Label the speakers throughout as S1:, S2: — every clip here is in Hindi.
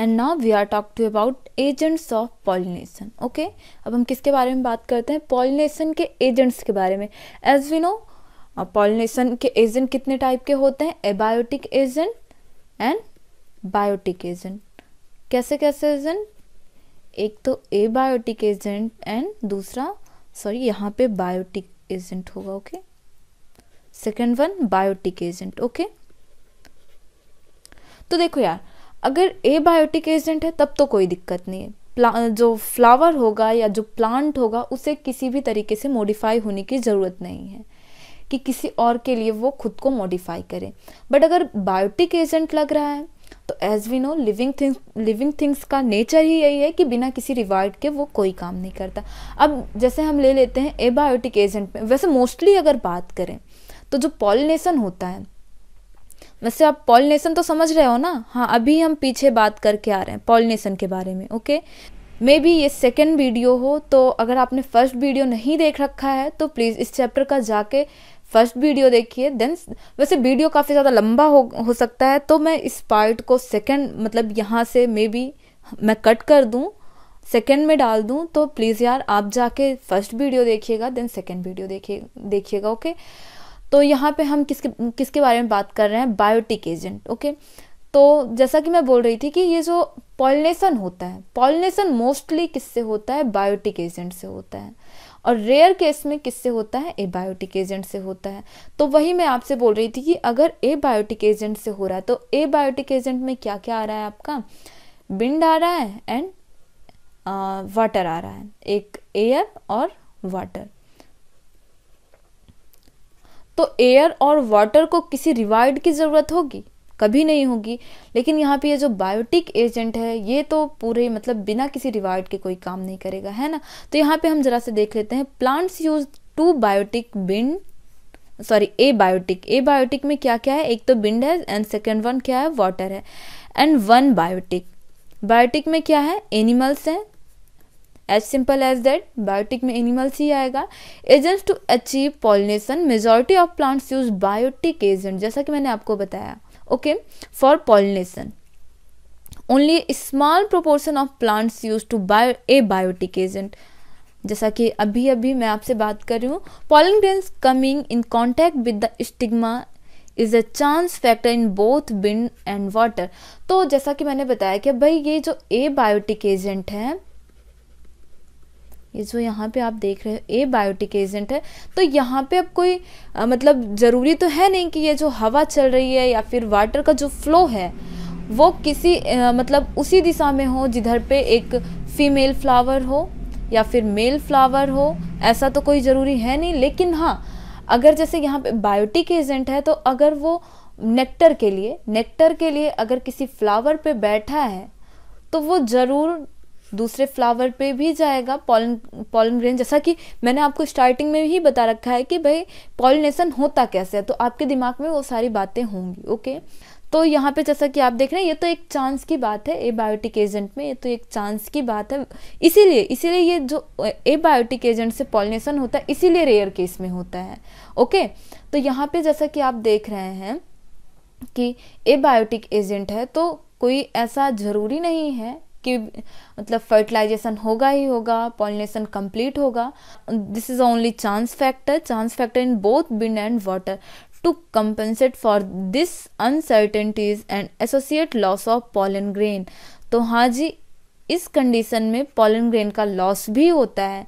S1: And now we are talk to about agents of pollination okay अब हम किसके बारे में बात करते हैं पॉलिनेशन के एजेंट्स के बारे में एज वी नो पॉलिनेशन के एजेंट कितने टाइप के होते हैं abiotic agent and biotic agent कैसे कैसे एजेंट एक तो एबायोटिक एजेंट एंड दूसरा सॉरी यहाँ पे बायोटिक एजेंट होगा okay second one biotic agent okay तो देखो यार अगर एबायोटिक एजेंट है तब तो कोई दिक्कत नहीं है प्ला जो फ्लावर होगा या जो प्लांट होगा उसे किसी भी तरीके से मॉडिफाई होने की ज़रूरत नहीं है कि किसी और के लिए वो खुद को मॉडिफाई करे बट अगर बायोटिक एजेंट लग रहा है तो as we know living things living things का नेचर ही यही है कि बिना किसी रिवार्ड के वो कोई काम नहीं करता अब जैसे हम ले लेते हैं एबायोटिक एजेंट में वैसे मोस्टली अगर बात करें तो जो पॉलिनेशन होता है वैसे आप पॉलिनेशन तो समझ रहे हो ना हाँ अभी हम पीछे बात करके आ रहे हैं पॉलिनेशन के बारे में ओके मे बी ये सेकेंड वीडियो हो तो अगर आपने फर्स्ट वीडियो नहीं देख रखा है तो प्लीज़ इस चैप्टर का जाके फर्स्ट वीडियो देखिए देन वैसे वीडियो काफ़ी ज़्यादा लंबा हो हो सकता है तो मैं इस पार्ट को सेकेंड मतलब यहाँ से मे बी मैं कट कर दूँ सेकेंड में डाल दूँ तो प्लीज़ यार आप जाके फर्स्ट वीडियो देखिएगा देन सेकेंड वीडियो देखिए देखिएगा ओके okay? तो यहाँ पे हम किसके किसके बारे में बात कर रहे हैं बायोटिक एजेंट ओके तो जैसा कि मैं बोल रही थी कि ये जो पॉलिनेशन होता है पॉलिनेशन मोस्टली किससे होता है बायोटिक एजेंट से होता है और रेयर केस में किससे होता है एबायोटिक एजेंट से होता है तो वही मैं आपसे बोल रही थी कि अगर ए बायोटिक एजेंट से हो रहा है तो ए बायोटिक एजेंट में क्या क्या आ रहा है आपका बिंड आ रहा है एंड वाटर आ रहा है एक एयर और वाटर तो एयर और वाटर को किसी रिवाइड की ज़रूरत होगी कभी नहीं होगी लेकिन यहाँ पे ये जो बायोटिक एजेंट है ये तो पूरे मतलब बिना किसी रिवाइड के कोई काम नहीं करेगा है ना तो यहाँ पे हम ज़रा से देख लेते हैं plants use two biotic wind sorry abiotic abiotic में क्या क्या है एक तो बिंड है एंड सेकेंड वन क्या है वाटर है एंड वन बायोटिक बायोटिक में क्या है एनिमल्स हैं as simple as that biotic में एनिमल्स ही आएगा agents to achieve pollination majority of plants use biotic agent जैसा कि मैंने आपको बताया okay for pollination only small proportion of plants use to bio abiotic agent जैसा कि अभी अभी मैं आपसे बात कर रही हूँ pollen grains coming in contact with the stigma is a chance factor in both wind and water तो जैसा कि मैंने बताया कि भाई ये जो ए बायोटिक एजेंट है ये जो यहाँ पे आप देख रहे हो ए बायोटिक एजेंट है तो यहाँ पे अब कोई आ, मतलब ज़रूरी तो है नहीं कि ये जो हवा चल रही है या फिर वाटर का जो फ्लो है वो किसी आ, मतलब उसी दिशा में हो जिधर पे एक फीमेल फ्लावर हो या फिर मेल फ्लावर हो ऐसा तो कोई ज़रूरी है नहीं लेकिन हाँ अगर जैसे यहाँ पे बायोटिक एजेंट है तो अगर वो नेक्टर के लिए नेक्टर के लिए अगर किसी फ्लावर पे बैठा है तो वो ज़रूर दूसरे फ्लावर पे भी जाएगा पॉलन पॉलन ग्रेन जैसा कि मैंने आपको स्टार्टिंग में ही बता रखा है कि भाई पॉलिनेशन होता कैसे है तो आपके दिमाग में वो सारी बातें होंगी ओके तो यहाँ पे जैसा कि आप देख रहे हैं ये तो एक चांस की बात है एबायोटिक एजेंट में ये तो एक चांस की बात है इसीलिए इसीलिए ये जो एबायोटिक एजेंट से पॉलिनेशन होता है इसीलिए रेयर केस में होता है ओके तो यहाँ पे जैसा कि आप देख रहे हैं कि एबायोटिक एजेंट है तो कोई ऐसा ज़रूरी नहीं है कि मतलब फर्टिलाइजेशन होगा ही होगा पॉलिनेशन कंप्लीट होगा this is only chance factor chance factor in both wind and water to compensate for this uncertainties and associate loss of pollen grain तो हाँ जी इस कंडीशन में पॉलन ग्रेन का लॉस भी होता है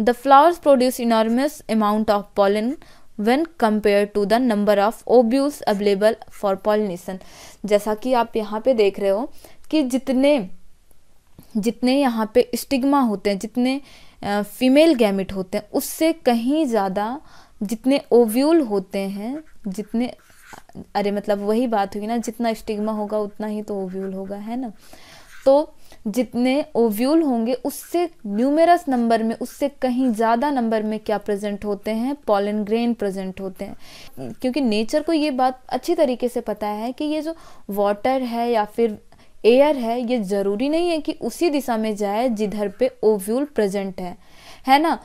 S1: the flowers produce enormous amount of pollen when compare to the number of ovules available for pollination जैसा कि आप यहाँ पे देख रहे हो कि जितने जितने यहाँ पे स्टिग्मा होते हैं जितने फीमेल गैमिट होते हैं उससे कहीं ज़्यादा जितने ओव्यूल होते हैं जितने अरे मतलब वही बात हुई ना जितना स्टिग्मा होगा उतना ही तो ओव्यूल होगा है ना तो जितने ओव्यूल होंगे उससे न्यूमेरस नंबर में उससे कहीं ज़्यादा नंबर में क्या प्रेजेंट होते हैं पॉलन ग्रेन प्रेजेंट होते हैं क्योंकि नेचर को ये बात अच्छी तरीके से पता है कि ये जो वाटर है या फिर एयर है ये ज़रूरी नहीं है कि उसी दिशा में जाए जिधर पे ओव्यूल प्रेजेंट है है ना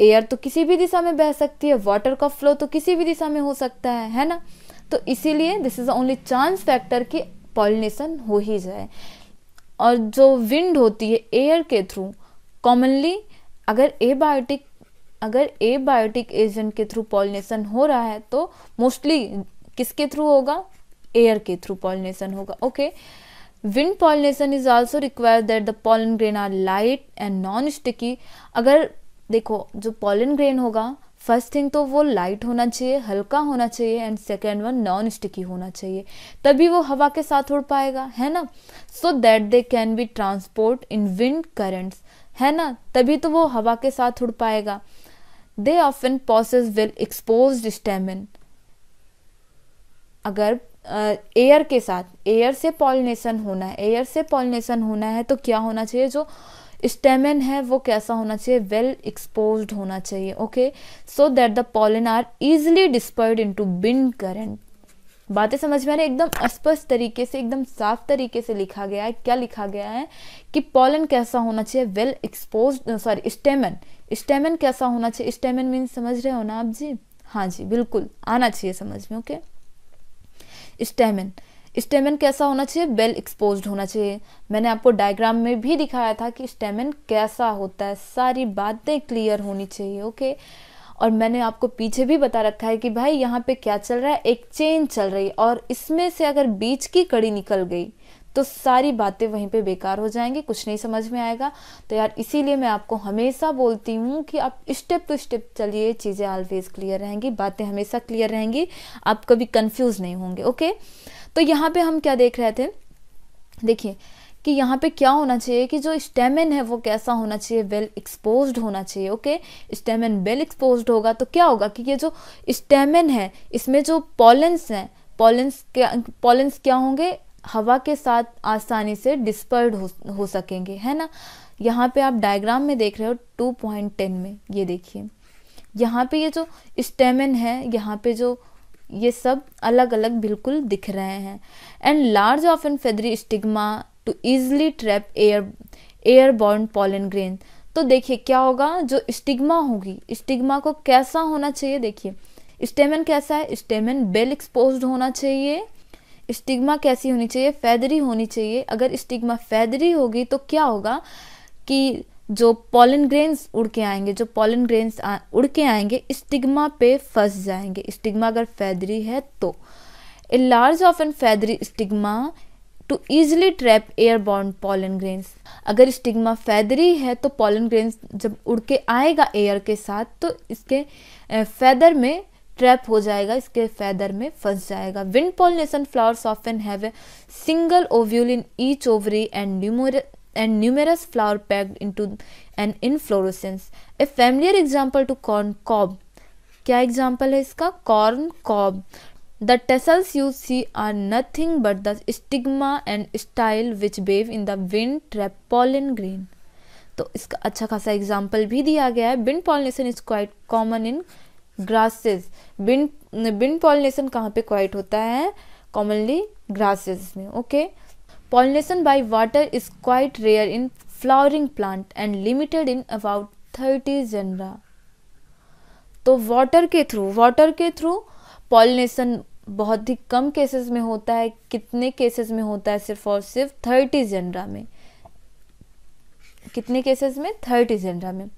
S1: एयर तो किसी भी दिशा में बह सकती है वाटर का फ्लो तो किसी भी दिशा में हो सकता है है ना तो इसीलिए this is only chance factor कि पॉलिनेशन हो ही जाए और जो विंड होती है एयर के थ्रू कॉमनली अगर एबायोटिक अगर एबायोटिक एजेंट के थ्रू पॉलिनेशन हो रहा है तो मोस्टली किसके थ्रू होगा एयर के थ्रू पॉलिनेशन होगा okay okay? Wind pollination is also require that the pollen grain are light and non sticky अगर देखो जो पॉलन ग्रेन होगा फर्स्ट थिंग तो वो लाइट होना चाहिए हल्का होना चाहिए and second one non sticky होना चाहिए तभी वो हवा के साथ उड़ पाएगा है ना so that they can be transport in wind currents है ना तभी तो वो हवा के साथ उड़ पाएगा they often possess will expose stamen अगर एयर के साथ एयर से पॉलिनेशन होना है एयर से पॉलिनेशन होना है तो क्या होना चाहिए जो स्टेमन है वो कैसा होना चाहिए वेल एक्सपोज होना चाहिए okay so that the pollen are easily dispersed to बिन करेंट बातें समझ में आ रही एकदम स्पष्ट तरीके से एकदम साफ तरीके से लिखा गया है क्या लिखा गया है कि पॉलन कैसा होना चाहिए well expose sorry stamen stamen कैसा होना चाहिए स्टेमन मीन समझ रहे हो ना आप जी हाँ जी बिल्कुल आना चाहिए समझ में ओके okay? स्टेमिन स्टेमिन कैसा होना चाहिए वेल एक्सपोज होना चाहिए मैंने आपको डायग्राम में भी दिखाया था कि स्टेमिन कैसा होता है सारी बातें क्लियर होनी चाहिए ओके और मैंने आपको पीछे भी बता रखा है कि भाई यहाँ पे क्या चल रहा है एक चेन चल रही है और इसमें से अगर बीच की कड़ी निकल गई तो सारी बातें वहीं पे बेकार हो जाएंगी कुछ नहीं समझ में आएगा तो यार इसीलिए मैं आपको हमेशा बोलती हूँ कि आप स्टेप टू स्टेप चलिए चीज़ें ऑलवेज क्लियर रहेंगी बातें हमेशा क्लियर रहेंगी आप कभी कन्फ्यूज़ नहीं होंगे ओके तो यहाँ पर हम क्या देख रहे थे देखिए कि यहाँ पे क्या होना चाहिए कि जो स्टेमिन है वो कैसा होना चाहिए वेल एक्सपोज होना चाहिए ओके स्टेमिन वेल एक्सपोज होगा तो क्या होगा कि ये जो स्टेमिन है इसमें जो पॉलेंस हैं पॉलेंस क्या पॉलेंस क्या होंगे हवा के साथ आसानी से डिस्पर्ड हो हो सकेंगे है ना यहाँ पे आप डायग्राम में देख रहे हो टू पॉइंट टेन में ये देखिए यहाँ पे ये जो स्टेमन है यहाँ पे जो ये सब अलग अलग बिल्कुल दिख रहे हैं and large often feathery stigma to easily trap air airborne pollen grain तो देखिए क्या होगा जो स्टिग्मा होगी स्टिग्मा को कैसा होना चाहिए देखिए स्टेमन कैसा है स्टेमन बेल एक्सपोज होना चाहिए स्टिग्मा कैसी होनी चाहिए फैदरी होनी चाहिए अगर स्टिग्मा फैदरी होगी तो क्या होगा कि जो पॉलन ग्रेन्स उड़ के आएंगे जो पॉलन ग्रेन्स उड़ के आएंगे स्टिग्मा पे फंस जाएंगे स्टिग्मा अगर फैदरी है तो a large often feathery stigma to easily trap airborne pollen grains अगर स्टिग्मा फैदरी है तो पॉलन ग्रेन्स जब उड़ के आएगा एयर के साथ तो इसके फैदर में ट्रैप हो जाएगा इसके फैदर में फंस जाएगा wind pollination flowers often have a single ovule in each ovary and flower numerous into into inflorescence a familiar example to corn cob क्या एग्जाम्पल है इसका corn cob the tassels you see are nothing but the stigma and style which wave in the wind pollen grain तो इसका अच्छा खासा एग्जाम्पल भी दिया गया है wind pollination is quite common in grasses bin bin pollination कहाँ पे क्वाइट होता है कॉमनली ग्रासेस में okay pollination by water is quite rare in flowering plant and limited in about thirty genera तो वाटर के थ्रू वाटर के थ्रू पॉलिनेशन बहुत ही कम केसेस में होता है कितने केसेस में होता है सिर्फ और सिर्फ थर्टी जनरा में कितने केसेस में थर्टी जनरा में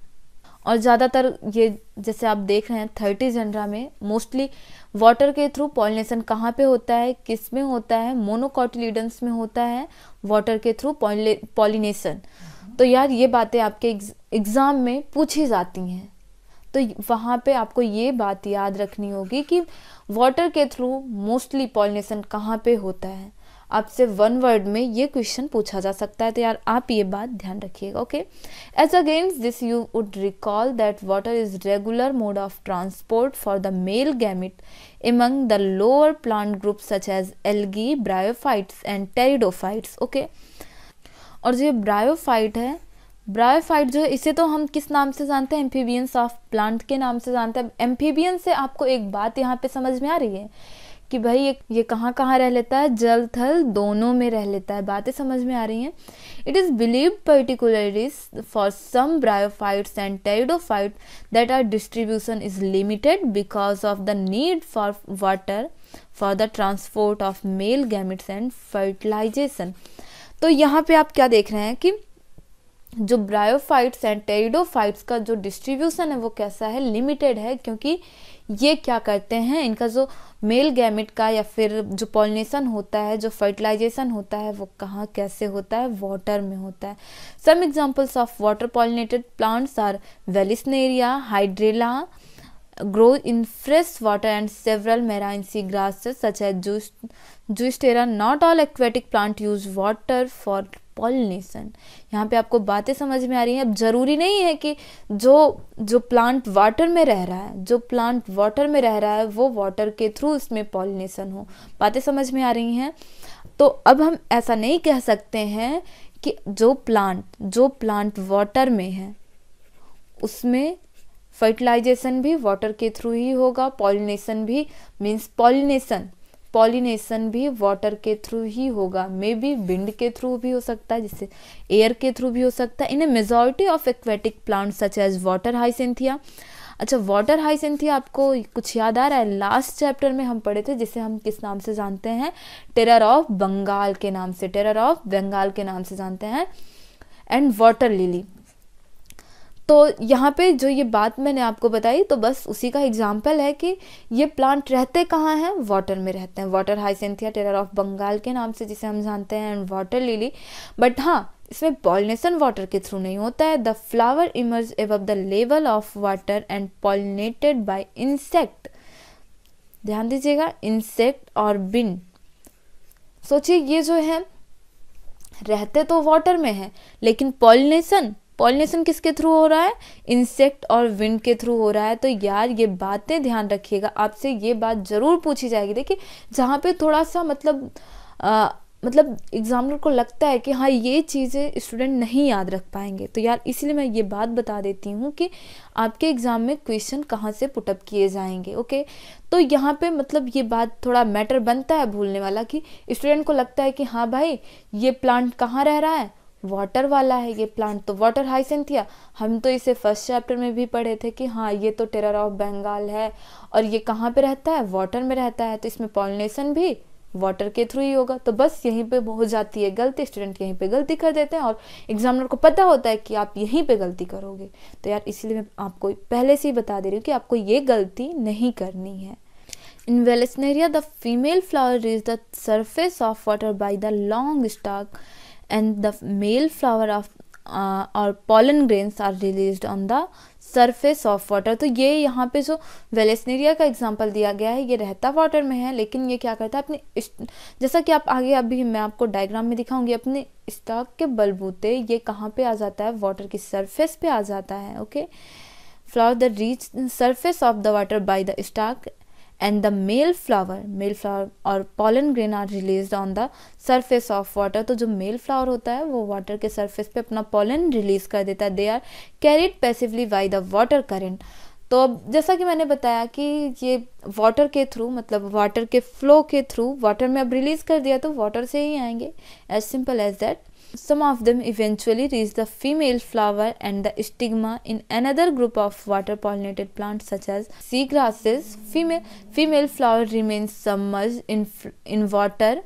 S1: और ज़्यादातर ये जैसे आप देख रहे हैं थर्टी जनरा में मोस्टली वाटर के थ्रू पॉलिनेशन कहाँ पे होता है किस में होता है मोनोकॉटिलीडन्स में होता है वाटर के थ्रू पॉलिनेशन तो यार ये बातें आपके एग्ज़ाम में पूछी जाती हैं तो वहाँ पे आपको ये बात याद रखनी होगी कि वाटर के थ्रू मोस्टली पॉलिनेशन कहाँ पे होता है आपसे वन वर्ड में ये क्वेश्चन पूछा जा सकता है तो यार आप ये बात ध्यान रखिएगा okay as against this you would recall that water is regular mode of transport for the male gamete among the lower plant group such as algae bryophytes and pteridophytes okay और जो ये ब्रायोफाइट है ब्रायोफाइट जो है इसे तो हम किस नाम से जानते हैं एम्फीबियंस ऑफ प्लांट के नाम से जानते हैं एम्फीबियंस से आपको एक बात यहाँ पे समझ में आ रही है कि भाई ये ये कहाँ कहाँ रह लेता है जल थल दोनों में रह लेता है बातें समझ में आ रही हैं it is believe particularly for some bryophytes and pteridophyte that are distribution is limited because of the need for water for the transport of male gametes and fertilization तो यहाँ पे आप क्या देख रहे हैं कि जो ब्रायोफाइट्स एंड टेरिडोफाइट्स का जो डिस्ट्रीब्यूशन है वो कैसा है लिमिटेड है क्योंकि ये क्या करते हैं इनका जो मेल गैमिट का या फिर जो पॉलिनेशन होता है जो फर्टिलाइजेशन होता है वो कहाँ कैसे होता है वाटर में होता है some examples of water pollinated plants are Vallisneria Hydrilla in fresh water and several several marine grasses such है जूस Juistera. Not all aquatic plant use water for pollination यहाँ पे आपको बातें समझ में आ रही हैं अब ज़रूरी नहीं है कि जो जो प्लांट वाटर में रह रहा है जो प्लांट वाटर में रह रहा है वो वाटर के थ्रू उसमें पॉलिनेशन हो बातें समझ में आ रही हैं तो अब हम ऐसा नहीं कह सकते हैं कि जो प्लांट जो प्लांट वाटर में है उसमें फर्टिलाइजेशन भी वाटर के थ्रू ही होगा पॉलिनेशन भी मीन्स पॉलिनेशन पॉलिनेशन भी वाटर के थ्रू ही होगा मे बी विंड के थ्रू भी हो सकता है जिससे एयर के थ्रू भी हो सकता है in a majority of aquatic plant such as water hyacinth अच्छा वाटर हाइसेंथिया आपको कुछ याद आ रहा है लास्ट चैप्टर में हम पढ़े थे जिसे हम किस नाम से जानते हैं टेरर ऑफ बंगाल के नाम से टेरर ऑफ बंगाल के नाम से जानते हैं एंड वाटर लिली तो यहाँ पे जो ये बात मैंने आपको बताई तो बस उसी का एग्जाम्पल है कि ये प्लांट रहते कहाँ हैं वाटर में रहते हैं water hyacinth terror of Bengal के नाम से जिसे हम जानते हैं एंड वाटर लिली बट हाँ इसमें पॉलिनेशन वाटर के थ्रू नहीं होता है the flower emerge above the level of water and pollinated by insect ध्यान दीजिएगा इंसेक्ट और बिन सोचिए ये जो है रहते तो वाटर में है लेकिन पॉलिनेशन पॉलिनेशन किसके थ्रू हो रहा है इंसेक्ट और विंड के थ्रू हो रहा है तो यार ये बातें ध्यान रखिएगा आपसे ये बात ज़रूर पूछी जाएगी देखिए जहाँ पे थोड़ा सा मतलब आ, मतलब एग्ज़ामिनर को लगता है कि हाँ ये चीज़ें स्टूडेंट नहीं याद रख पाएंगे तो यार इसलिए मैं ये बात बता देती हूँ कि आपके एग्ज़ाम में क्वेश्चन कहाँ से पुटअप किए जाएंगे ओके तो यहाँ पे मतलब ये बात थोड़ा मैटर बनता है भूलने वाला कि स्टूडेंट को लगता है कि हाँ भाई ये प्लांट कहाँ रह रहा है वाटर वाला है ये प्लांट तो वाटर हाइसेंथिया हम तो इसे फर्स्ट चैप्टर में भी पढ़े थे कि हाँ ये तो टेरर ऑफ बंगाल है और ये कहाँ पे रहता है वाटर में रहता है तो इसमें पॉलिनेशन भी वाटर के थ्रू ही होगा तो बस यहीं पे हो जाती है गलती स्टूडेंट यहीं पे गलती कर देते हैं और एग्जामिनर को पता होता है कि आप यहीं पे गलती करोगे तो यार इसलिए मैं आपको पहले से ही बता दे रही हूँ कि आपको ये गलती नहीं करनी है in Vallisneria the female flower is the surface of water by the long stalk and the male flower of uh, और pollen grains are released on the surface of water तो ये यहाँ पे जो वेलेसनेरिया का एग्जाम्पल दिया गया है ये रहता वाटर में है लेकिन ये क्या करता है अपने जैसा कि आप आगे अभी मैं आपको डायग्राम में दिखाऊंगी अपने स्टॉक के बलबूते ये कहाँ पे आ जाता है वाटर की सरफेस पे आ जाता है okay flower the reach surface of the water by the stalk and the male flower male flower और pollen grain are released on the surface of water तो जो male flower होता है वो water के surface पे अपना pollen release कर देता है they are carried passively by the water current तो जैसा कि मैंने बताया कि ये वाटर के थ्रू मतलब वाटर के फ्लो के थ्रू वाटर में अब रिलीज़ कर दिया तो वाटर से ही आएंगे as simple as that Some of them eventually reach the female flower and the stigma in another group of water pollinated plants such as sea grasses. Female, female flower remains submerged in, in water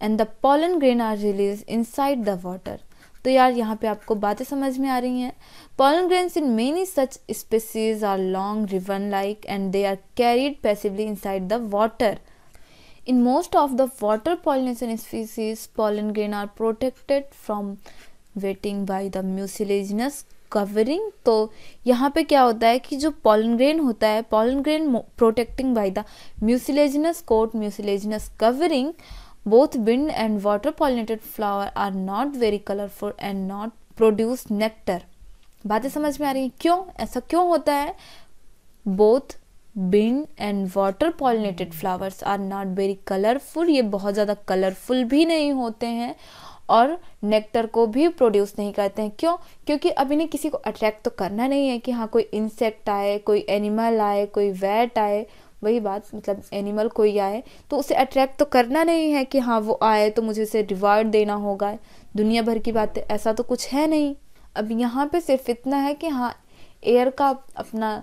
S1: and the pollen grain are released inside the water. Water तो यार यहाँ पे आपको बातें समझ में आ रही हैं pollen grains in many such species are long ribbon like and they are carried passively in the water In most of the water pollination species, pollen grains are protected from wetting by the mucilaginous covering तो यहाँ पे क्या होता है कि जो पॉलन ग्रेन होता है pollen grain protecting by the mucilaginous coat mucilaginous covering both wind and water pollinated flower are not very colorful and not produce nectar बातें समझ में आ रही हैं क्यों ऐसा क्यों होता है बोथ बिन and water pollinated flowers are not very colourful ये बहुत ज़्यादा कलरफुल भी नहीं होते हैं और नेक्टर को भी प्रोड्यूस नहीं करते हैं क्यों क्योंकि अब इन्हें किसी को अट्रैक्ट तो करना नहीं है कि हाँ कोई इंसेक्ट आए कोई एनिमल आए कोई वैट आए वही बात मतलब एनिमल कोई आए तो उसे अट्रैक्ट तो करना नहीं है कि हाँ वो आए तो मुझे उसे रिवार्ड देना होगा दुनिया भर की बात ऐसा तो कुछ है नहीं अब यहाँ पे सिर्फ इतना है कि हाँ एयर का अपना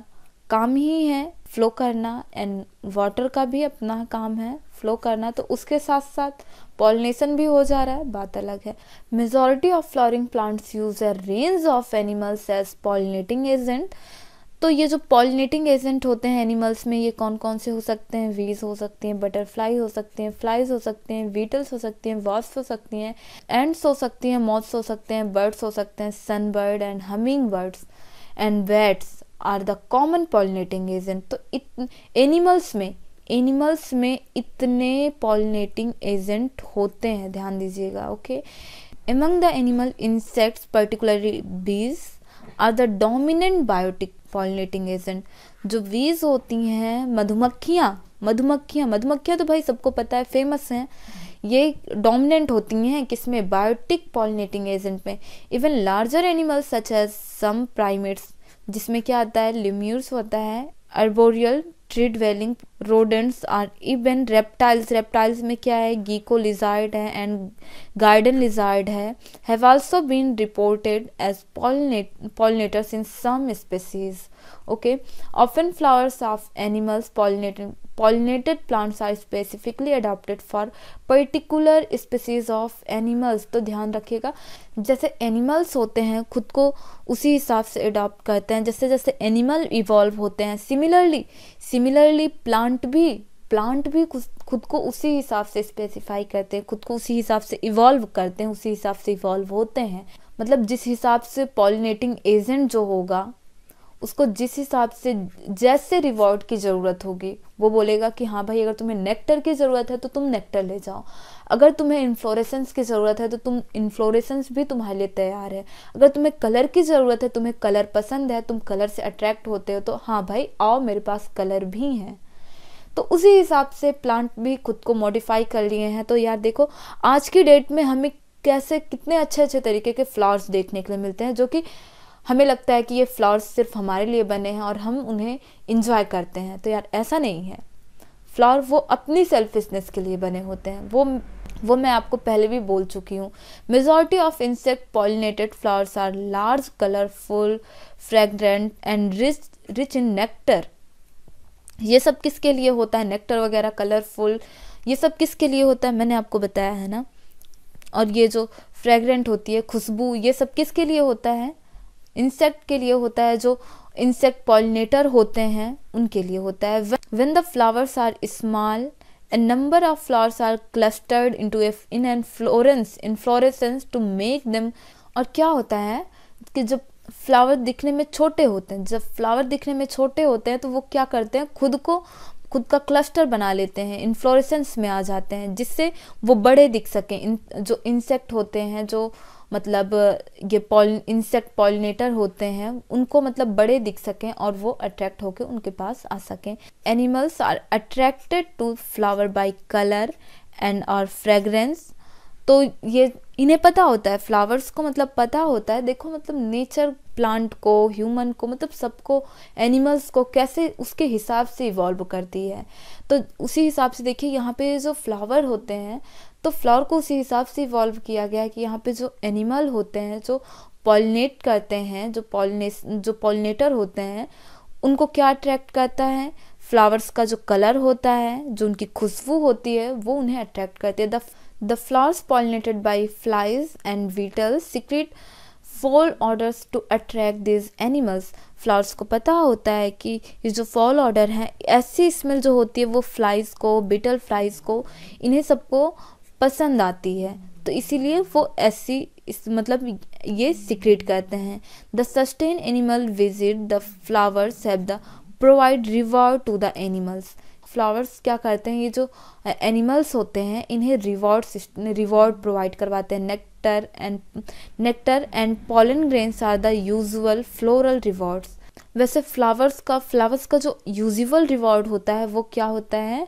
S1: काम ही है फ्लो करना एंड वाटर का भी अपना काम है फ्लो करना तो उसके साथ साथ पॉलिनेशन भी हो जा रहा है बात अलग है majority of flowering plants use a range of animals as pollinating agent तो ये जो पॉलिनेटिंग एजेंट होते हैं एनिमल्स में ये कौन कौन से हो सकते हैं वीज हो सकते हैं बटरफ्लाई हो सकते हैं फ्लाइज हो सकते हैं बीटल्स हो सकती हैं वॉस हो सकती हैं एंड्स हो सकती हैं मॉथ्स हो सकते हैं बर्ड्स हो सकते हैं sunbird and hummingbirds and bats are the common pollinating agent तो इत एनिमल्स में एनिमल्स में इतने पॉलिनेटिंग एजेंट होते हैं ध्यान दीजिएगा okay among the animal insects particularly bees are the dominant biotic pollinating agent जो बीज होती हैं मधुमक्खियाँ मधुमक्खियाँ मधुमक्खियाँ तो भाई सबको पता है फेमस हैं ये डोमिनेंट होती हैं किसमें बायोटिक पॉलिनेटिंग एजेंट में even larger animals such as some primates जिसमें क्या आता है लिम्यूर्स होता है arboreal tree dwelling rodents or even reptiles reptiles में क्या है गीको लिजार्ड है एंड गार्डन लिजार्ड है have also been reported as pollinators in some species okay often flowers of animals pollinating pollinated plants are specifically adopted for particular species of animals तो ध्यान रखिएगा जैसे animals होते हैं खुद को उसी हिसाब से adopt करते हैं जैसे जैसे animal evolve होते हैं similarly similarly plant भी प्लांट भी खुद को उसी हिसाब से स्पेसिफाई करते हैं खुद को उसी हिसाब से इवॉल्व करते हैं उसी हिसाब से इवॉल्व होते हैं मतलब जिस हिसाब से पॉलिनेटिंग एजेंट जो होगा उसको जिस हिसाब से जैसे रिवॉर्ड की ज़रूरत होगी वो बोलेगा कि हाँ भाई अगर तुम्हें नेक्टर की ज़रूरत है तो तुम नेक्टर ले जाओ अगर तुम्हें इन्फ्लोरेसेंस की ज़रूरत है तो तुम इन्फ्लोरेसेंस भी तुम्हारे लिए तैयार है अगर तुम्हें कलर की ज़रूरत है तुम्हें कलर पसंद है तुम कलर से अट्रैक्ट होते हो तो हाँ भाई आओ मेरे पास कलर भी हैं तो उसी हिसाब से प्लांट भी खुद को मॉडिफाई कर लिए हैं तो यार देखो आज की डेट में हमें कैसे कितने अच्छे अच्छे तरीके के फ्लावर्स देखने के लिए मिलते हैं जो कि हमें लगता है कि ये फ्लावर्स सिर्फ हमारे लिए बने हैं और हम उन्हें इंजॉय करते हैं तो यार ऐसा नहीं है फ्लावर वो अपनी सेल्फिशनेस के लिए बने होते हैं वो वो मैं आपको पहले भी बोल चुकी हूँ majority of insect pollinated flowers are large colourful fragrant and rich rich in nectar ये सब किसके लिए होता है नेक्टर वगैरह कलरफुल ये सब किसके लिए होता है मैंने आपको बताया है ना और ये जो फ्रेगरेंट होती है खुशबू ये सब किसके लिए होता है इंसेक्ट के लिए होता है जो इंसेक्ट पॉलिनेटर होते हैं उनके लिए होता है when the flowers are small number of flowers are clustered into in in florescence in inflorescence to make them और क्या होता है कि जब फ्लावर दिखने में छोटे होते हैं जब फ्लावर दिखने में छोटे होते हैं तो वो क्या करते हैं खुद को खुद का क्लस्टर बना लेते हैं इन्फ्लोरेसेंस में आ जाते हैं जिससे वो बड़े दिख सकें इन जो इंसेक्ट होते हैं जो मतलब ये पॉल इंसेक्ट पॉलिनेटर होते हैं उनको मतलब बड़े दिख सकें और वो अट्रैक्ट होकर उनके पास आ सकें animals are attracted to flower by colour and और फ्रेगरेंस तो ये इन्हें पता होता है फ्लावर्स को मतलब पता होता है देखो मतलब नेचर प्लांट को ह्यूमन को मतलब सबको एनिमल्स को कैसे उसके हिसाब से इवॉल्व करती है तो उसी हिसाब से देखिए यहाँ पे जो फ्लावर होते हैं तो फ्लावर को उसी हिसाब से इवॉल्व किया गया है कि यहाँ पे जो एनिमल होते हैं जो पॉलिनेट करते हैं जो पॉलिनेस जो पॉलिनेटर होते हैं उनको क्या अट्रैक्ट करता है फ्लावर्स का जो कलर होता है जो उनकी खुशबू होती है वो उन्हें अट्रैक्ट करती है the The flowers pollinated by flies and beetles secrete foul odours to attract these animals flowers को पता होता है कि ये जो फॉल ऑर्डर है ऐसी स्मेल जो होती है वो फ्लाइज को बिटल फ्लाइज को इन्हें सबको पसंद आती है तो इसीलिए वो ऐसी इस मतलब ये सीक्रेट करते हैं the sustain animal visit the flowers have the provide reward to the animals flowers क्या करते हैं ये जो एनिमल्स होते हैं इन्हें रिवॉर्ड रिवॉर्ड प्रोवाइड करवाते हैं nectar and nectar and pollen grains are the usual floral rewards वैसे फ्लावर्स का फ्लावर्स का जो यूजुअल रिवॉर्ड होता है वो क्या होता है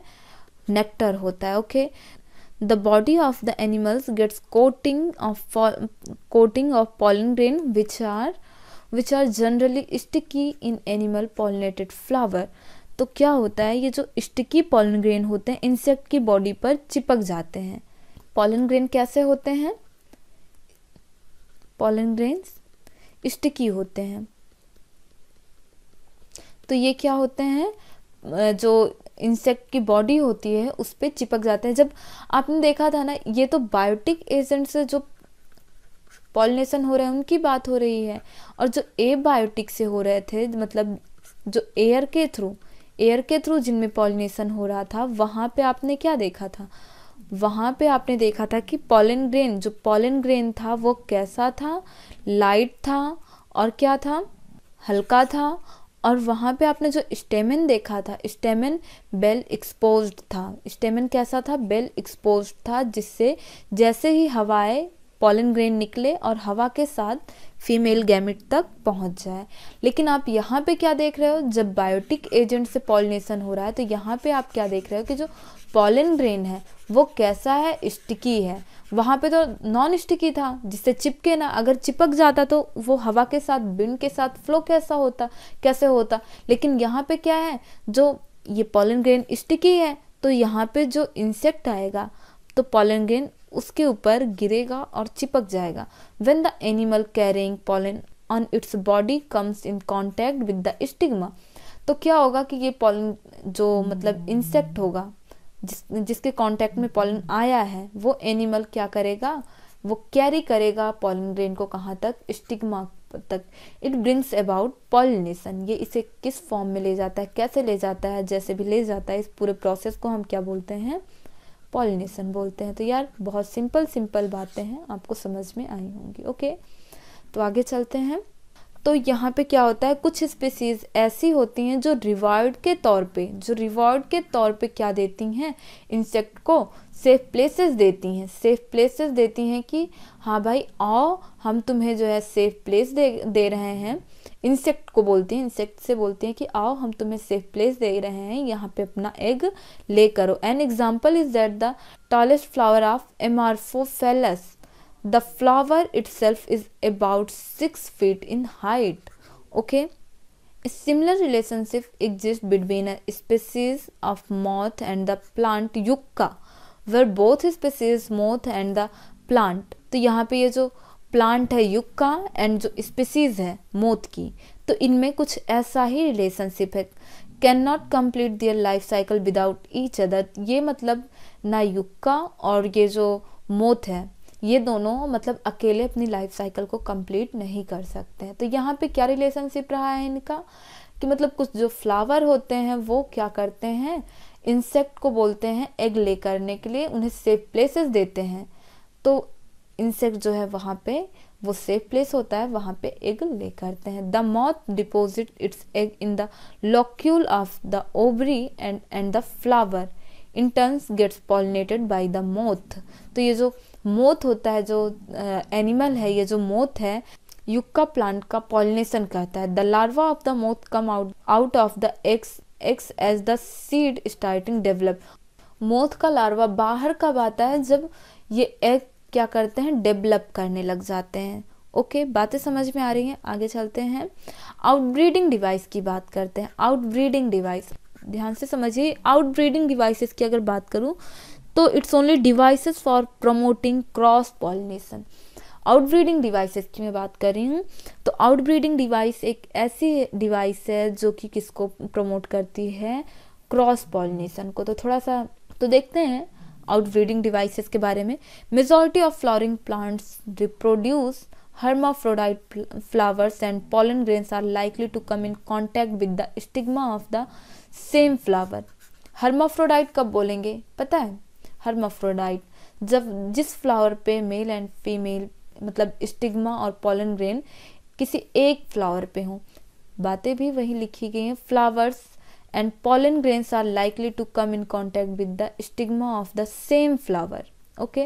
S1: नेक्टर होता है okay the body of the animals gets coating of coating of pollen grain which are which are generally sticky in animal pollinated flower तो क्या होता है ये जो स्टिकी पॉलन ग्रेन होते हैं इंसेक्ट की बॉडी पर चिपक जाते हैं पॉलन ग्रेन कैसे होते हैं पॉलन ग्रेन्स स्टिकी होते हैं तो ये क्या होते हैं जो इंसेक्ट की बॉडी होती है उस पर चिपक जाते हैं जब आपने देखा था ना ये तो बायोटिक एजेंट से जो पॉलिनेशन हो रहे हैं उनकी बात हो रही है और जो ए बायोटिक से हो रहे थे मतलब जो एयर के थ्रू एयर के थ्रू जिनमें पॉलिनेशन हो रहा था वहाँ पे आपने क्या देखा था वहाँ पे आपने देखा था कि पॉलन ग्रेन जो पॉलन ग्रेन था वो कैसा था लाइट था और क्या था हल्का था और वहाँ पे आपने जो स्टेमिन देखा था स्टेमिन बेल एक्सपोज्ड था स्टेमिन कैसा था बेल एक्सपोज्ड था जिससे जैसे ही हवाएं पॉलन ग्रेन निकले और हवा के साथ फीमेल गैमिट तक पहुंच जाए लेकिन आप यहाँ पे क्या देख रहे हो जब बायोटिक एजेंट से पॉलिनेशन हो रहा है तो यहाँ पे आप क्या देख रहे हो कि जो पॉलन ग्रेन है वो कैसा है स्टिकी है वहाँ पे तो नॉन स्टिकी था जिससे चिपके ना अगर चिपक जाता तो वो हवा के साथ बिंड के साथ फ्लो कैसा होता कैसे होता लेकिन यहाँ पे क्या है जो ये पॉलन ग्रेन स्टिकी है तो यहाँ पे जो इंसेक्ट आएगा तो पॉलन ग्रेन उसके ऊपर गिरेगा और चिपक जाएगा when the animal carrying pollen on its body comes in contact with the stigma तो क्या होगा कि ये पॉलन जो मतलब इंसेक्ट hmm. होगा जिस जिसके कांटेक्ट में पॉलन आया है वो एनिमल क्या करेगा वो कैरी करेगा पॉलन ग्रेन को कहाँ तक स्टिग्मा तक इट ब्रिंग्स अबाउट पॉलिनेशन ये इसे किस फॉर्म में ले जाता है कैसे ले जाता है जैसे भी ले जाता है इस पूरे प्रोसेस को हम क्या बोलते हैं पॉलिनेशन बोलते हैं तो यार बहुत सिंपल सिंपल बातें हैं आपको समझ में आई होंगी ओके तो आगे चलते हैं तो यहाँ पे क्या होता है कुछ स्पीसीज ऐसी होती हैं जो रिवॉर्ड के तौर पे जो रिवॉर्ड के तौर पे क्या देती हैं इंसेक्ट को सेफ प्लेसेस देती हैं सेफ प्लेसेस देती हैं कि हाँ भाई आओ हम तुम्हें जो है सेफ प्लेस दे दे रहे हैं इंसेक्ट को बोलते हैं इंसेक्ट से बोलते हैं कि आओ हम तुम्हें सेफ प्लेस दे रहे हैं यहाँ पे अपना एग ले करो an example is that the tallest flower of amorphophallus the flower itself is about six feet in height okay similar relationship exist between a species of moth and the plant yucca where both species moth and the plant तो यहाँ पे ये जो प्लांट है युग का एंड जो स्पीसीज है मोत की तो इनमें कुछ ऐसा ही रिलेशनशिप है can not complete their life cycle without each other ये मतलब ना युग का और ये जो मोत है ये दोनों मतलब अकेले अपनी लाइफ साइकिल को कंप्लीट नहीं कर सकते हैं तो यहाँ पे क्या रिलेशनशिप रहा है इनका कि मतलब कुछ जो फ्लावर होते हैं वो क्या करते हैं इंसेक्ट को बोलते हैं एग ले करने के लिए उन्हें सेफ प्लेसेस देते हैं तो इंसेक्ट जो है वहाँ पे वो सेफ प्लेस होता है वहाँ पे एग ले करते हैं the moth deposit its egg in the locule of the ovary and and the flower in turns gets pollinated by the moth तो ये जो मोथ होता है जो एनिमल है ये जो मोथ है युक्का प्लांट का पॉलिनेशन करता है the larva of the moth come out out of the eggs eggs as the seed starting develop moth का लार्वा बाहर कब आता है जब ये एग क्या करते हैं डेवलप करने लग जाते हैं ओके okay, बातें समझ में आ रही हैं आगे चलते हैं आउटब्रीडिंग डिवाइस की बात करते हैं आउटब्रीडिंग डिवाइस ध्यान से समझिए आउटब्रीडिंग डिवाइसेस की अगर बात करूँ तो it's only devices for promoting cross pollination outbreeding devices की मैं बात कर रही हूँ तो आउटब्रीडिंग डिवाइस एक ऐसी डिवाइस है जो कि किसको प्रमोट करती है क्रॉस पॉलिनेशन को तो थोड़ा सा तो देखते हैं आउटब्रीडिंग डिवाइसेस के बारे में majority of flowering plants reproduce hermaphrodite flowers and pollen grains are likely to come in contact with the stigma of the same flower hermaphrodite कब बोलेंगे पता है हर्माफ्रोडाइट जब जिस फ्लावर पे मेल एंड फीमेल मतलब स्टिग्मा और पॉलन ग्रेन किसी एक फ्लावर पे हों बातें भी वही लिखी गई हैं flowers and pollen grains are likely to come in contact with the stigma of the same flower okay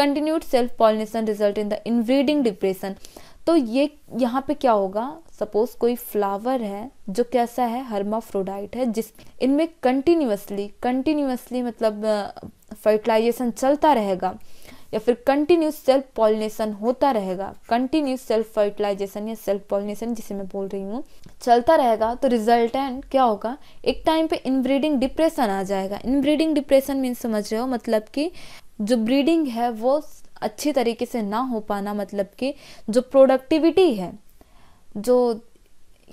S1: continued self pollination result in the inbreeding depression तो ये यहाँ पे क्या होगा सपोज कोई फ्लावर है जो कैसा है हर्माफ्रोडाइट है जिस इनमें कंटिन्यूसली कंटिन्यूसली मतलब फर्टिलाइजेशन चलता रहेगा या फिर कंटिन्यू सेल्फ पॉलिनेशन होता रहेगा कंटिन्यू सेल्फ फर्टिलाइजेशन या सेल्फ पॉलिनेशन जिसे मैं बोल रही हूँ चलता रहेगा तो रिजल्ट क्या होगा एक टाइम पे इनब्रीडिंग डिप्रेशन आ जाएगा इनब्रीडिंग डिप्रेशन मीन समझ रहे हो मतलब कि जो ब्रीडिंग है वो अच्छी तरीके से ना हो पाना मतलब कि जो प्रोडक्टिविटी है जो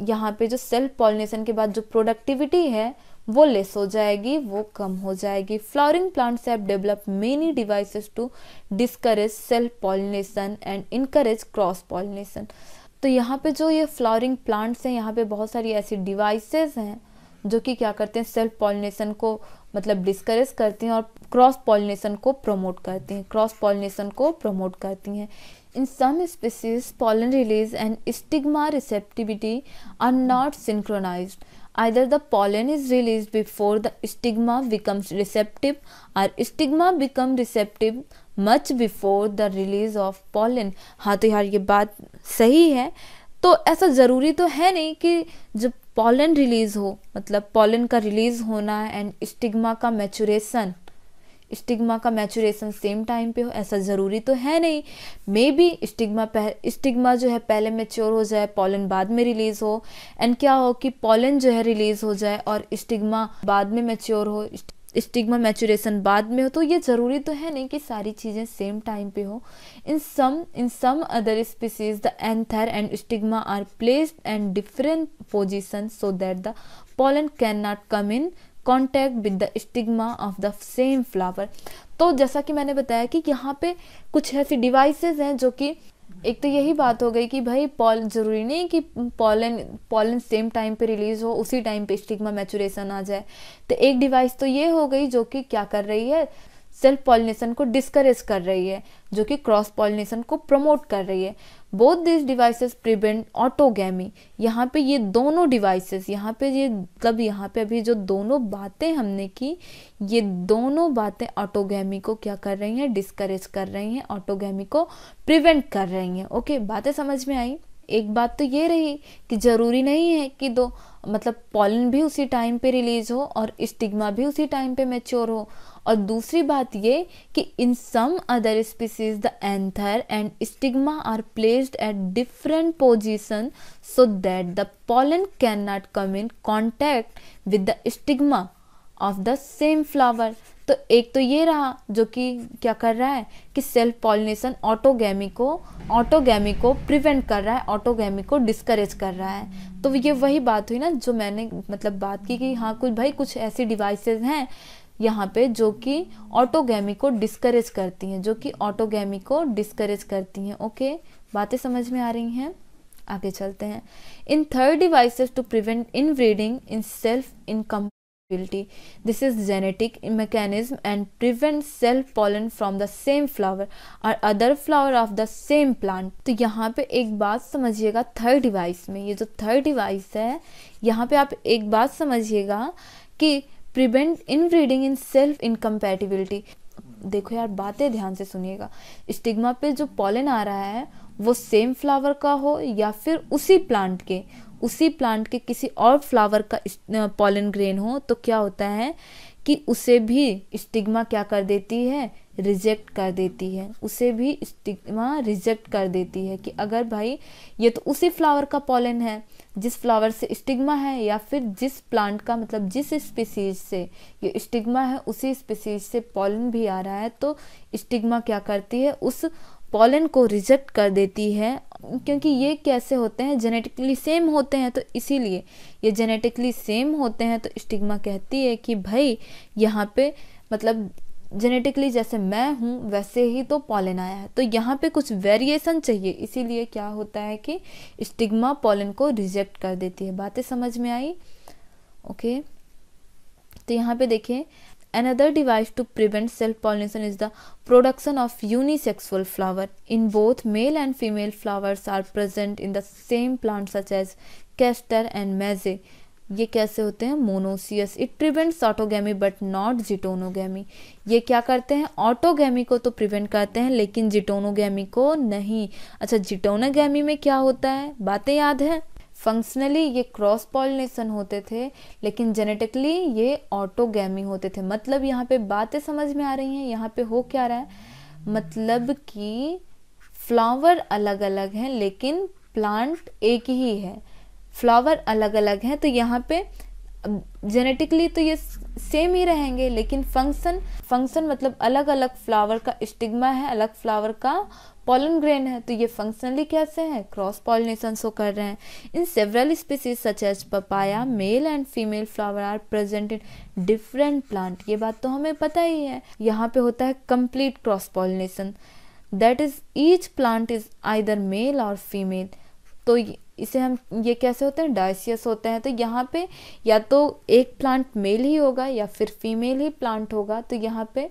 S1: यहाँ पे जो सेल्फ पॉलिनेशन के बाद जो प्रोडक्टिविटी है वो लेस हो जाएगी वो कम हो जाएगी flowering plants have develop many devices to discourage self pollination and encourage cross pollination तो यहाँ पे जो ये फ्लावरिंग प्लांट्स हैं यहाँ पे बहुत सारी ऐसी डिवाइसेस हैं जो कि क्या करते हैं सेल्फ पॉलिनेशन को मतलब डिस्करेज करती हैं और क्रॉस पॉलिनेशन को प्रमोट करती हैं क्रॉस पॉलिनेशन को प्रमोट करती हैं in some species pollen release and stigma receptivity are not synchronized. either the pollen is released before the stigma becomes receptive or stigma become receptive much before the release of pollen हाँ तो यार ये बात सही है तो ऐसा ज़रूरी तो है नहीं कि जब पॉलन रिलीज़ हो मतलब पॉलन का रिलीज़ होना एंड स्टिग्मा का मैचुरेशन स्टिग्मा का मैचुरेशन सेम टाइम पे हो ऐसा ज़रूरी तो है नहीं मे बी स्टिग्मा पह स्टिग्मा जो है पहले मैच्योर हो जाए पॉलन बाद में रिलीज़ हो एंड क्या हो कि पॉलन जो है रिलीज़ हो जाए और स्टिग्मा बाद में मैच्योर हो स्टिग्मा मैचुरेशन बाद में हो तो ये ज़रूरी तो है नहीं कि सारी चीज़ें सेम टाइम पे हो in some in some other species the anther and stigma are placed and different position so that the can not come in contact with the stigma of the same flower तो जैसा कि मैंने बताया कि यहाँ पे कुछ ऐसी डिवाइसेस हैं जो कि एक तो यही बात हो गई कि भाई पॉल जरूरी नहीं कि पॉलन पॉलन सेम टाइम पे रिलीज हो उसी टाइम पे स्टिग्मा मैचुरेशन आ जाए तो एक डिवाइस तो ये हो गई जो कि क्या कर रही है सेल्फ पॉलिनेशन को डिस्करेज कर रही है जो कि क्रॉस पॉलिनेशन को प्रमोट कर रही है both this devices prevent autogamy यहाँ पे ये दोनों डिवाइसेस यहाँ पे ये मतलब यहाँ पे अभी जो दोनों बातें हमने की ये दोनों बातें ऑटोगैमी को क्या कर रही हैं डिस्करेज कर रही हैं ऑटोगैमी को प्रिवेंट कर रही हैं ओके बातें समझ में आई एक बात तो ये रही कि ज़रूरी नहीं है कि दो मतलब पॉलन भी उसी टाइम पे रिलीज हो और स्टिग्मा भी उसी टाइम पे मैच्योर हो और दूसरी बात ये कि in some other species the anther and stigma are placed at different position so that the pollen can not come in contact with the stigma of the same flower तो एक तो ये रहा जो कि क्या कर रहा है कि सेल्फ पॉलिनेशन ऑटोगेमी को ऑटोगेमी को प्रिवेंट कर रहा है ऑटोगेमी को डिस्करेज कर रहा है तो ये वही बात हुई ना जो मैंने मतलब बात की कि हाँ कुछ भाई कुछ ऐसी डिवाइसेस हैं यहाँ पे जो कि ऑटोगेमी को डिस्करेज करती हैं जो कि ऑटोगेमी को डिस्करेज करती हैं ओके बातें समझ में आ रही हैं आगे चलते हैं in third devices to prevent inbreeding in self income this is genetic mechanism and prevent self pollen from the same flower और other flower of the same plant तो यहाँ पे एक बात समझिएगा थर्ड डिवाइस में ये जो थर्ड डिवाइस है यहाँ पे आप एक बात समझिएगा कि prevent inbreeding in self incompatibility देखो यार बातें ध्यान से सुनिएगा स्टिग्मा पे जो पॉलन आ रहा है वो सेम फ्लावर का हो या फिर उसी प्लांट के उसी प्लांट के किसी और फ्लावर का पॉलन ग्रेन हो तो क्या होता है कि उसे भी स्टिग्मा क्या कर देती है रिजेक्ट कर देती है उसे भी स्टिग्मा रिजेक्ट कर देती है कि अगर भाई ये तो उसी फ्लावर का पॉलन है जिस फ्लावर से स्टिग्मा है या फिर जिस प्लांट का मतलब जिस स्पीसीज से ये स्टिग्मा है उसी स्पीसीज से पॉलन भी आ रहा है तो स्टिग्मा क्या करती है उस पॉलन को रिजेक्ट कर देती है क्योंकि ये कैसे होते हैं जेनेटिकली सेम होते हैं तो इसीलिए ये जेनेटिकली सेम होते हैं तो स्टिग्मा कहती है कि भाई यहाँ पे मतलब जेनेटिकली जैसे मैं हूँ वैसे ही तो पॉलन आया है तो यहाँ पे कुछ वेरिएशन चाहिए इसीलिए क्या होता है कि स्टिग्मा पॉलन को रिजेक्ट कर देती है बातें समझ में आई ओके तो यहाँ पे देखिए Another device to prevent self-pollination is the production of unisexual flower. In both male and female flowers are present in the same plant such as castor and maize. ये कैसे होते हैं monoecious it prevents autogamy but not geitonogamy ये क्या करते हैं ऑटोगेमी को तो प्रिवेंट करते हैं लेकिन जिटोनोगेमी को नहीं अच्छा जिटोनोगेमी में क्या होता है बातें याद हैं फंक्शनली ये क्रॉस पॉलिनेशन होते थे लेकिन जेनेटिकली ये ऑटोगैमी होते थे मतलब यहाँ पे बातें समझ में आ रही हैं यहाँ पे हो क्या रहा है मतलब कि फ्लावर अलग अलग हैं लेकिन प्लांट एक ही है फ्लावर अलग अलग हैं तो यहाँ पे जेनेटिकली तो ये सेम ही रहेंगे लेकिन फंक्शन फंक्शन मतलब अलग अलग फ्लावर का स्टिग्मा है अलग फ्लावर का पॉलन ग्रेन है तो ये फंक्शनली कैसे हैं क्रॉस पॉलिनेशन शो कर रहे हैं in several species such as papaya male and female flower are present in different plant ये बात तो हमें पता ही है यहाँ पे होता है complete cross pollination that is each plant is either male और फीमेल तो इसे हम ये कैसे होते हैं डायसियस होते हैं तो यहाँ पे या तो एक प्लांट मेल ही होगा या फिर फीमेल ही प्लांट होगा तो यहाँ पे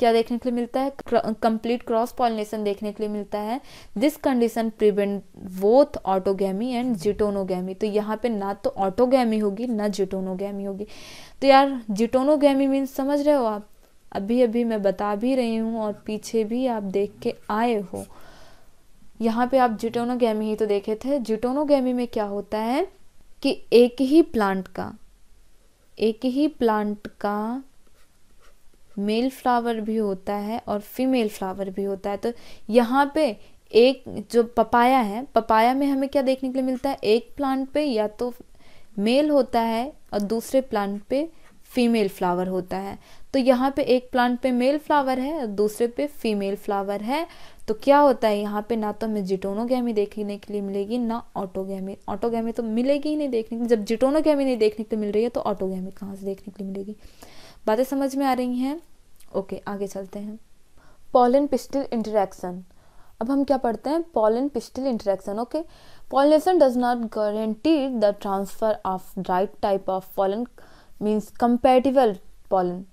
S1: क्या देखने के लिए मिलता है कंप्लीट क्रॉस पॉलिनेशन देखने के लिए मिलता है this condition prevent both autogamy and geitonogamy तो यहाँ पे ना तो ऑटोगैमी होगी ना जिटोनोगैमी होगी तो यार जिटोनोगैमी मीन्स समझ रहे हो आप अभी अभी मैं बता भी रही हूँ और पीछे भी आप देख के आए हो यहाँ पे आप जिटोनोगैमी ही तो देखे थे जिटोनोगैमी में क्या होता है कि एक ही प्लांट का एक ही प्लांट का मेल फ्लावर भी होता है और फीमेल फ्लावर भी होता है तो यहाँ पे एक जो पपाया है पपाया में हमें क्या देखने के लिए मिलता है एक प्लांट पे या तो मेल होता है और दूसरे प्लांट पे फीमेल फ्लावर होता है तो यहाँ पे एक प्लांट पे मेल फ्लावर है और दूसरे पे फीमेल फ्लावर है तो क्या होता है यहाँ पे ना तो हमें जिटोनोगैमी देखने के लिए मिलेगी ना ऑटोगैमी ऑटोगैमी तो मिलेगी ही नहीं देखने के जब जिटोनोगैमी नहीं देखने के लिए मिल रही है तो ऑटोगैमी कहाँ से देखने के लिए मिलेगी बातें समझ में आ रही हैं ओके आगे चलते हैं पॉलन पिस्टिल इंटरेक्शन अब हम क्या पढ़ते हैं pollen pistil interaction okay pollination does not guarantee the transfer of right type of pollen means compatible pollen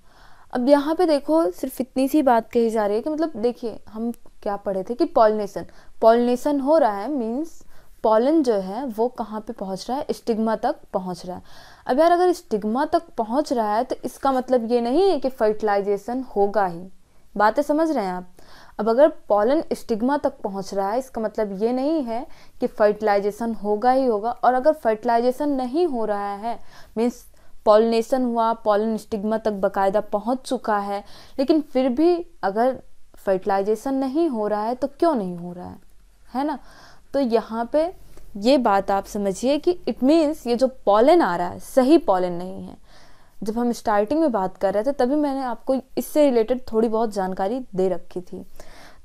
S1: अब यहाँ पे देखो सिर्फ इतनी सी बात कही जा रही है कि मतलब देखिए हम क्या पढ़े थे कि पॉलिनेशन पॉलिनेशन हो रहा है मीन्स पॉलन जो है वो कहाँ पे पहुँच रहा है स्टिग्मा तक पहुँच रहा है अब यार अगर स्टिग्मा तक पहुंच रहा है तो इसका मतलब ये नहीं है कि फर्टिलाइजेशन होगा ही बातें समझ रहे हैं आप अब अगर पॉलन स्टिग्मा तक पहुंच रहा है इसका मतलब ये नहीं है कि फर्टिलाइजेशन होगा ही होगा और अगर फर्टिलाइजेशन नहीं हो रहा है मीन्स पॉलिनेशन हुआ पॉलन स्टिग्मा तक बकायदा पहुंच चुका है लेकिन फिर भी अगर फर्टिलाइजेशन नहीं हो रहा है तो क्यों नहीं हो रहा है है ना तो यहाँ पे ये बात आप समझिए कि इट मीन्स ये जो पॉलन आ रहा है सही पॉलन नहीं है जब हम स्टार्टिंग में बात कर रहे थे तभी मैंने आपको इससे रिलेटेड थोड़ी बहुत जानकारी दे रखी थी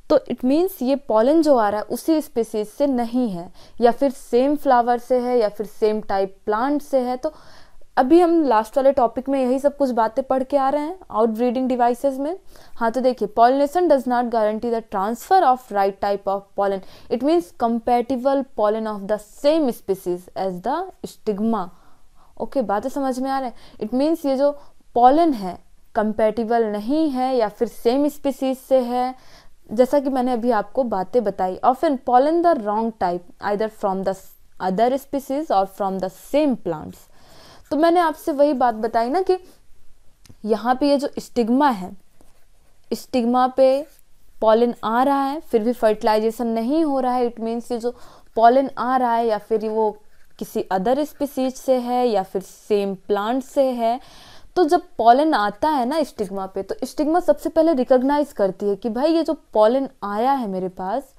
S1: तो इट मीन्स ये पॉलन जो आ रहा है उसी स्पेसीज से नहीं है या फिर सेम फ्लावर से है या फिर सेम टाइप प्लांट से है तो अभी हम लास्ट वाले टॉपिक में यही सब कुछ बातें पढ़ के आ रहे हैं आउट ब्रीडिंग डिवाइसेज में हाँ तो देखिए pollination does not guarantee the transfer of right type of pollen it means compatible pollen of the same species as the stigma okay बातें समझ में आ रहे हैं इट मीन्स ये जो पॉलन है कंपेटिबल नहीं है या फिर सेम स्पीसीज से है जैसा कि मैंने अभी आपको बातें बताई often pollen the wrong type either from the other species और फ्रॉम द सेम प्लांट्स तो मैंने आपसे वही बात बताई ना कि यहाँ पे ये जो स्टिग्मा है स्टिग्मा पे पॉलिन आ रहा है फिर भी फर्टिलाइजेशन नहीं हो रहा है इट मीन्स ये जो पॉलिन आ रहा है या फिर वो किसी अदर स्पीसीज से है या फिर सेम प्लांट से है तो जब पॉलन आता है ना स्टिग्मा पे तो स्टिग्मा सबसे पहले रिकॉग्नाइज करती है कि भाई ये जो पॉलन आया है मेरे पास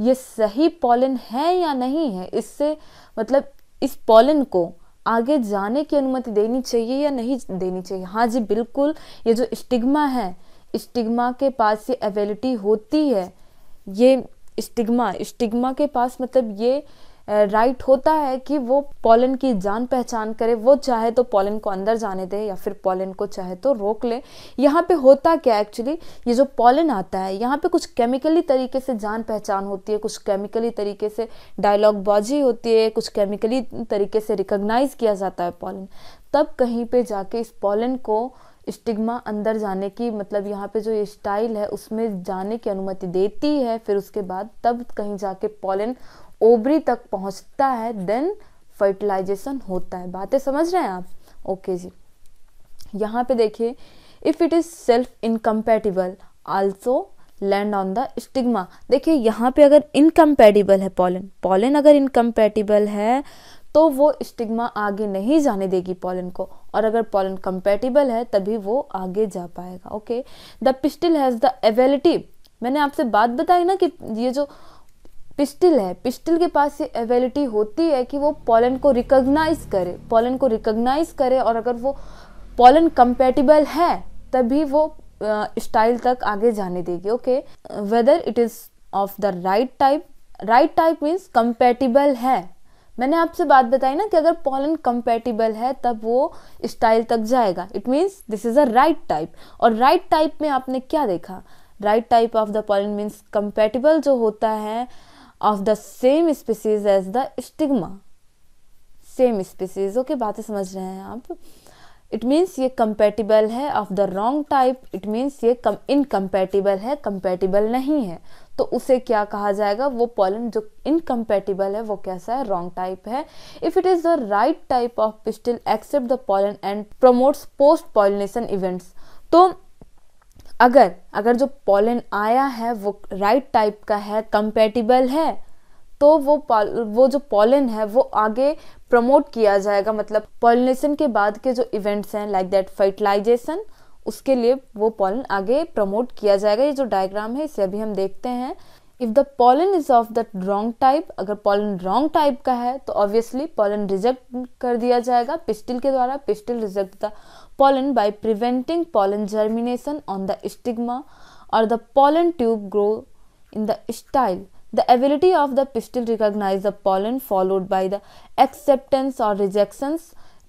S1: ये सही पॉलन है या नहीं है इससे मतलब इस पॉलन को आगे जाने की अनुमति देनी चाहिए या नहीं देनी चाहिए हाँ जी बिल्कुल ये जो स्टिग्मा है स्टिग्मा के पास ये एवेलिटी होती है ये स्टिग्मा स्टिग्मा के पास मतलब ये राइट होता है कि वो पॉलन की जान पहचान करे वो चाहे तो पॉलन को अंदर जाने दे या फिर पॉलन को चाहे तो रोक ले यहाँ पे होता क्या एक्चुअली ये जो पॉलन आता है यहाँ पे कुछ केमिकली तरीके से जान पहचान होती है कुछ केमिकली तरीके से डायलॉग बाजी होती है कुछ केमिकली तरीके से रिकग्नाइज किया जाता है पॉलन तब कहीं पे जाके इस पॉलन को स्टिग्मा अंदर जाने की मतलब यहाँ पे जो ये स्टाइल है उसमें जाने की अनुमति देती है फिर उसके बाद तब कहीं जाके पॉलन ओबरी तक पहुंचता है देन फर्टिलाइजेशन होता है बातें समझ रहे हैं आप ओके okay जी यहाँ पे देखिए if it is self incompatible also land on the stigma देखिए यहाँ पे अगर इनकम्पेटिबल है पॉलन पॉलन अगर इनकम्पेटिबल है तो वो स्टिग्मा आगे नहीं जाने देगी पॉलन को और अगर पॉलन कंपेटिबल है तभी वो आगे जा पाएगा okay the pistil has the ability मैंने आपसे बात बताई ना कि ये जो पिस्टिल है पिस्टिल के पास ये एबिलिटी होती है कि वो पॉलन को रिकॉग्नाइज करे पॉलन को रिकॉग्नाइज करे और अगर वो पॉलन कंपेटिबल है तभी वो स्टाइल uh, तक आगे जाने देगी okay whether it is of the right type right type means compatible है मैंने आपसे बात बताई ना कि अगर पॉलन कंपेटिबल है तब वो स्टाइल तक जाएगा it means this is a right type और राइट right टाइप में आपने क्या देखा right type of the pollen means compatible जो होता है of the same species as the stigma same species okay बातें समझ रहे हैं आप इट मीन्स ये कंपेटिबल है of the wrong type it means ये कम इनकम्पेटिबल है कंपेटिबल नहीं है तो उसे क्या कहा जाएगा वो पॉलन जो इनकम्पेटिबल है वो कैसा है रॉन्ग टाइप है if it is the right type of pistil accept the pollen and promotes post pollination events तो अगर अगर जो पॉलन आया है वो राइट टाइप का है कंपेटिबल है तो वो वो जो पॉलन है वो आगे प्रमोट किया जाएगा मतलब पॉलिनेशन के बाद के जो इवेंट्स हैं लाइक दैट फर्टिलाइजेशन उसके लिए वो पॉलन आगे प्रमोट किया जाएगा ये जो डायग्राम है इसे अभी हम देखते हैं if the pollen is of the wrong type अगर पॉलन रॉन्ग टाइप का है तो ऑब्वियसली पॉलन रिजेक्ट कर दिया जाएगा पिस्टिल के द्वारा pistil reject the pollen by preventing pollen germination on the stigma or the pollen tube grow in the style. The ability of the pistil recognize the pollen followed by the acceptance or rejections.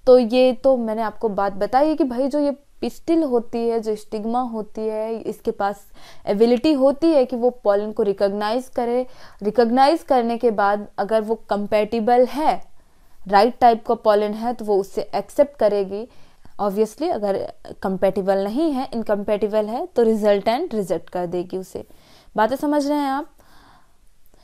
S1: तो ये तो मैंने आपको बात बताई है कि भाई जो ये पिस्टिल होती है जो स्टिग्मा होती है इसके पास एबिलिटी होती है कि वो पॉलन को रिकॉग्नाइज करे रिकॉग्नाइज करने के बाद अगर वो कंपेटिबल है राइट टाइप का पॉलन है तो वो उससे एक्सेप्ट करेगी ऑब्वियसली अगर कंपेटिबल नहीं है इनकम्पेटिबल है तो रिजल्टेंट रिजेक्ट कर देगी उसे बातें समझ रहे हैं आप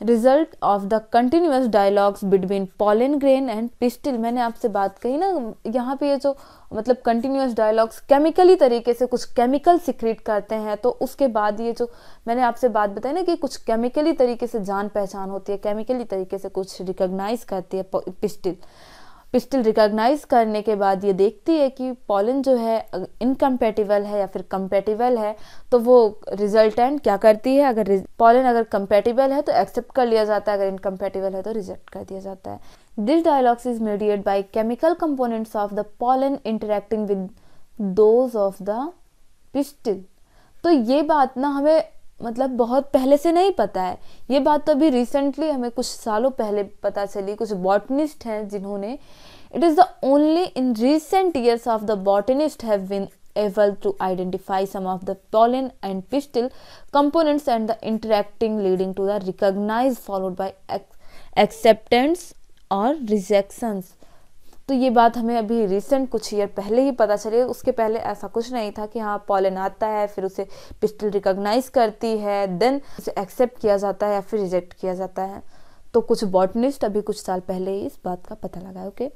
S1: result of the continuous dialogues between pollen grain and pistil मैंने आपसे बात कही ना यहाँ पे ये जो मतलब कंटिन्यूस डायलॉग्स केमिकली तरीके से कुछ केमिकल सिक्रेट करते हैं तो उसके बाद ये जो मैंने आपसे बात बताई ना कि कुछ केमिकली तरीके से जान पहचान होती है केमिकली तरीके से कुछ रिकोगनाइज करती है पिस्टिल पिस्टल रिकॉग्नाइज करने के बाद ये देखती है कि पॉलन जो है इनकम्पेटिबल है या फिर कंपेटिबल है तो वो रिजल्टेंट क्या करती है अगर पॉलन अगर कंपेटिबल है तो एक्सेप्ट कर लिया जाता है अगर इनकम्पेटिबल है तो रिजेक्ट कर दिया जाता है this dialogues is mediate by chemical components of the pollen interacting with those of the pistil तो ये बात ना हमें मतलब बहुत पहले से नहीं पता है ये बात तो अभी रिसेंटली हमें कुछ सालों पहले पता चली कुछ बॉटनिस्ट हैं जिन्होंने it is the only in recent years of the botanist have been able to identify some of the pollen and pistil components and the interacting leading to the recognise followed by acceptance और रिजेक्शंस तो ये बात हमें अभी रिसेंट कुछ ईयर पहले ही पता चले उसके पहले ऐसा कुछ नहीं था कि हाँ पॉलन आता है फिर उसे पिस्टल रिकॉग्नाइज करती है देन उसे एक्सेप्ट किया जाता है या फिर रिजेक्ट किया जाता है तो कुछ बॉटनिस्ट अभी कुछ साल पहले ही इस बात का पता लगा ओके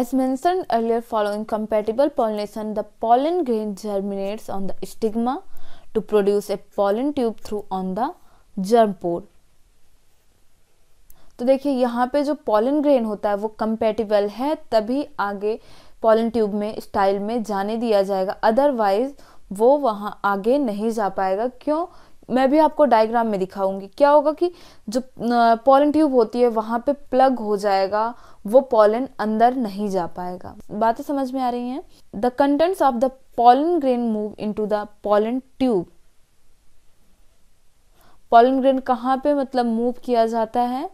S1: एज मैं earlier following compatible pollination the pollen grain germinates on the stigma to produce a pollen tube through on the germ pore तो देखिए यहाँ पे जो पॉलन ग्रेन होता है वो कंपेटिबल है तभी आगे पॉलन ट्यूब में स्टाइल में जाने दिया जाएगा अदरवाइज वो वहाँ आगे नहीं जा पाएगा क्यों मैं भी आपको डायग्राम में दिखाऊंगी क्या होगा कि जो पॉलन ट्यूब होती है वहाँ पे प्लग हो जाएगा वो पॉलन अंदर नहीं जा पाएगा बातें समझ में आ रही हैं the contents of the pollen grain move to the pollen tube pollen grain कहाँ पे मतलब मूव किया जाता है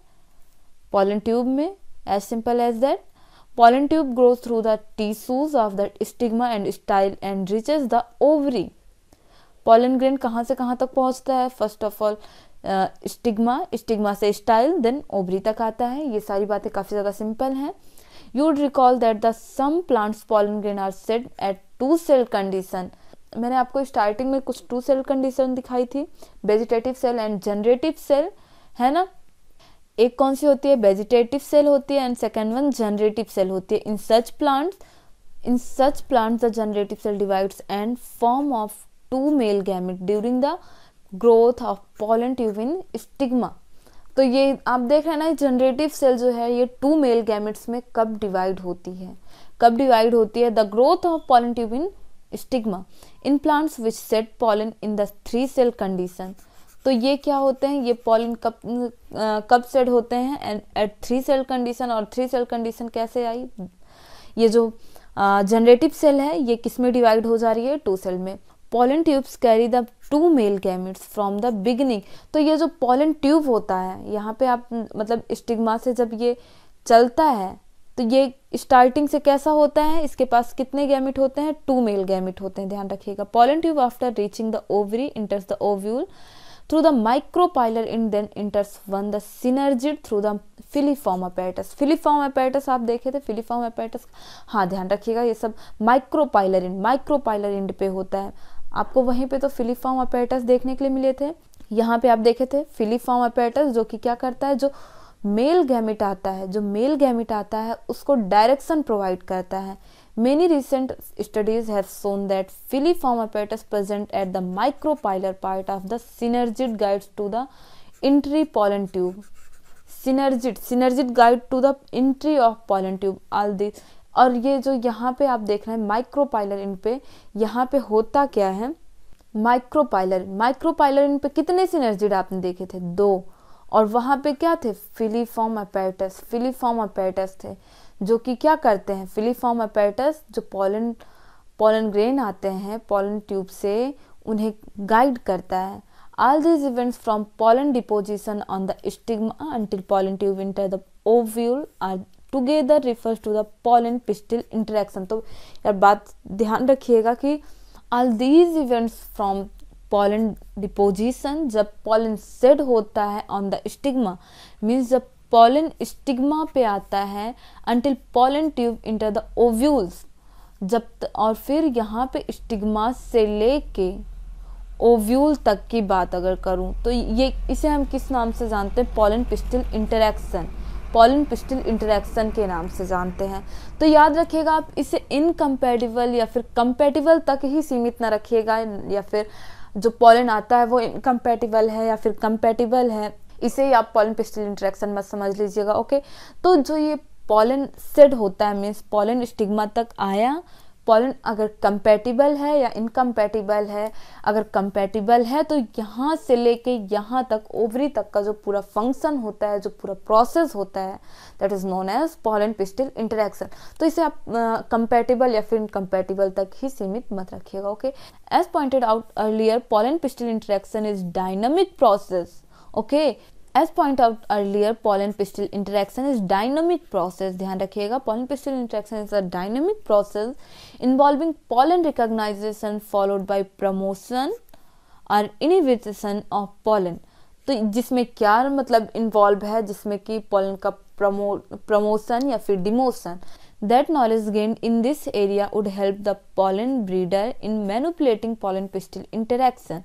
S1: pollen tube में as simple as that pollen tube grows through the tissues of the stigma and style and reaches the ovary pollen grain कहाँ से कहाँ तक पहुँचता है first of all stigma stigma से स्टाइल देन ओबरी तक आता है ये सारी बातें काफ़ी ज़्यादा सिंपल हैं you would recall that the some plants pollen grain are set at two cell condition मैंने आपको स्टार्टिंग में कुछ टू सेल कंडीशन दिखाई थी vegetative cell and generative cell है ना एक कौन सी होती है वेजिटेटिव सेल होती है and second one generative cell होती है in such plants in such plants the generative cell divides and form of two male gamete during the growth of pollen tube in stigma तो ये आप देख रहे हैं ना जनरेटिव सेल जो है ये टू मेल गैमिट्स में कब डिवाइड होती है कब डिवाइड होती है the growth of pollen tube in stigma in plants which set pollen in the three cell condition तो ये क्या होते हैं ये पॉलिन कप कप सेड होते हैं and at three cell condition और थ्री सेल कंडीशन कैसे आई ये जो जनरेटिव सेल है ये किस में डिवाइड हो जा रही है टू सेल में pollen tubes carry the two male gametes from the beginning तो ये जो पॉलन ट्यूब होता है यहाँ पे आप मतलब स्टिग्मा से जब ये चलता है तो ये स्टार्टिंग से कैसा होता है इसके पास कितने गैमिट होते हैं टू मेल गैमिट होते हैं ध्यान रखिएगा pollen tube after reaching the ovary enters the ovule Through the micropylar end then enters one the synergid through the filiform apparatus filiform apparatus आप देखे थे फिलीफॉर्म अपैटस हाँ ध्यान रखिएगा ये सब माइक्रोपाइलर इंड माइक्रोपाइलर इंड पे होता है आपको वहीं पे तो फिलीफॉर्म अपैटस देखने के लिए मिले थे यहाँ पे आप देखे थे फिलीफॉर्म अपैटस जो कि क्या करता है जो मेल गैमिट आता है जो मेल गैमिट आता है उसको डायरेक्शन प्रोवाइड करता है Many recent studies have shown that filiform apparatus present at the micropylar part of the synergid guides to the entry pollen tube. Synergid, synergid guide to the entry of pollen tube. All this और ये जो यहाँ पे आप देख रहे हैं माइक्रोपाइलर इन पे यहाँ पे होता क्या है माइक्रोपाइलर माइक्रोपाइलर इन पे कितने सिनर्जिड आपने देखे थे दो और वहाँ पे क्या थे फिलीफॉर्म अपैटस फिलीफॉर्म अपैटस थे जो कि क्या करते हैं फिलीफॉर्म अपैटस जो पोलन पोलन ग्रेन आते हैं पोलन ट्यूब से उन्हें गाइड करता है all these events from pollen deposition on the stigma until pollen tube enter the ovule are together refers to the pollen pistil interaction तो यार बात ध्यान रखिएगा कि all these events from pollen deposition जब पोलन सेड होता है ऑन द स्टिग्मा मीन्स जब pollen स्टिग्मा पे आता है until pollen tube enter the ovules जब त, और फिर यहाँ पे स्टिग्मा से ले के ओव्यूल तक की बात अगर करूँ तो ये इसे हम किस नाम से जानते हैं pollen pistil interaction pollen pistil interaction के नाम से जानते हैं तो याद रखिएगा आप इसे इनकम्पेटिबल या फिर कंपेटिबल तक ही सीमित ना रखिएगा या फिर जो पॉलन आता है वो इनकम्पेटिबल है या फिर कंपेटिबल है इसे आप पॉलन पिस्टल इंट्रैक्शन मत समझ लीजिएगा ओके तो जो ये पॉलन सेड होता है मीन्स पॉलन स्टिग्मा तक आया पॉलन अगर कंपेटिबल है या इनकम्पेटिबल है अगर कंपेटिबल है तो यहाँ से लेके यहाँ तक ओवरी तक का जो पूरा फंक्शन होता है जो पूरा प्रोसेस होता है that is known as pollen pistil interaction तो इसे आप कंपेटिबल uh, या फिर इनकम्पेटिबल तक ही सीमित मत रखिएगा okay as pointed out earlier pollen pistil interaction is dynamic process okay as point out earlier pollen pistil interaction is dynamic process ध्यान रखिएगा pollen pistil interaction is a dynamic process involving pollen recognition followed by promotion और इनिविटेशन ऑफ पॉलन तो जिसमें क्या मतलब इन्वॉल्व है जिसमें कि पॉलन का प्रमो प्रमोशन या फिर demotion that knowledge gain in this area would help the pollen breeder in manipulating pollen pistil interaction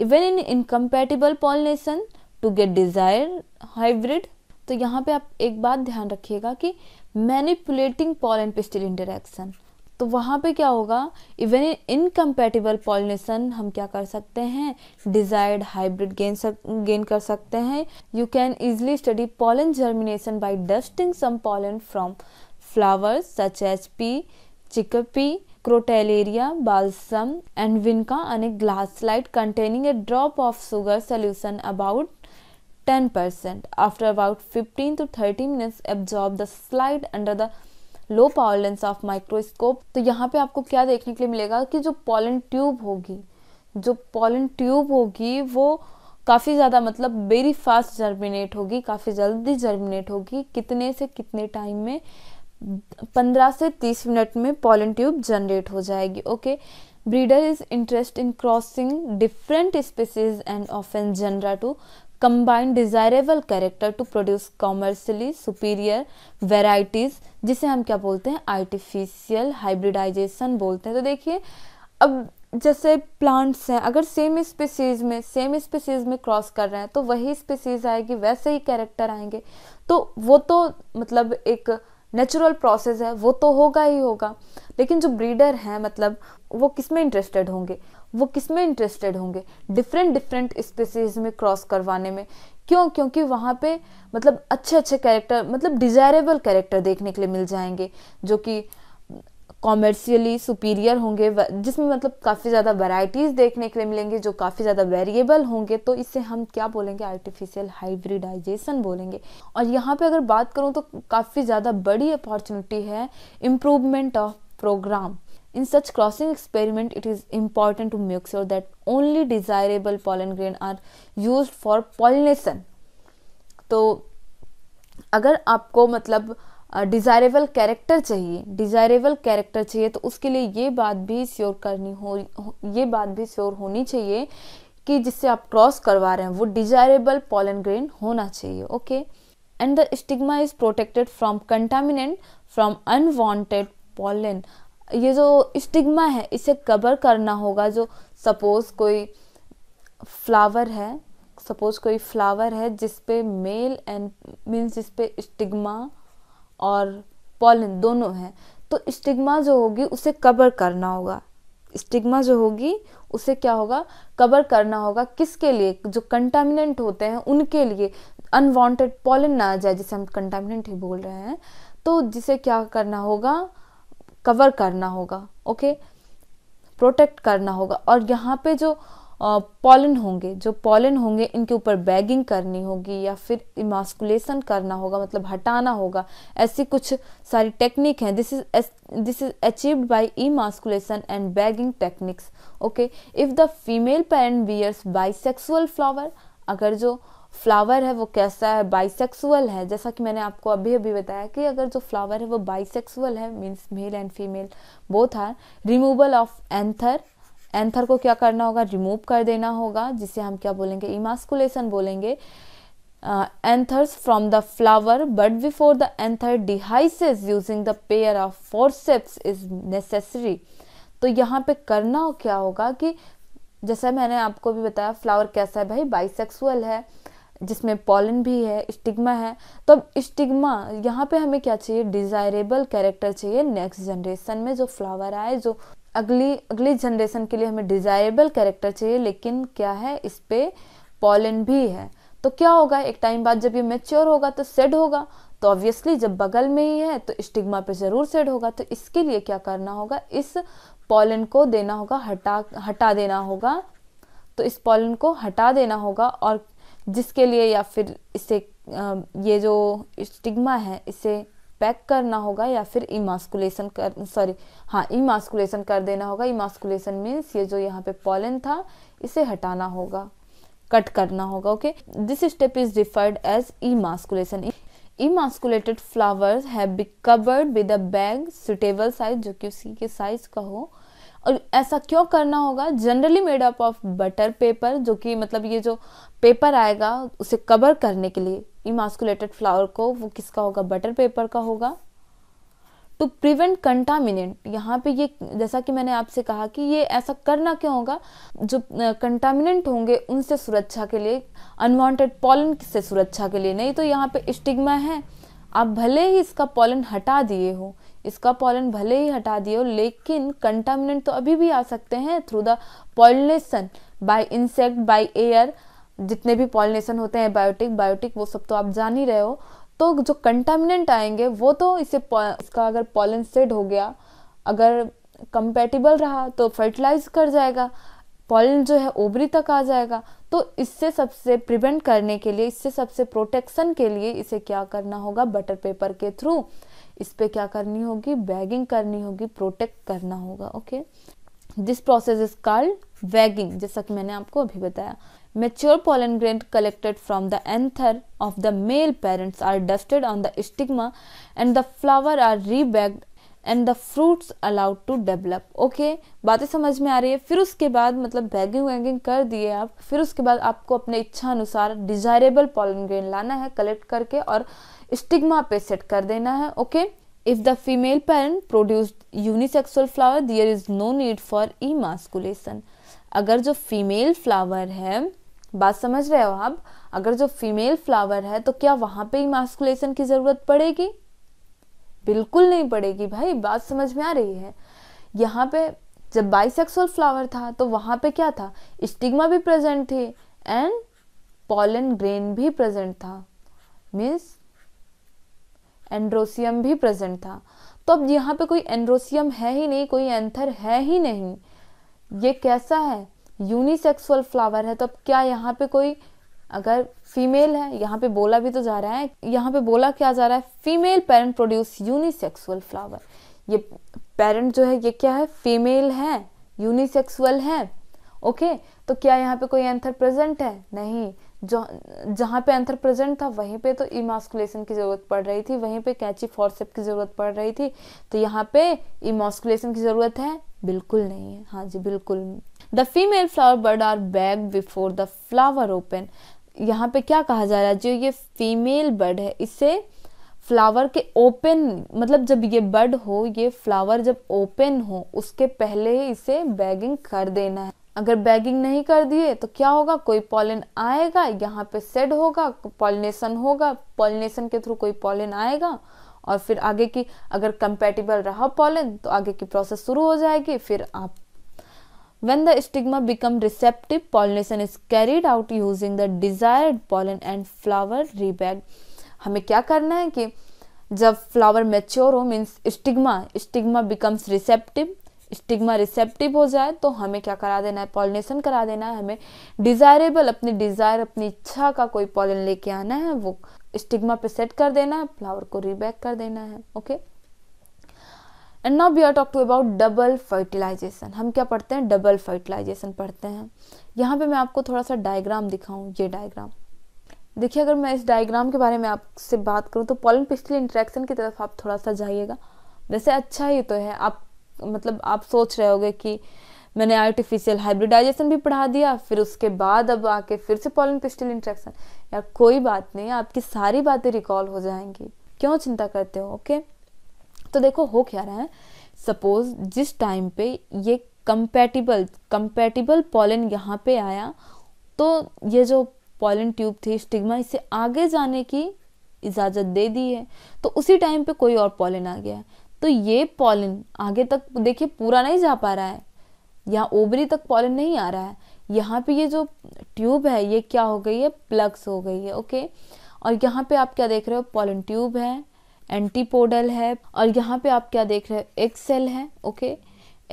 S1: even in incompatible pollination to get desire hybrid तो यहाँ पे आप एक बात ध्यान रखिएगा कि मैनिपुलेटिंग पॉलन पिस्टिल इंटरेक्शन तो वहाँ पे क्या होगा इवन इनकम्पेटिबल पॉलिनेशन हम क्या कर सकते हैं डिजायर्ड हाइब्रिड गेन सक गेन कर सकते हैं you can easily study pollen germination by dusting some pollen from flowers such H P chickpea crotalaria balsam and vinca on a glass light containing a drop of sugar solution about 10%. After about 15 to 30 minutes, absorb the slide under the low lens of microscope तो यहाँ पे आपको क्या देखने के लिए मिलेगा कि जो पॉलन ट्यूब होगी जो पॉलन ट्यूब होगी वो काफ़ी ज़्यादा मतलब वेरी फास्ट जर्मिनेट होगी काफ़ी जल्दी जर्मिनेट होगी कितने से कितने टाइम में पंद्रह से तीस मिनट में पॉलन ट्यूब जनरेट हो जाएगी okay breeder is interest in crossing different species and ऑफेंस genera to combine desirable character to produce commercially superior varieties जिसे हम क्या बोलते हैं आर्टिफिशियल हाइब्रिडाइजेशन बोलते हैं तो देखिए अब जैसे प्लांट्स हैं अगर सेम स्पीसीज में सेम स्पीसीज में क्रॉस कर रहे हैं तो वही स्पीसीज आएगी वैसे ही कैरेक्टर आएंगे तो वो तो मतलब एक नेचुरल प्रोसेस है वो तो होगा ही होगा लेकिन जो ब्रीडर हैं मतलब वो किस में इंटरेस्टेड होंगे वो किस में इंटरेस्टेड होंगे डिफरेंट डिफरेंट स्पेसीज में क्रॉस करवाने में क्यों क्योंकि वहाँ पे मतलब अच्छे अच्छे कैरेक्टर मतलब डिजायरेबल कैरेक्टर देखने के लिए मिल जाएंगे जो कि कॉमर्शियली सुपीरियर होंगे जिसमें मतलब काफ़ी ज़्यादा वैरायटीज़ देखने के लिए मिलेंगे जो काफ़ी ज़्यादा वेरिएबल होंगे तो इससे हम क्या बोलेंगे आर्टिफिशियल हाइब्रिडाइजेशन बोलेंगे और यहाँ पे अगर बात करूँ तो काफ़ी ज़्यादा बड़ी अपॉर्चुनिटी है improvement of program In such crossing experiment, it is important to make sure that only desirable pollen grain are used for pollination. तो अगर आपको मतलब डिज़ायरेबल कैरेक्टर चाहिए डिज़ायरेबल कैरेक्टर चाहिए तो उसके लिए ये बात भी श्योर करनी हो ये बात भी श्योर होनी चाहिए कि जिससे आप क्रॉस करवा रहे हैं वो डिज़ायरेबल पॉलन ग्रेन होना चाहिए okay and the stigma is protected from contaminant from unwanted pollen ये जो स्टिग्मा है इसे कवर करना होगा जो सपोज़ कोई फ्लावर है सपोज़ कोई फ्लावर है जिस पे मेल एंड मीन्स जिस पे स्टिग्मा और पॉलन दोनों हैं तो स्टिग्मा जो होगी उसे कवर करना होगा स्टिग्मा जो होगी उसे क्या होगा कवर करना होगा किसके लिए जो कंटामिनेंट होते हैं उनके लिए अनवांटेड पॉलन ना आ जाए जिसे हम कंटामिनेंट ही बोल रहे हैं तो जिसे क्या करना होगा कवर करना होगा ओके प्रोटेक्ट करना होगा और यहाँ पे जो पॉलन होंगे जो पॉलन होंगे इनके ऊपर बैगिंग करनी होगी या फिर इमास्कुलेशन करना होगा मतलब हटाना होगा ऐसी कुछ सारी टेक्निक हैं this is this is achieved by emasculation and bagging techniques okay if the female parent bears sexual flower अगर जो फ्लावर है वो कैसा है बाइसेक्सुअल है जैसा कि मैंने आपको अभी अभी बताया कि अगर जो फ्लावर है वो बाइसेक्सुअल है means male and female both are removal of anther anther को क्या करना होगा रिमूव कर देना होगा जिसे हम क्या बोलेंगे इमास्कुलेशन बोलेंगे anthers from the flower but before the anther dehisces using the pair of forceps is necessary तो यहाँ पे करना क्या होगा कि जैसा मैंने आपको भी बताया फ्लावर कैसा है भाई बाइसेक्सुअल है जिसमें पॉलन भी है स्टिग्मा है तो अब स्टिग्मा यहाँ पे हमें क्या चाहिए डिज़ायरेबल कैरेक्टर चाहिए नेक्स्ट जनरेशन में जो फ्लावर आए जो अगली अगली जनरेशन के लिए हमें डिज़ायरेबल कैरेक्टर चाहिए लेकिन क्या है इस पर पॉलन भी है तो क्या होगा एक टाइम बाद जब ये मेच्योर होगा तो सेड होगा तो ऑब्वियसली जब बगल में ही है तो स्टिग्मा पे ज़रूर सेड होगा तो इसके लिए क्या करना होगा इस पॉलन को देना होगा हटा हटा देना होगा तो इस पॉलन को हटा देना होगा और जिसके लिए या फिर इसे ये जो स्टिग्मा है इसे पैक करना होगा या फिर इमास्कुलेशन कर सॉरी हाँ इमास्कुलेशन कर देना होगा इमास्कुलेशन मीन्स ये जो यहाँ पे पॉलन था इसे हटाना होगा कट करना होगा okay this step is referred as emasculation emasculated flowers have be covered with a bag suitable size जो कि उसी के साइज का हो और ऐसा क्यों करना होगा generally made up of butter paper जो कि मतलब ये जो पेपर आएगा उसे कवर करने के लिए इमास्कुलेटेड फ्लावर को वो किसका होगा बटर पेपर का होगा टू प्रिवेंट कंटामिनेंट यहाँ पे ये जैसा कि मैंने आपसे कहा कि ये ऐसा करना क्यों होगा जो कंटामिनेंट होंगे उनसे सुरक्षा के लिए अनवांटेड पॉलन से सुरक्षा के लिए नहीं तो यहाँ पे स्टिग्मा है आप भले ही इसका पॉलन हटा दिए हो इसका पॉलन भले ही हटा दियो लेकिन कंटामिनेंट तो अभी भी आ सकते हैं through the pollination by insect by air जितने भी पॉलिनेशन होते हैं बायोटिक बायोटिक वो सब तो आप जान ही रहे हो तो जो कंटामिनेंट आएंगे वो तो इसे इसका अगर पॉलन सेड हो गया अगर कंपेटिबल रहा तो फर्टिलाइज कर जाएगा पॉलन जो है ओबरी तक आ जाएगा तो इससे सबसे प्रिवेंट करने के लिए इससे सबसे प्रोटेक्शन के लिए इसे क्या करना होगा बटर पेपर के थ्रू इस पर क्या करनी होगी बैगिंग करनी होगी प्रोटेक्ट करना होगा okay this process is called bagging जैसा कि मैंने आपको अभी बताया mature pollen grain collected from the anther of the male parents are dusted on the stigma and the flower are rebagged and the fruits allowed to develop okay बातें समझ में आ रही है फिर उसके बाद मतलब बैगिंग वैगिंग कर दिए आप फिर उसके बाद आपको अपने इच्छा अनुसार डिजायरेबल पोलन ग्रेन लाना है कलेक्ट करके और स्टिग्मा पे सेट कर देना है okay if the female parent produce unisexual flower there is no need for emasculation अगर जो फीमेल फ्लावर है बात समझ रहे हो आप अगर जो फीमेल फ्लावर है तो क्या वहां पे इमास्कुलेशन की ज़रूरत पड़ेगी बिल्कुल नहीं पड़ेगी भाई बात समझ में आ रही है यहाँ पे जब बाइसेक्सुअल फ्लावर था तो वहां पे क्या था स्टिग्मा भी प्रेजेंट थी एंड पॉलन ग्रेन भी प्रेजेंट था मीन्स एंड्रोसियम भी प्रेजेंट था तो अब यहाँ पे कोई एंड्रोसियम है ही नहीं कोई एंथर है ही नहीं ये कैसा है यूनिसेक्सुअल फ्लावर है तो अब क्या यहाँ पे कोई अगर फीमेल है यहाँ पे बोला भी तो जा रहा है यहाँ पे बोला क्या जा रहा है female parent produce unisexual flower ये पेरेंट जो है ये क्या है फीमेल है यूनिसेक्सुअल है ओके तो क्या यहाँ पे कोई एंथर प्रेजेंट है नहीं जहाँ पे अंतर प्रेजेंट था वहीं पे तो इमास्कुलेशन की ज़रूरत पड़ रही थी वहीं पे कैची फॉरसेप की ज़रूरत पड़ रही थी तो यहाँ पे इमास्कुलेशन की ज़रूरत है बिल्कुल नहीं है हाँ जी बिल्कुल the female flower bird are bag before the flower open यहाँ पे क्या कहा जा रहा है जो ये फीमेल बर्ड है इसे फ्लावर के ओपन मतलब जब ये बर्ड हो ये फ्लावर जब ओपन हो उसके पहले ही इसे बैगिंग कर देना है अगर बैगिंग नहीं कर दिए तो क्या होगा कोई पॉलन आएगा यहाँ पे सेड होगा पॉलिनेशन होगा पॉलिनेशन के थ्रू कोई पॉलन आएगा और फिर आगे की अगर कंपेटिबल रहा पॉलन तो आगे की प्रोसेस शुरू हो जाएगी फिर आप when the stigma become receptive pollination is carried out using the desire pollen and flower rebag हमें क्या करना है कि जब फ्लावर मेच्योर हो means stigma stigma becomes receptive stigma receptive हो जाए तो हमें क्या करा देना है पॉलिनेशन करा देना है हमें डिजायरेबल अपनी डिजायर अपनी इच्छा का कोई पॉलिन लेके आना है वो स्टिग्मा पे सेट कर देना है फ्लावर को रीबैक कर देना है okay and now we are talk to about double fertilization हम क्या पढ़ते हैं डबल फर्टिलाइजेशन पढ़ते हैं यहाँ पे मैं आपको थोड़ा सा डायग्राम दिखाऊँ ये डायग्राम देखिए अगर मैं इस डायग्राम के बारे में आपसे बात करूँ तो पॉलन पिछले इंट्रैक्शन की तरफ आप थोड़ा सा जाइएगा वैसे अच्छा ही तो है आप मतलब आप सोच रहे होगे कि मैंने आर्टिफिशियल हाइब्रिडाइजेशन भी पढ़ा दिया फिर उसके बाद अब आके फिर से पॉलन पिस्टल इंट्रैक्शन यार कोई बात नहीं आपकी सारी बातें रिकॉल हो जाएंगी क्यों चिंता करते हो ओके तो देखो हो क्या रहा है सपोज जिस टाइम पे ये कंपेटिबल कंपेटिबल पॉलन यहाँ पे आया तो ये जो पॉलन ट्यूब थी स्टिग्मा इसे आगे जाने की इजाज़त दे दी है तो उसी टाइम पे कोई और पॉलन आ गया है तो ये पॉलिन आगे तक देखिए पूरा नहीं जा पा रहा है यहाँ ओबरी तक पॉलिन नहीं आ रहा है यहाँ पे ये जो ट्यूब है ये क्या हो गई है प्लग्स हो गई है ओके और यहाँ पे आप क्या देख रहे हो पॉलिन ट्यूब है एंटीपोडल है और यहाँ पे आप क्या देख रहे हो एक सेल है ओके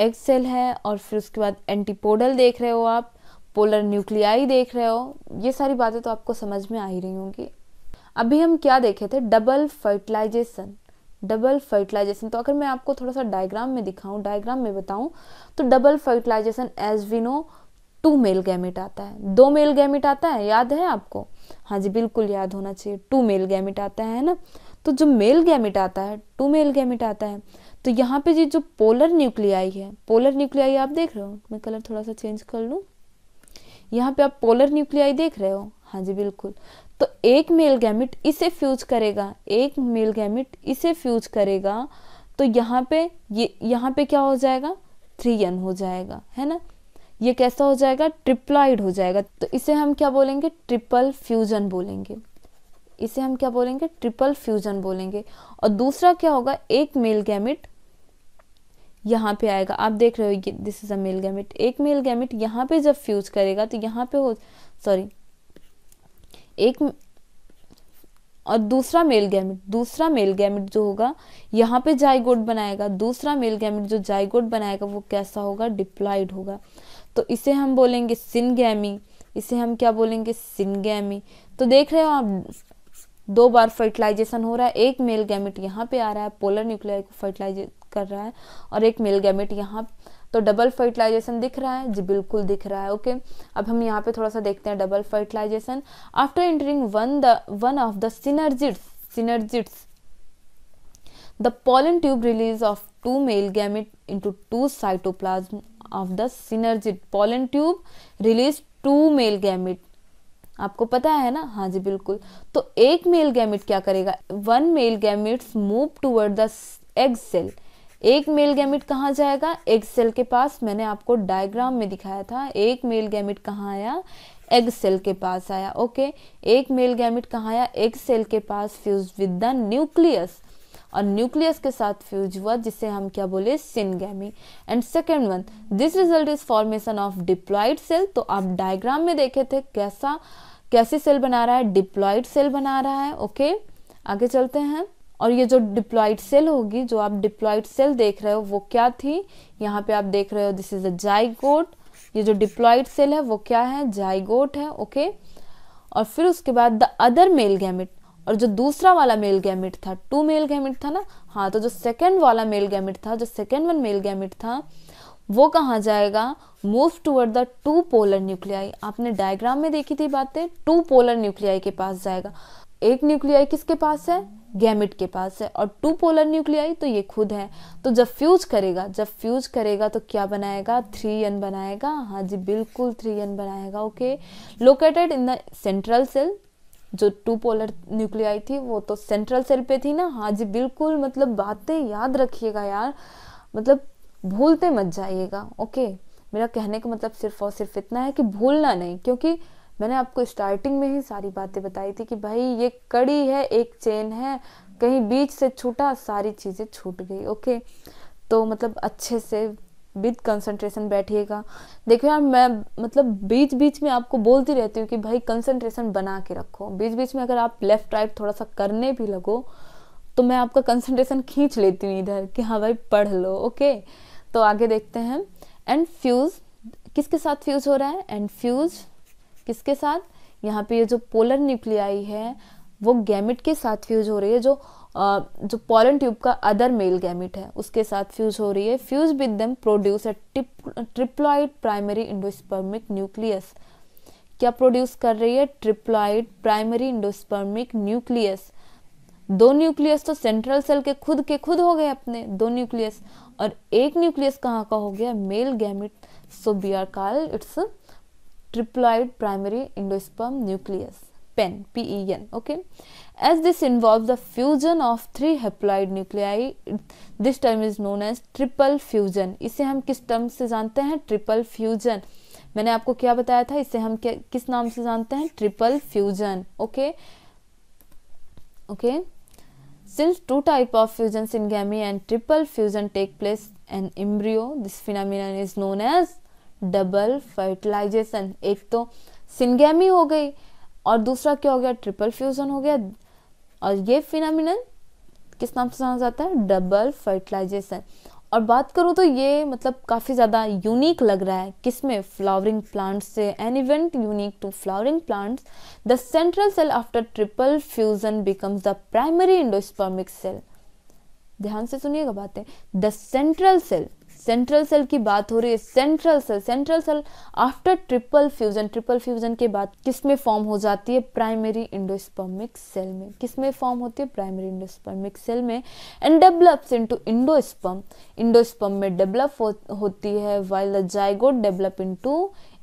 S1: एक सेल है और फिर उसके बाद एंटीपोडल देख रहे हो आप पोलर न्यूक्लियाई देख रहे हो ये सारी बातें तो आपको समझ में आ ही रही होंगी अभी हम क्या देखे थे डबल फर्टिलाइजेशन डबल फर्टिलाइजेशन तो अगर मैं आपको थोड़ा सा डायग्राम में दिखाऊं डायग्राम में बताऊं तो double fertilization as we know two male gamete आता है दो मेल गैमेट आता है याद है आपको हाँ जी बिल्कुल याद होना चाहिए टू मेल गैमेट आता है ना तो जो मेल गैमेट आता है टू मेल गैमेट आता है तो यहाँ पे जी जो पोलर न्यूक्लियाई है पोलर न्यूक्लियाई आप देख रहे हो मैं कलर थोड़ा सा चेंज कर लूँ यहाँ पे आप पोलर न्यूक्लियाई देख रहे हो हाँ जी बिल्कुल तो एक मेल गैमिट इसे फ्यूज करेगा एक मेल गैमिट इसे फ्यूज करेगा तो यहाँ पे ये यहाँ पे क्या हो जाएगा थ्री एन हो जाएगा है ना ये कैसा हो जाएगा ट्रिप्लाइड हो जाएगा तो इसे हम क्या बोलेंगे ट्रिपल फ्यूजन बोलेंगे इसे हम क्या बोलेंगे ट्रिपल फ्यूजन बोलेंगे और दूसरा क्या होगा एक मेल गैमिट यहाँ पे आएगा आप देख रहे हो ये this is a male gamete एक मेल गैमिट यहाँ पे जब फ्यूज करेगा तो यहाँ पे हो सॉरी एक और दूसरा मेल गैमिट दूसरा मेल गैमिट जो होगा यहाँ पे जाइगोट बनाएगा दूसरा मेल गैमिट जो जाइगोट बनाएगा वो कैसा होगा डिप्लॉयड होगा तो इसे हम बोलेंगे सिनगैमी इसे हम क्या बोलेंगे सिनगैमी तो देख रहे हो आप दो बार फर्टिलाइजेशन हो रहा है एक मेल गैमेट यहाँ पे आ रहा है पोलर न्यूक्लियर को फर्टिलाइज कर रहा है और एक मेल गैमेट यहाँ तो डबल फर्टिलाइजेशन दिख रहा है जी बिल्कुल दिख रहा है ओके अब हम यहाँ पे थोड़ा सा देखते हैं double fertilization after entering one the one of the synergids synergids the pollen tube release of two male gamete into to cytoplasm of the synergid pollen tube release two male gamete आपको पता है ना हाँ जी बिल्कुल तो एक मेल गैमिट क्या करेगा one male gametes move toward the egg cell एक मेल गैमिट कहाँ जाएगा एग सेल के पास मैंने आपको डायग्राम में दिखाया था एक मेल गैमिट कहाँ आया एग सेल के पास आया ओके एक मेल गैमिट कहाँ आया एग सेल के पास फ्यूज विद द न्यूक्लियस और न्यूक्लियस के साथ फ्यूज हुआ जिसे हम क्या बोले syngamy and second one this result is formation of diploid cell तो आप डायग्राम में देखे थे कैसा कैसी सेल बना रहा है डिप्लॉइड सेल बना रहा है ओके okay? आगे चलते हैं और ये जो डिप्लॉइड सेल होगी जो आप डिप्लॉइड सेल देख रहे हो वो क्या थी यहाँ पे आप देख रहे हो दिस इज अ जाइगोट ये जो डिप्लॉइड सेल है वो क्या है जाइगोट है ओके और फिर उसके बाद द अदर मेल गैमिट और जो दूसरा वाला मेल गैमिट था टू मेल गैमिट था ना हाँ तो जो सेकेंड वाला मेल गैमिट था जो सेकेंड वन मेल गैमिट था वो कहाँ जाएगा move toward the two polar nuclei आपने डायग्राम में देखी थी बातें टू पोलर न्यूक्लियाई के पास जाएगा एक न्यूक्लियाई किसके पास है गैमिट के पास है और टू पोलर न्यूक्लियाई तो ये खुद है तो जब फ्यूज करेगा जब फ्यूज करेगा तो क्या बनाएगा थ्री एन बनाएगा हाँ जी बिल्कुल थ्री एन बनाएगा okay located in the central cell जो टू पोलर न्यूक्लियाई थी वो तो सेंट्रल सेल पे थी ना हाँ जी बिल्कुल मतलब बातें याद रखिएगा यार मतलब भूलते मत जाइएगा ओके मेरा कहने का मतलब सिर्फ और सिर्फ इतना है कि भूलना नहीं क्योंकि मैंने आपको स्टार्टिंग में ही सारी बातें बताई थी कि भाई ये कड़ी है एक चेन है कहीं बीच से छूटा सारी चीज़ें छूट गई ओके तो मतलब अच्छे से विद कंसंट्रेशन बैठिएगा देखो यार मैं मतलब बीच बीच में आपको बोलती रहती हूँ कि भाई कंसंट्रेशन बना के रखो बीच बीच में अगर आप लेफ्ट राइट थोड़ा सा करने भी लगो तो मैं आपका कंसंट्रेशन खींच लेती हूँ इधर कि हाँ भाई पढ़ लो ओके तो आगे देखते हैं एंड फ्यूज़ किसके साथ फ्यूज़ हो रहा है एंड फ्यूज़ किसके साथ यहाँ पे ये जो पोलर न्यूक्लियाई है वो गैमिट के साथ फ्यूज हो रही है जो आ, जो पॉलन ट्यूब का अदर मेल गैमिट है उसके साथ फ्यूज हो रही है fuse with them produce a triploid primary endospermic nucleus क्या प्रोड्यूस कर रही है ट्रिप्लॉइड प्राइमरी इंडोस्पर्मिक न्यूक्लियस दो न्यूक्लियस तो सेंट्रल सेल के खुद के खुद हो गए अपने दो न्यूक्लियस और एक न्यूक्लियस कहाँ का हो गया male gamete so we are call its triploid primary endosperm nucleus pen pen okay as this involves the fusion of three haploid nuclei this term is known as triple fusion इसे हम किस टर्म से जानते हैं ट्रिपल फ्यूजन मैंने आपको क्या बताया था इसे हम क्या किस नाम से जानते हैं triple fusion okay okay Since two type of fusions in gamete and triple fusion take place in embryo, this phenomenon is known as double fertilization एक तो सिंगेमी हो गई और दूसरा क्या हो गया ट्रिपल फ्यूजन हो गया और ये फिनोमिनल किस नाम से जाना जाता है डबल फर्टिलाइजेशन और बात करूँ तो ये मतलब काफ़ी ज़्यादा यूनिक लग रहा है किसमें फ्लावरिंग प्लांट्स से an event unique to flowering plants the central cell after triple fusion becomes the primary endospermic cell ध्यान से सुनिएगा बातें the central cell central cell की बात हो रही है central cell central cell after triple fusion triple fusion के बाद किस में फॉर्म हो जाती है प्राइमरी इंडोस्पर्मिक सेल में किस में फॉर्म होती है प्राइमरी इंडोस्पर्मिक सेल में and develops into endosperm endosperm में डेवलप हो, होती है while the zygote develop into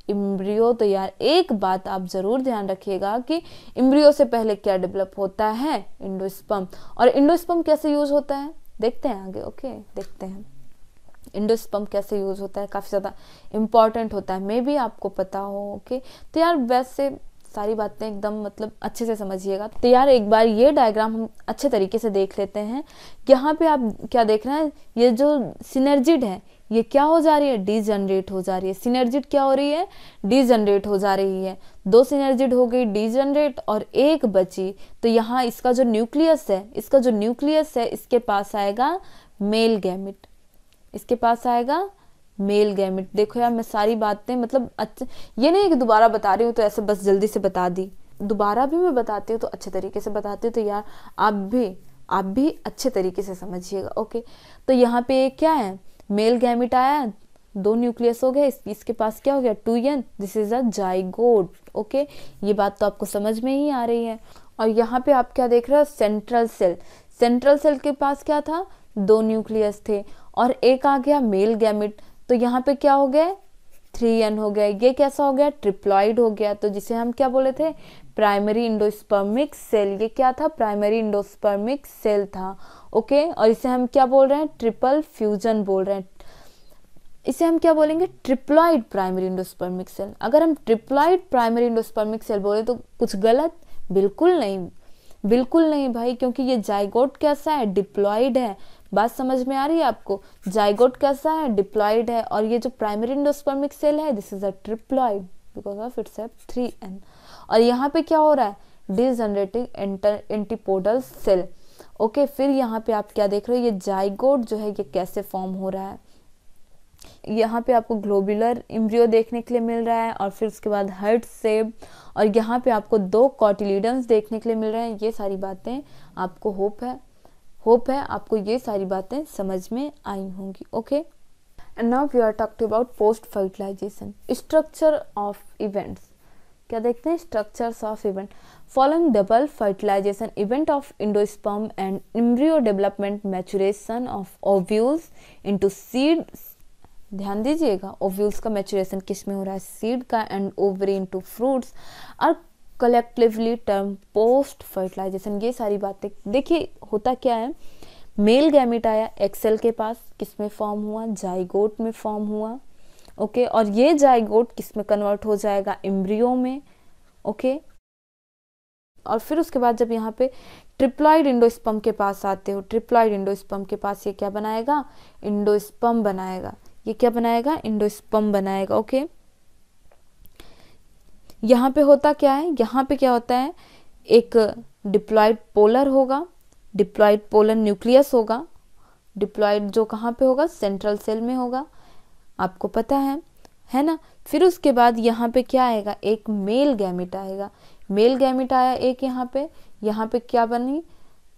S1: embryo तो यार एक बात आप ज़रूर ध्यान रखिएगा कि इम्ब्रियो से पहले क्या डेवलप होता है इंडोस्पम और इंडोस्पम कैसे यूज़ होता है देखते हैं आगे ओके देखते हैं इंडस पंप कैसे यूज़ होता है काफ़ी ज़्यादा इम्पॉर्टेंट होता है मे भी आपको पता हो ओके तो यार वैसे सारी बातें एकदम मतलब अच्छे से समझिएगा तो यार एक बार ये डायग्राम हम अच्छे तरीके से देख लेते हैं यहाँ पे आप क्या देख रहे हैं ये जो सिनर्जिड है ये क्या हो जा रही है डी जनरेट हो जा रही है सिनर्जिड क्या हो रही है डी जनरेट हो जा रही है दो सिनर्जिड हो गई डी जनरेट और एक बची तो यहाँ इसका जो न्यूक्लियस है इसका जो न्यूक्लियस है इसके पास आएगा मेल गैमिट इसके पास आएगा मेल गैमिट देखो यार मैं सारी बातें मतलब अच्छा ये नहीं कि दोबारा बता रही हूँ तो ऐसे बस जल्दी से बता दी दोबारा भी मैं बताती हूँ तो अच्छे तरीके से बताती हूँ तो यार आप भी आप भी अच्छे तरीके से समझिएगा ओके तो यहाँ पे क्या है मेल गैमिट आया दो न्यूक्लियस हो गए इस, इसके पास क्या हो गया two N this is a zygote okay ये बात तो आपको समझ में ही आ रही है और यहाँ पे आप क्या देख रहे हो सेंट्रल सेल सेंट्रल सेल के पास क्या था दो न्यूक्लियस थे और एक आ गया मेल गैमिट तो यहाँ पे क्या हो गया थ्री एन हो गया ये कैसा हो गया ट्रिप्लॉइड हो गया तो जिसे हम क्या बोले थे प्राइमरी इंडोस्पर्मिक सेल ये क्या था प्राइमरी इंडोस्पर्मिक सेल था ओके और इसे हम क्या बोल रहे हैं ट्रिपल फ्यूजन बोल रहे हैं इसे हम क्या बोलेंगे ट्रिप्लॉइड प्राइमरी इंडोस्पर्मिक सेल अगर हम ट्रिप्लॉइड प्राइमरी इंडोस्पर्मिक सेल बोले तो कुछ गलत बिल्कुल नहीं बिल्कुल नहीं भाई क्योंकि ये जाइगोट कैसा है डिप्लॉइड है बात समझ में आ रही है आपको जाइगोट कैसा है डिप्लॉइड है और ये जो प्राइमरी इंडोस्पर्मिक सेल है this is a triploid because of its three N और यहाँ पे क्या हो रहा है डिजनरेटिंग एंटीपोडल सेल ओके फिर यहाँ पे आप क्या देख रहे हो ये जाइगोट जो है ये कैसे फॉर्म हो रहा है यहाँ पे आपको ग्लोबुलर इम्ब्रियो देखने के लिए मिल रहा है और फिर उसके बाद हर्ट सेब और यहाँ पे आपको दो कॉटिलीडन्स देखने के लिए मिल रहे हैं ये सारी बातें आपको होप है होप है आपको ये सारी बातें समझ में आई होंगी okay and now we are talked about post fertilization structure of events क्या देखते हैं structures of event following double fertilization event of endosperm and embryo development maturation of ovules into seed ध्यान दीजिएगा ओव्यूल्स का मैचुरेशन किस में हो रहा है सीड का and ovary into fruits are collectively term post fertilization ये सारी बातें देखिए होता क्या है मेल गैमिट आया एक्सेल के पास किस में फॉर्म हुआ जाइगोट में फॉर्म हुआ ओके और ये जाइगोट किस में कन्वर्ट हो जाएगा इम्ब्रियो में ओके और फिर उसके बाद जब यहाँ पे ट्रिप्लॉइड इंडोस्पम के पास आते हो ट्रिप्लॉइड इंडोस्पम के पास ये क्या बनाएगा इंडोस्पम बनाएगा ये क्या बनाएगा इंडोस्पम बनाएगा ओके okay? यहाँ पे होता क्या है यहाँ पे क्या होता है एक डिप्लॉयड पोलर होगा डिप्लॉयड पोलर न्यूक्लियस होगा डिप्लॉयड जो कहाँ पे होगा सेंट्रल सेल में होगा आपको पता है है ना फिर उसके बाद यहाँ पे क्या आएगा एक मेल गैमिट आएगा मेल गैमिट आया एक यहाँ पे यहाँ पे क्या बनी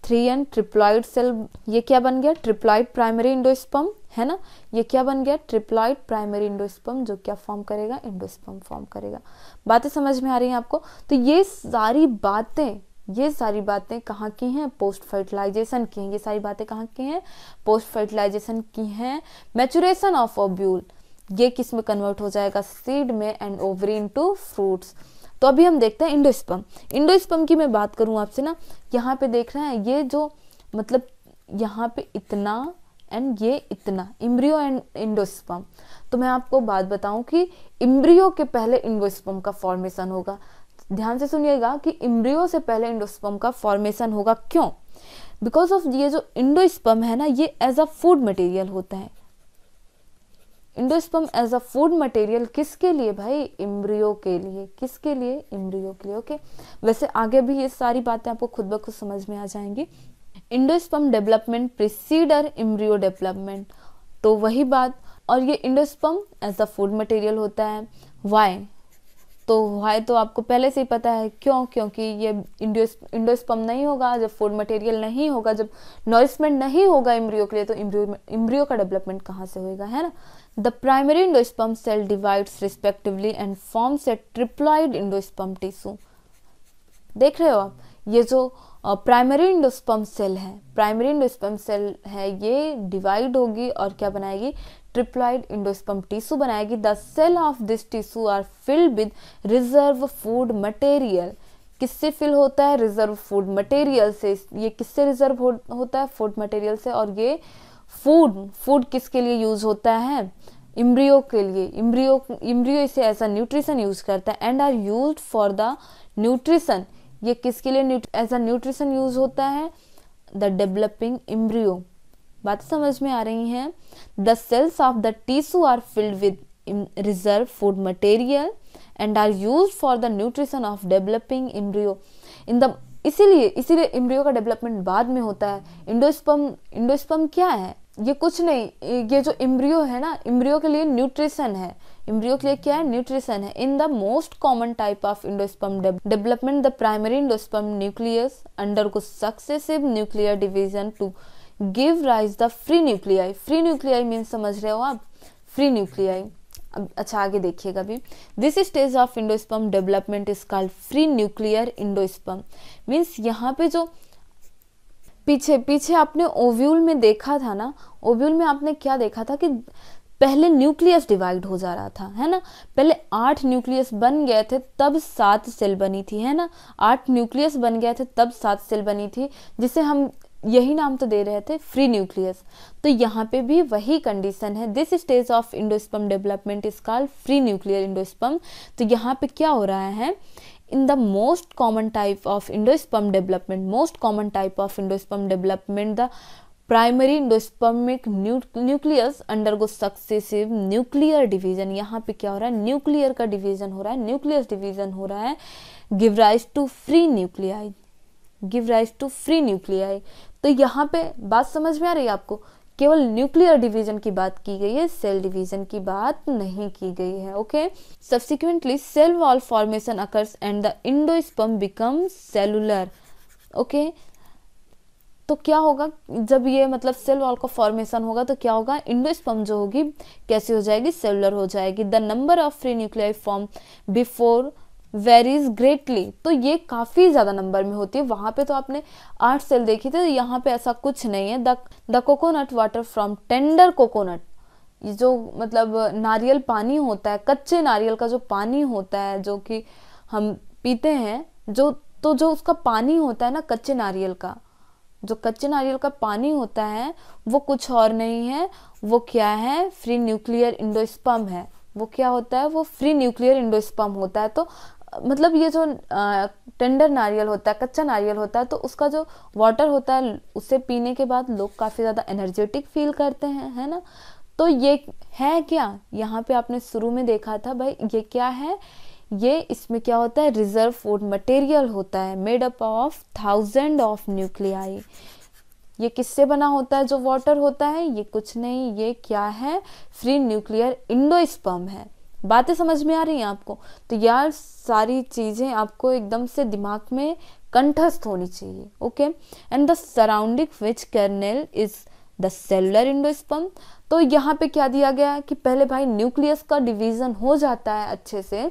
S1: थ्री एन ट्रिप्लॉइड सेल ये क्या बन गया ट्रिप्लॉइड प्राइमरी इंडोस्पम है ना ये क्या बन गया ट्रिप्लॉइड प्राइमरी इंडोस्पम जो क्या फॉर्म करेगा इंडोस्पम फॉर्म करेगा बातें समझ में आ रही हैं आपको तो ये सारी बातें ये सारी बातें कहाँ की हैं पोस्ट फर्टिलाइजेशन की हैं ये सारी बातें कहाँ की हैं पोस्ट फर्टिलाइजेशन की हैं मैचुरेशन ऑफ ओब्यूल ये किस में कन्वर्ट हो जाएगा सीड में and ovary into fruits तो अभी हम देखते हैं इंडोस्पम इंडोस्पम की मैं बात करूँ आपसे ना यहाँ पे देख रहे हैं ये जो मतलब यहाँ पे इतना एंड ये इतना इम्ब्रियो एंड इंडोस्पम तो मैं आपको बात बताऊं कि इम्ब्रियो के पहले इंडोस्पम का फॉर्मेशन होगा ध्यान से सुनिएगा कि इम्ब्रियो से पहले इंडोस्पम का फॉर्मेशन होगा क्यों बिकॉज ऑफ ये जो इंडोस्पम है ना ये एज अ फूड मटेरियल होता है endosperm as a food material किसके लिए भाई इम्ब्रियो के लिए किसके लिए इम्ब्रियो के लिए ओके वैसे आगे भी ये सारी बातें आपको खुद ब खुद समझ में आ जाएंगी endosperm development precedes embryo development तो वही बात और ये endosperm as a food material होता है वाई तो वाई तो आपको पहले से ही पता है क्यों क्योंकि ये इंडोस्पम नहीं होगा जब फूड मटेरियल नहीं होगा जब नॉरिशमेंट नहीं होगा इम्ब्रियो के लिए तो इम्ब्रियो इम्ब्रियो का डेवलपमेंट कहाँ से होगा है ना The primary endosperm cell divides respectively and forms a triploid endosperm tissue. देख रहे हो आप ये जो प्राइमरी इंडोस्पम सेल है प्राइमरी इंडोस्पम सेल है ये डिवाइड होगी और क्या बनाएगी ट्रिप्लॉइड इंडोस्पम टिश्यू बनाएगी the cell of this tissue are filled with reserve food material किससे फिल होता है रिजर्व फूड मटेरियल से ये किससे रिजर्व हो, होता है फूड मटेरियल से और ये फूड फूड किसके लिए यूज़ होता है इम्ब्रियो के लिए इम्ब्रियो इम्ब्रियो इसे ऐसा न्यूट्रिशन यूज़ करता है and are use for the nutrition ये किसके लिए एज अ न्यूट्रिशन यूज़ होता है द डेवलपिंग इम्ब्रियो बात समझ में आ रही है the cells of the tissue are filled with reserve food material and are use for the nutrition of developing embryo in the इसीलिए इसीलिए इम्ब्रियो का डेवलपमेंट बाद में होता है इंडोस्पम इंडोस्पम क्या है ये कुछ नहीं ये जो इम्ब्रियो है ना इम्ब्रियो के लिए न्यूट्रिशन है इम्ब्रियो के लिए क्या है न्यूट्रिशन है in the most common type of endosperm development the primary endosperm nucleus undergo successive nuclear division to give rise the free nuclei free nuclei mean समझ रहे हो आप फ्री न्यूक्लियाई अच्छा आगे देखिएगा भी this stage of endosperm development is called free nuclear endosperm means यहाँ पे जो पीछे पीछे आपने ओव्यूल में देखा था ना ओव्यूल में आपने क्या देखा था कि पहले न्यूक्लियस डिवाइड हो जा रहा था है ना पहले आठ न्यूक्लियस बन गए थे तब सात सेल बनी थी है ना आठ न्यूक्लियस बन गए थे तब सात सेल बनी थी जिसे हम यही नाम तो दे रहे थे फ्री न्यूक्लियस तो यहाँ पे भी वही कंडीशन है this stage of endosperm development is called free nuclear endosperm तो यहाँ पे क्या हो रहा है in the most common type of endosperm development most common type of endosperm development the primary endospermic nucleus under go successive nuclear division यहाँ पे क्या हो रहा है न्यूक्लियर का डिवीजन हो रहा है न्यूक्लियस डिवीजन हो रहा है give rise to free nuclei give rise to free nuclei तो यहाँ पे बात समझ में आ रही है आपको केवल न्यूक्लियर डिवीजन की बात की गई है सेल डिवीजन की बात नहीं की गई है okay subsequently cell wall formation occurs and the endosperm become cellular okay तो क्या होगा जब ये मतलब सेल वॉल का फॉर्मेशन होगा तो क्या होगा इंडोस्पम जो होगी कैसी हो जाएगी सेलुलर हो जाएगी the number of free nuclear form before varies greatly तो ये काफ़ी ज़्यादा नंबर में होती है वहां पे तो आपने आठ सेल देखी थी तो यहाँ पे ऐसा कुछ नहीं है the the coconut water from tender coconut जो मतलब नारियल पानी होता है कच्चे नारियल का जो पानी होता है जो कि हम पीते हैं जो तो जो उसका पानी होता है ना कच्चे नारियल का जो कच्चे नारियल का पानी होता है वो कुछ और नहीं है वो क्या है फ्री न्यूक्लियर इंडोस्पम है वो क्या होता है वो फ्री न्यूक्लियर इंडोस्पम होता है तो मतलब ये जो टेंडर नारियल होता है कच्चा नारियल होता है तो उसका जो वाटर होता है उसे पीने के बाद लोग काफ़ी ज़्यादा एनर्जेटिक फील करते हैं है ना तो ये है क्या यहाँ पे आपने शुरू में देखा था भाई ये क्या है ये इसमें क्या होता है रिजर्व फूड मटेरियल होता है made up of thousand of nuclei ये किससे बना होता है जो वाटर होता है ये कुछ नहीं ये क्या है फ्री न्यूक्लियर इंडोस्पर्म है बातें समझ में आ रही हैं आपको तो यार सारी चीज़ें आपको एकदम से दिमाग में कंठस्थ होनी चाहिए okay and the surrounding which kernel is the cellular endosperm तो यहाँ पे क्या दिया गया है कि पहले भाई न्यूक्लियस का डिवीज़न हो जाता है अच्छे से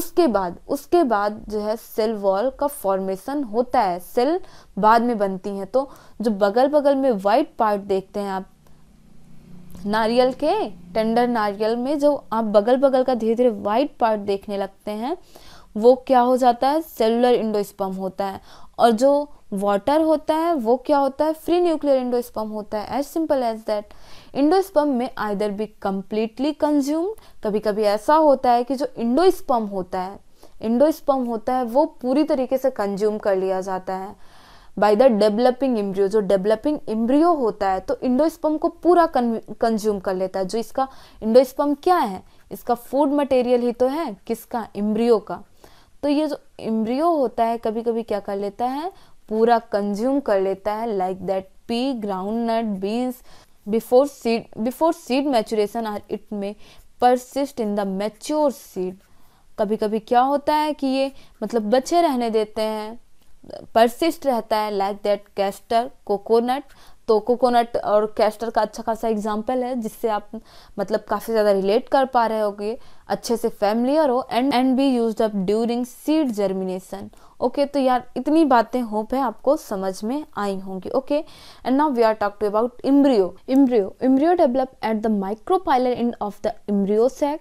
S1: उसके बाद उसके बाद जो है सेल वॉल का फॉर्मेशन होता है सेल बाद में बनती है तो जो बगल बगल में वाइट पार्ट देखते हैं आप नारियल के टेंडर नारियल में जो आप बगल बगल का धीरे धीरे वाइट पार्ट देखने लगते हैं वो क्या हो जाता है सेलुलर इंडोस्पम होता है और जो वाटर होता है वो क्या होता है फ्री न्यूक्लियर इंडोस्पम होता है as simple as that endosperm में आइदर बी कम्प्लीटली कंज्यूम्ड कभी कभी ऐसा होता है कि जो इंडोस्पम होता है इंडोस्पम होता है वो पूरी तरीके से कंज्यूम कर लिया जाता है बाय द डेवलपिंग इम्ब्रियो जो डेवलपिंग इम्ब्रियो होता है तो इंडोस्पम को पूरा कंज्यूम कर लेता है जो इसका इंडोस्पम क्या है इसका फूड मटेरियल ही तो है किसका इम्ब्रियो का तो ये जो इम्ब्रियो होता है कभी कभी क्या कर लेता है पूरा कंज्यूम कर लेता है like that pea groundnut beans before seed before seed maturation or it may persist in the mature seed कभी कभी क्या होता है कि ये मतलब बचे रहने देते हैं परसिस्ट रहता है लाइक दैट कैस्टर कोकोनट तो कोकोनट और कैस्टर का अच्छा खासा एग्जाम्पल है जिससे आप मतलब काफ़ी ज़्यादा रिलेट कर पा रहे होगे अच्छे से फैमिलियर हो and and be use up during seed germination okay तो यार इतनी बातें होप है आपको समझ में आई होंगी okay and now we are talk to about embryo embryo embryo develop at the micropylar end of the embryo sac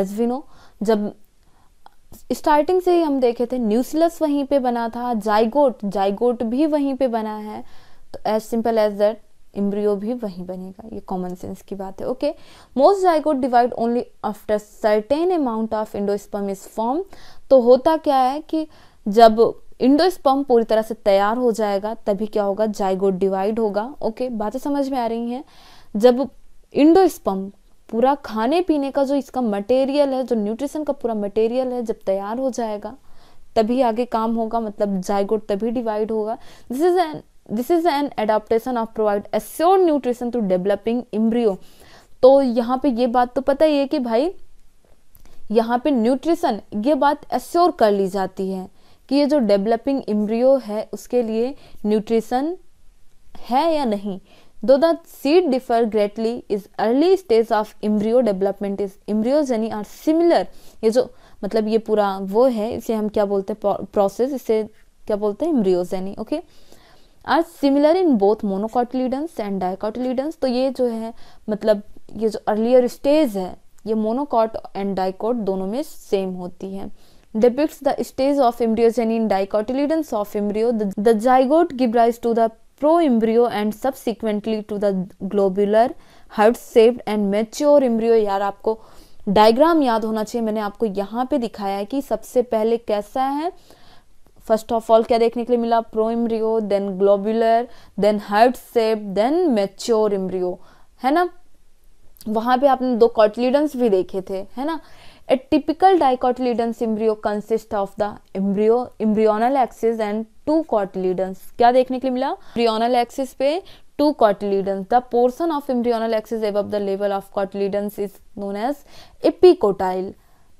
S1: as we know जब स्टार्टिंग से ही हम देखे थे न्यूसलस वहीं पे बना था जाइगोट जाइगोट भी वहीं पे बना है तो as simple as that embryo भी वहीं बनेगा ये कॉमन सेंस की बात है okay most zygote divide only after certain amount of endosperm is form तो होता क्या है कि जब इंडोस्पम पूरी तरह से तैयार हो जाएगा तभी क्या होगा जाइगोट डिवाइड होगा ओके बातें समझ में आ रही हैं जब इंडोस्पम पूरा खाने पीने का जो इसका मटेरियल है जो न्यूट्रिशन का पूरा मटेरियल है जब तैयार हो जाएगा तभी आगे काम होगा मतलब जायगोट तभी डिवाइड होगा this is an this is an adaptation of provide assure nutrition to developing embryo तो यहाँ पे ये बात तो पता ही है कि भाई यहाँ पे न्यूट्रिशन ये बात एस्योर कर ली जाती है कि ये जो डेवलपिंग इम्ब्रियो है उसके लिए न्यूट्रिशन है या नहीं though the seed differ greatly is early stage of embryo development is embryogeny are similar ये जो मतलब ये पूरा वो है इसे हम क्या बोलते हैं प्रोसेस इसे क्या बोलते हैं embryogeny okay are similar in both monocotyledons and dicotyledons तो ये जो है मतलब ये जो अर्लियर स्टेज है ये मोनोकॉट एंड डाइकॉट दोनों में सेम होती है depicts the stage of embryogeny in dicotyledons of embryo the zygote give rise to the pro embryo and subsequently to the globular heart shaped and mature embryo यार आपको डायग्राम याद होना चाहिए मैंने आपको यहाँ पे दिखाया है कि सबसे पहले कैसा है फर्स्ट ऑफ ऑल क्या देखने के लिए मिला pro embryo then globular then heart shape then mature embryo है ना वहाँ पे आपने दो कॉटलीडन्स भी देखे थे है ना A typical dicotyledon embryo consists of the embryo embryonal axis and two cotyledons. क्या देखने के लिए मिला embryonal axis पे two cotyledons. The portion of embryonal axis above the level of cotyledons is known as epicotyle.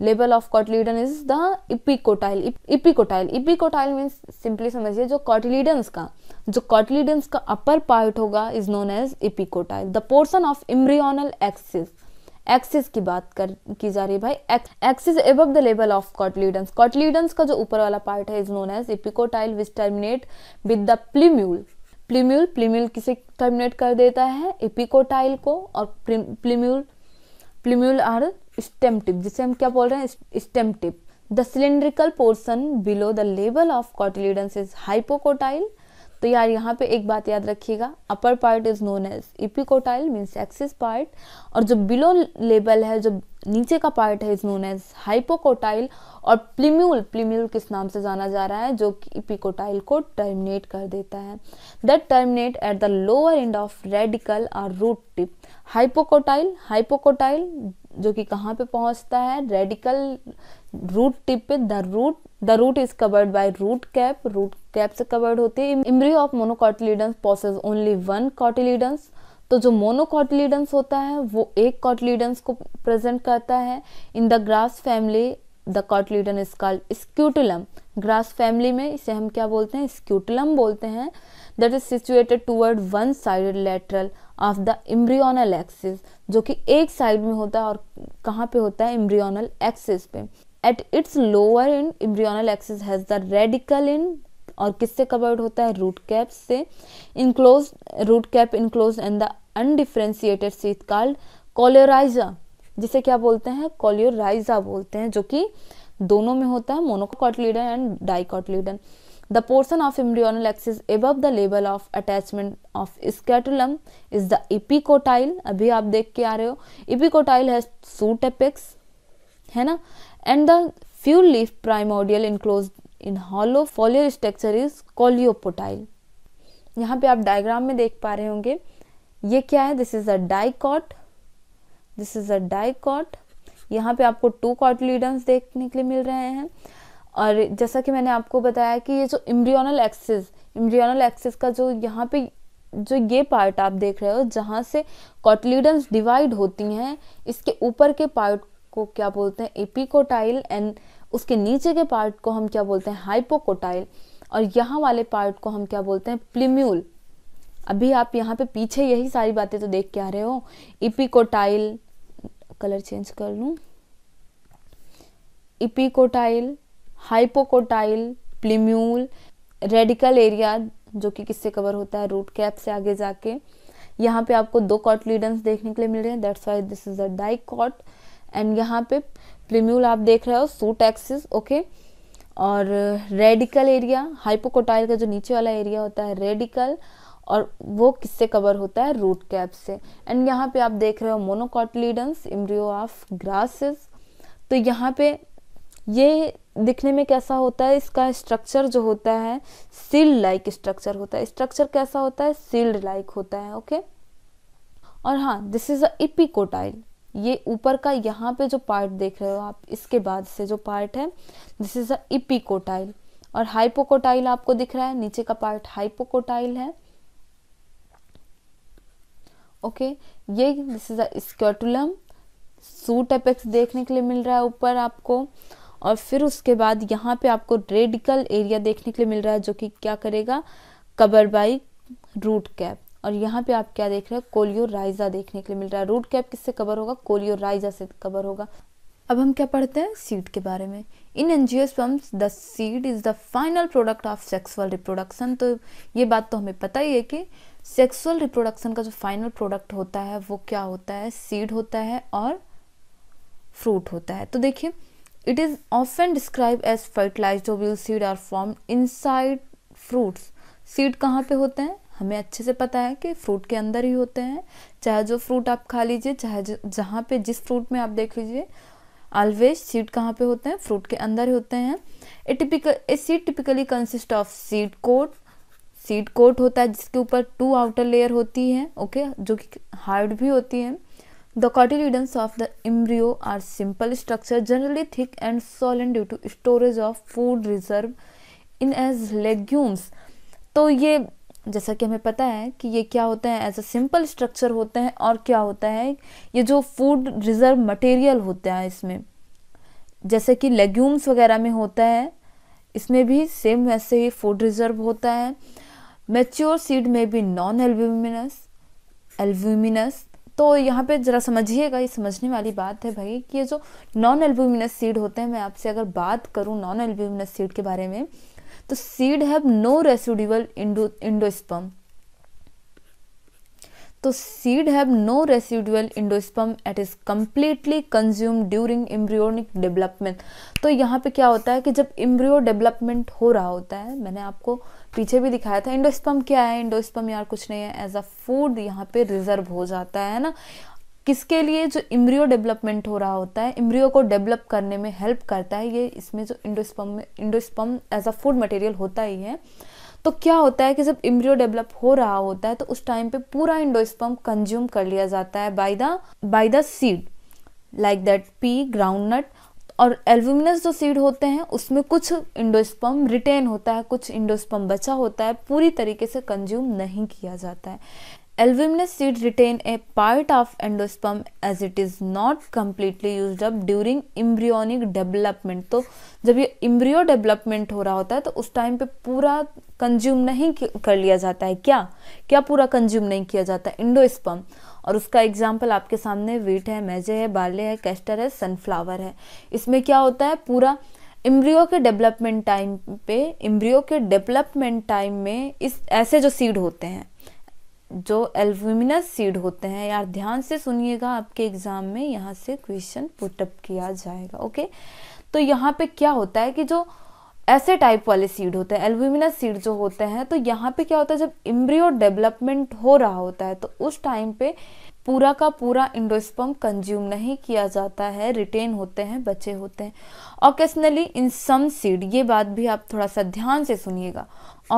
S1: Level of cotyledon is the epicotyl epicotyl epicotyl means simply समझिए जो कॉटिलीडन्स का जो कॉटिलीडन्स का अपर पार्ट होगा is known as epicotyl the portion of embryonal axis axis की बात कर की जा रही है भाई axis above the level of cotyledons cotyledons का जो ऊपर वाला पार्ट है is known as epicotyl which terminate with the plumule plumule plumule किसे टर्मिनेट कर देता है एपिकोटाइल को और plumule plumule or stem tip जिसे हम क्या बोल रहे हैं stem tip the cylindrical portion below the level of cotyledons is hypocotyl तो यार यहाँ पे एक बात याद रखिएगा upper part is known as epicotyl means axis part और जो बिलो लेबल है जो नीचे का पार्ट है इज नोन एज हाइपोकोटाइल और प्लीम्यूल प्लीम्यूल किस नाम से जाना जा रहा है जो कि इपिकोटाइल को टर्मिनेट कर देता है that terminate at the lower end of radicle और रूट टिप हाइपोकोटाइल हाइपोकोटाइल जो कि कहाँ पे पहुँचता है रेडिकल रूट टिप पे the root the root is covered by root cap root cap से कवर्ड होती है embryo of monocotyledon possess only one cotyledons तो जो मोनोकॉटिलीडन्स होता है वो एक कॉटिलीडन्स को प्रेजेंट करता है in the grass family the cotyledon is called scutellum grass family में इसे हम क्या बोलते हैं स्क्यूटलम बोलते हैं that is situated toward one side lateral of the embryonal axis जो कि एक साइड में होता है और कहाँ पे होता है इम्ब्रियोनल एक्सिस पे at its lower end embryonal axis has the radicle in और किससे कवर्ड होता है रूट कैप से enclose root cap enclose in the undifferentiated sheath called coleorhiza जिसे क्या बोलते हैं कोलियोराइजा बोलते हैं जो कि दोनों में होता है monocotyledon and dicotyledon the portion of embryonal axis above the level of attachment of scutellum is the epicotyle. अभी आप देख के आ रहे हो Epicotyle हैज suit apex है ना and the few leaf primordial enclosed in hollow foliar structure is coleopotile यहाँ पे आप डायग्राम में देख पा रहे होंगे ये क्या है this is a dicot this is a dicot यहाँ पे आपको टू कॉटलीडम्स देखने के लिए मिल रहे हैं और जैसा कि मैंने आपको बताया कि ये जो इम्ब्रियोनल एक्सिस इम्ब्रियोनल एक्सिस का जो यहाँ पे जो ये पार्ट आप देख रहे हो जहाँ से कॉटलीडन्स डिवाइड होती हैं इसके ऊपर के पार्ट को क्या बोलते हैं एपिकोटाइल एंड उसके नीचे के पार्ट को हम क्या बोलते हैं हाइपोकोटाइल और यहाँ वाले पार्ट को हम क्या बोलते हैं प्लीम्यूल अभी आप यहाँ पे पीछे यही सारी बातें तो देख के आ रहे हो इपिकोटाइल कलर चेंज कर लूँ epicotyl hypocotyl plumule radicle area जो कि किससे कवर होता है रूट कैप से आगे जाके यहाँ पे आपको दो कॉटलीडन्स देखने के लिए मिल रहे हैं that's why this is a dicot and यहाँ पे प्रीम्यूल आप देख रहे हो सूट एक्सिस ओके और रेडिकल एरिया हाइपोकोटाइल का जो नीचे वाला एरिया होता है रेडिकल और वो किससे कवर होता है रूट कैप से एंड यहाँ पे आप देख रहे हो मोनोकॉटलीडेंस इम्रियो ऑफ ग्रासेस तो यहाँ पे ये दिखने में कैसा होता है इसका स्ट्रक्चर जो होता है सील्ड लाइक स्ट्रक्चर होता है स्ट्रक्चर कैसा होता है सील्ड लाइक होता है ओके और हाँ दिस इज अ इपिकोटाइल ये ऊपर का यहाँ पे जो पार्ट देख रहे हो आप इसके बाद से जो पार्ट है दिस इज अपिकोटाइल और हाइपोकोटाइल आपको दिख रहा है नीचे का पार्ट हाइपोकोटाइल है ओके ये this is a shoot apex देखने के लिए मिल रहा है ऊपर आपको और फिर उसके बाद यहाँ पे आपको रेडिकल एरिया देखने के लिए मिल रहा है जो कि क्या करेगा कबर बाई रूट कैप और यहाँ पे आप क्या देख रहे हैं कोलियो राइजा देखने के लिए मिल रहा है रूट कैप किससे कवर होगा कोलियो राइजा से कवर होगा अब हम क्या पढ़ते हैं सीड के बारे में in angiosperms the seed is the final product of sexual reproduction तो ये बात तो हमें पता ही है कि सेक्सुअल रिप्रोडक्शन का जो फाइनल प्रोडक्ट होता है वो क्या होता है सीड होता है और फ्रूट होता है तो देखिए it is often describe as fertilize seed are form inside fruits seed कहाँ पे होते हैं हमें अच्छे से पता है कि फ्रूट के अंदर ही होते हैं चाहे जो फ्रूट आप खा लीजिए चाहे जहाँ पे जिस फ्रूट में आप देख लीजिए ऑलवेज सीड कहाँ पे होते हैं फ्रूट के अंदर ही होते हैं a typical a seed typically consist of seed coat seed coat होता है जिसके ऊपर टू आउटर लेयर होती है ओके जो कि हार्ड भी होती है the cotyledons of the embryo are simple structure generally thick and solid due to storage of food reserve in as legumes तो ये जैसा कि हमें पता है कि ये क्या होते हैं एज अ सिंपल स्ट्रक्चर होते हैं और क्या होता है ये जो फूड रिजर्व मटेरियल होता है इसमें जैसे कि लेग्यूम्स वगैरह में होता है इसमें भी सेम वैसे ही फूड रिजर्व होता है मेच्योर सीड में भी नॉन एल्ब्यूमिनस एल्ब्यूमिनस तो यहाँ पे ज़रा समझिएगा ये समझने वाली बात है भाई कि ये जो नॉन एल्ब्यूमिनस सीड होते हैं मैं आपसे अगर बात करूँ नॉन एल्ब्यूमिनस सीड के बारे में तो seed have no residual endo, तो seed have no residual endosperm it is completely consume during embryonic development तो यहाँ पे क्या होता है कि जब इम्ब्रियो डेवलपमेंट हो रहा होता है मैंने आपको पीछे भी दिखाया था इंडोस्पम क्या है इंडोस्पम यार कुछ नहीं है एज अ फूड यहाँ पे रिजर्व हो जाता है ना किसके लिए जो इम्रियो डेवलपमेंट हो रहा होता है इम्रियो को डेवलप करने में हेल्प करता है ये इसमें जो इंडोस्पम में endosperm as a food material होता ही है तो क्या होता है कि जब इम्रियो डेवलप हो रहा होता है तो उस टाइम पे पूरा इंडोस्पम कंज्यूम कर लिया जाता है by the by the seed like that pea groundnut और एल्बुमिनस जो सीड होते हैं उसमें कुछ इंडोस्पम रिटेन होता है कुछ इंडोस्पम बचा होता है पूरी तरीके से कंज्यूम नहीं किया जाता है Albuminous seeds retain a part of endosperm as it is not completely used up during embryonic development. तो जब ये embryo development हो रहा होता है तो उस टाइम पे पूरा कंज्यूम नहीं कर लिया जाता है क्या क्या पूरा कंज्यूम नहीं किया जाता है इंडोस्पर्म और उसका एग्जाम्पल आपके सामने वीट है मैजे है बाले है कैस्टर है सनफ्लावर है इसमें क्या होता है पूरा इम्ब्रियो के डेवलपमेंट टाइम पे इम्ब्रियो के डेवलपमेंट टाइम में इस ऐसे जो सीड होते हैं जो एल्यूमिनस सीड होते हैं यार ध्यान से सुनिएगा आपके एग्ज़ाम में यहाँ से क्वेश्चन पुटअप किया जाएगा ओके तो यहाँ पे क्या होता है कि जो ऐसे टाइप वाले सीड होते हैं एल्यूमिनस सीड जो होते हैं तो यहाँ पे क्या होता है जब इम्ब्रियो डेवलपमेंट हो रहा होता है तो उस टाइम पे पूरा का पूरा इंडोस्पम कंज्यूम नहीं किया जाता है रिटेन होते हैं बचे होते हैं ऑकेशनली इन सम सीड ये बात भी आप थोड़ा सा ध्यान से सुनिएगा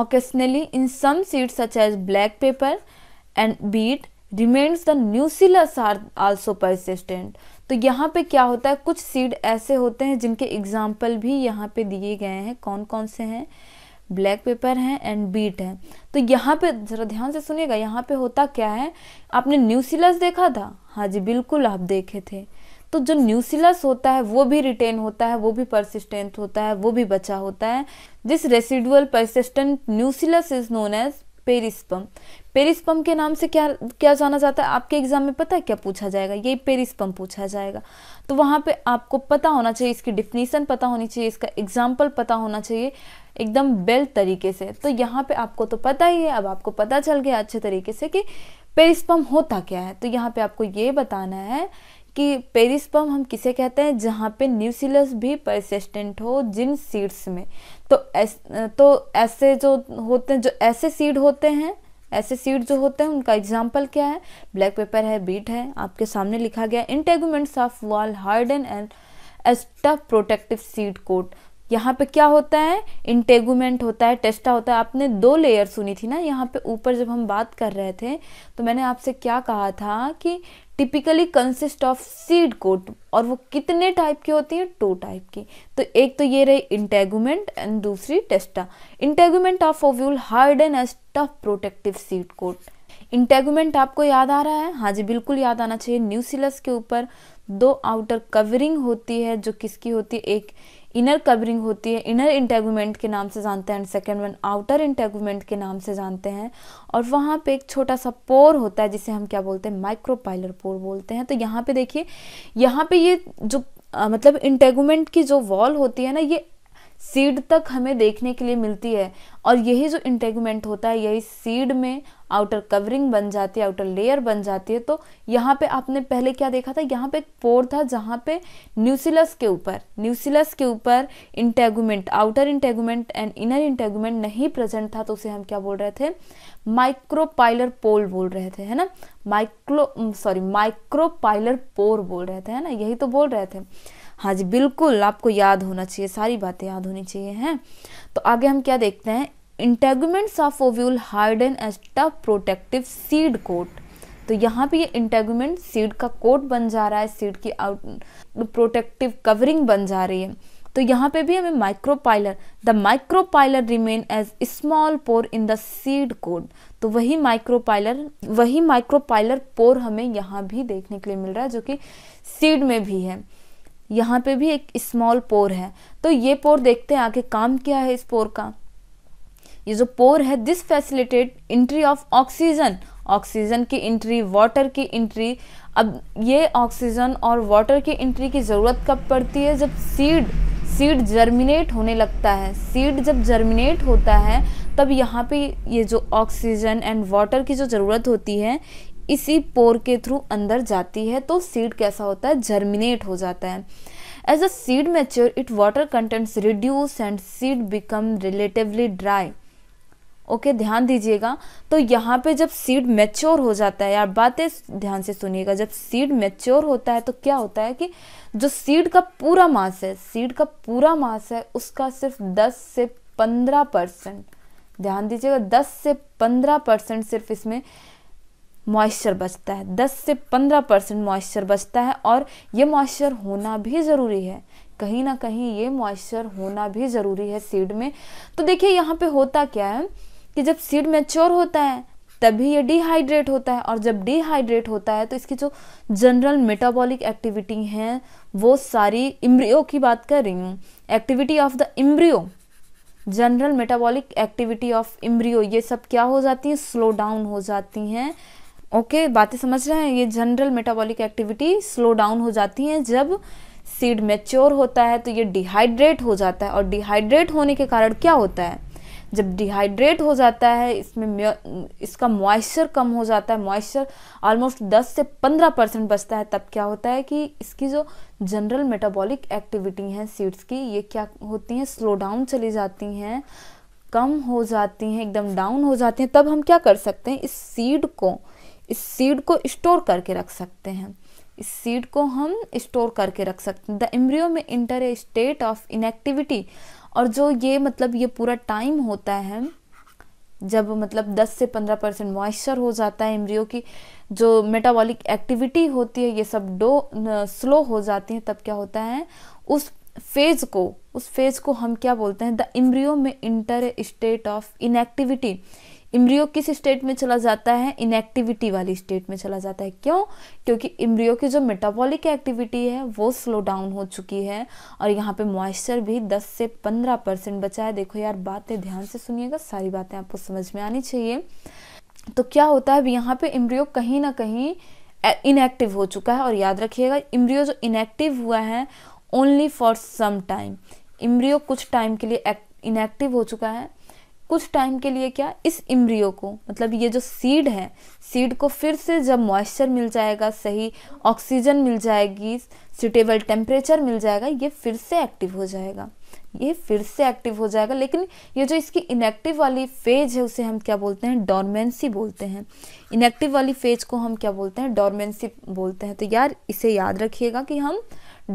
S1: occasionally in some seed such as black pepper and beet remains the nucellus are also persistent तो यहाँ पे क्या होता है कुछ सीड ऐसे होते हैं जिनके एग्जाम्पल भी यहाँ पे दिए गए हैं कौन कौन से हैं ब्लैक पेपर हैं एंड बीट हैं तो यहाँ पे ज़रा ध्यान से सुनिएगा यहाँ पे होता क्या है आपने न्यूसिलस देखा था हाँ जी बिल्कुल आप देखे थे तो जो न्यूसिलस होता है वो भी रिटेन होता है वो भी परसिस्टेंट होता है वो भी बचा होता है this residual persistent nucellus is known as perisperm perisperm के नाम से क्या क्या जाना जाता है आपके एग्जाम में पता है क्या पूछा जाएगा ये पेरिस्पम पूछा जाएगा तो वहाँ पे आपको पता होना चाहिए इसकी डिफिनीसन पता होनी चाहिए इसका एग्जाम्पल पता होना चाहिए एकदम बेल तरीके से तो यहाँ पे आपको तो पता ही है अब आपको पता चल गया अच्छे तरीके से कि पेरिस्पम होता क्या है तो यहाँ पे आपको ये बताना है कि पेरिस्पम हम किसे कहते हैं जहाँ पे न्यूसिलस भी परसिस्टेंट हो जिन सीड्स में तो एस, तो ऐसे जो होते हैं जो ऐसे सीड होते हैं ऐसे सीड जो होते हैं उनका एग्जाम्पल क्या है ब्लैक पेपर है बीट है आपके सामने लिखा गया integuments of ovule harden and as tough protective seed coat यहाँ पे क्या होता है इंटेगूमेंट होता है टेस्टा होता है आपने दो लेयर सुनी थी ना यहाँ पे ऊपर जब हम बात कर रहे थे तो मैंने आपसे क्या कहा था कि typically consist of seed coat और वो कितने टाइप की होती है टू टाइप की तो एक तो ये रही इंटेगूमेंट एंड दूसरी testa integument of ovule hard and as tough protective seed coat integument आपको याद आ रहा है हाँ जी बिल्कुल याद आना चाहिए न्यूसिलस के ऊपर दो आउटर कवरिंग होती है जो किसकी होती है एक इनर कवरिंग होती है इनर इंटेगूमेंट के नाम से जानते हैं and second one outer integument के नाम से जानते हैं और वहाँ पे एक छोटा सा पोर होता है जिसे हम क्या बोलते हैं माइक्रोपाइलर पोर बोलते हैं तो यहाँ पे देखिए यहाँ पे ये जो आ, मतलब इंटेगमेंट की जो वॉल होती है ना ये सीड तक हमें देखने के लिए मिलती है और यही जो इंटेगमेंट होता है यही सीड में आउटर कवरिंग बन जाती है आउटर लेयर बन जाती है तो यहाँ पे आपने पहले क्या देखा था यहाँ पे एक पोर था जहाँ पे न्यूसिलस के ऊपर न्यूसिलस के ऊपर integument outer integument and inner integument नहीं प्रेजेंट था तो उसे हम क्या बोल रहे थे माइक्रोपाइलर पोल बोल रहे थे है ना माइक्रो सॉरी माइक्रोपाइलर पोर बोल रहे थे है ना यही तो बोल रहे थे हाँ जी बिल्कुल आपको याद होना चाहिए सारी बातें याद होनी चाहिए हैं तो आगे हम क्या देखते हैं integuments of ovule harden as tough protective seed coat तो यहाँ पे ये इंटेगमेंट सीड का कोट बन जा रहा है सीड की आउट प्रोटेक्टिव कवरिंग बन जा रही है तो यहाँ पे भी हमें micropylar the micropylar remain as small pore in the seed coat तो वही माइक्रोपाइलर वही माइक्रोपाइलर पोर हमें यहाँ भी देखने के लिए मिल रहा है जो कि सीड में भी है यहाँ पे भी एक स्मॉल पोर है तो ये पोर देखते हैं आगे काम क्या है इस पोर का ये जो पोर है this facilitate entry of oxygen oxygen की एंट्री वाटर की एंट्री अब ये ऑक्सीजन और वाटर की एंट्री की ज़रूरत कब पड़ती है जब सीड सीड जर्मिनेट होने लगता है सीड जब जर्मिनेट होता है तब यहाँ पे ये जो ऑक्सीजन एंड वाटर की जो ज़रूरत होती है इसी पोर के थ्रू अंदर जाती है तो सीड कैसा होता है जर्मिनेट हो जाता है as a seed mature it water contents reduce and seed become relatively dry okay ध्यान दीजिएगा तो यहाँ पे जब सीड मैच्योर हो जाता है यार बातें ध्यान से सुनिएगा जब सीड मैच्योर होता है तो क्या होता है कि जो सीड का पूरा मास है सीड का पूरा मास है उसका सिर्फ 10 से 15 परसेंट ध्यान दीजिएगा 10 से 15 परसेंट सिर्फ इसमें मॉइस्चर बचता है 10 से 15 परसेंट मॉइस्चर बचता है और ये मॉइस्चर होना भी ज़रूरी है कहीं ना कहीं ये मॉइस्चर होना भी ज़रूरी है सीड में तो देखिए यहाँ पे होता क्या है कि जब सीड मैच्योर होता है तभी ये डिहाइड्रेट होता है और जब डिहाइड्रेट होता है तो इसकी जो जनरल मेटाबॉलिक एक्टिविटी है वो सारी इम्ब्रियो की बात कर रही हूँ activity of the embryo general metabolic activity of embryo ये सब क्या हो जाती हैं स्लो डाउन हो जाती हैं ओके okay, बातें समझ रहे हैं ये general metabolic activity slow down हो जाती है जब सीड मेच्योर होता है तो ये डिहाइड्रेट हो जाता है और डिहाइड्रेट होने के कारण क्या होता है जब डिहाइड्रेट हो जाता है इसमें इसका मॉइस्चर कम हो जाता है मॉइस्चर ऑलमोस्ट 10 से 15 परसेंट बचता है तब क्या होता है कि इसकी जो जनरल मेटाबॉलिक एक्टिविटी हैं सीड्स की ये क्या होती हैं स्लो डाउन चली जाती हैं कम हो जाती हैं एकदम डाउन हो जाती हैं तब हम क्या कर सकते हैं इस सीड को इस सीड को स्टोर करके रख सकते हैं इस सीड को हम स्टोर करके रख सकते हैं द एम्ब्रियो में enter a state of inactivity और जो ये मतलब ये पूरा टाइम होता है जब मतलब 10 से 15 परसेंट मॉइस्चर हो जाता है एम्ब्रियो की जो मेटाबॉलिक एक्टिविटी होती है ये सब डो स्लो हो जाती है तब क्या होता है उस फेज को उस फेज को हम क्या बोलते हैं द इम्रियो में enter state of inactivity embryo किस स्टेट में चला जाता है इनएक्टिविटी वाली स्टेट में चला जाता है क्यों क्योंकि इम्रियो की जो मेटाबॉलिक एक्टिविटी है वो स्लो डाउन हो चुकी है और यहाँ पे मॉइस्चर भी 10 से 15 परसेंट बचा है देखो यार बातें ध्यान से सुनिएगा सारी बातें आपको समझ में आनी चाहिए तो क्या होता है यहाँ पे इम्रियो कहीं ना कहीं इनएक्टिव हो चुका है और याद रखिएगा इम्रियो जो इनएक्टिव हुआ है only for some time embryo कुछ टाइम के लिए इनएक्टिव हो चुका है कुछ टाइम के लिए क्या इस इम्रियो को मतलब ये जो सीड है सीड को फिर से जब मॉइस्चर मिल जाएगा सही ऑक्सीजन मिल जाएगी सुटेबल टेम्परेचर मिल जाएगा ये फिर से एक्टिव हो जाएगा ये फिर से एक्टिव हो जाएगा लेकिन ये जो इसकी इनएक्टिव वाली फेज है उसे हम क्या बोलते हैं डॉर्मेंसी बोलते हैं इनएक्टिव वाली फेज को हम क्या बोलते हैं डॉर्मेंसी बोलते हैं तो यार इसे याद रखिएगा कि हम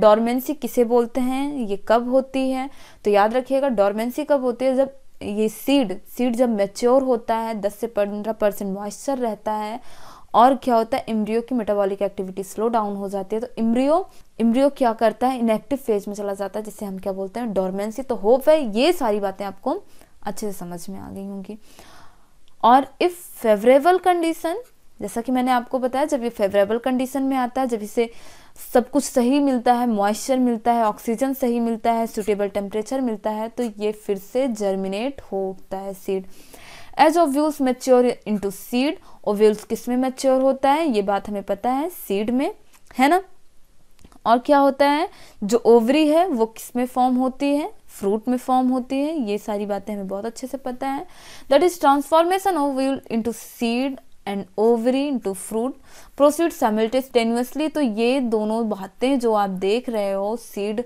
S1: डॉर्मेंसी किसे बोलते हैं ये कब होती है तो याद रखिएगा डॉर्मेंसी कब होती है जब ये सीड सीड जब मेच्योर होता है 10 से 15 परसेंट मॉइस्चर रहता है और क्या होता है इम्रियो की मेटाबॉलिक एक्टिविटी स्लो डाउन हो जाती है तो इम्रियो इम्रियो क्या करता है इनएक्टिव फेज में चला जाता है जिसे हम क्या बोलते हैं डोरमेंसी तो होप है ये सारी बातें आपको अच्छे से समझ में आ गई होंगी और इफ़ फेवरेबल कंडीशन जैसा कि मैंने आपको बताया जब ये फेवरेबल कंडीशन में आता है जब इसे सब कुछ सही मिलता है मॉइस्चर मिलता है ऑक्सीजन सही मिलता है सुटेबल टेम्परेचर मिलता है तो ये फिर से जर्मिनेट होता है seed as ovules mature to seed ovules किस में मेच्योर होता है ये बात हमें पता है सीड में है ना और क्या होता है जो ओवरी है वो किस में फॉर्म होती है फ्रूट में फॉर्म होती है ये सारी बातें हमें बहुत अच्छे से पता है that is transformation ovule into seed and ovary into fruit proceed simultaneously तो ये दोनों बातें जो आप देख रहे हो सीड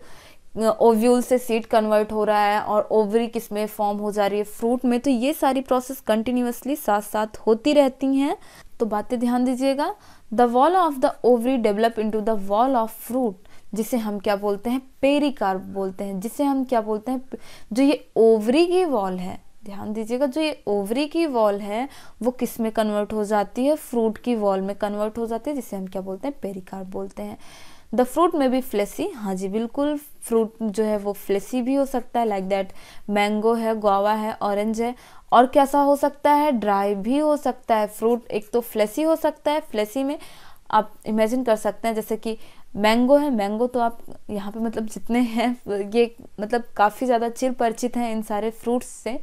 S1: ओव्यूल से सीड कन्वर्ट हो रहा है और ओवरी किस में फॉर्म हो जा रही है फ्रूट में तो ये सारी प्रोसेस कंटिन्यूसली साथ साथ होती रहती हैं तो बातें ध्यान दीजिएगा the wall of the ovary develop into the wall of fruit जिसे हम क्या बोलते हैं पेरी बोलते हैं जिसे हम क्या बोलते हैं जो ये ओवरी की वॉल है ध्यान दीजिएगा जो ये ओवरी की वॉल है वो किस में कन्वर्ट हो जाती है फ्रूट की वॉल में कन्वर्ट हो जाती है जिसे हम क्या बोलते हैं पेरिकार्ड बोलते हैं द फ्रूट में भी फ्लेसी हाँ जी बिल्कुल फ्रूट जो है वो फ्लेसी भी हो सकता है लाइक दैट मैंगो है गोवा है ऑरेंज है और कैसा हो सकता है ड्राई भी हो सकता है फ्रूट एक तो फ्लेसी हो सकता है फ्लेसी में आप इमेजिन कर सकते हैं जैसे कि मैंगो है मैंगो तो आप यहाँ पे मतलब जितने हैं ये मतलब काफ़ी ज़्यादा चिर परिचित हैं इन सारे फ्रूट्स से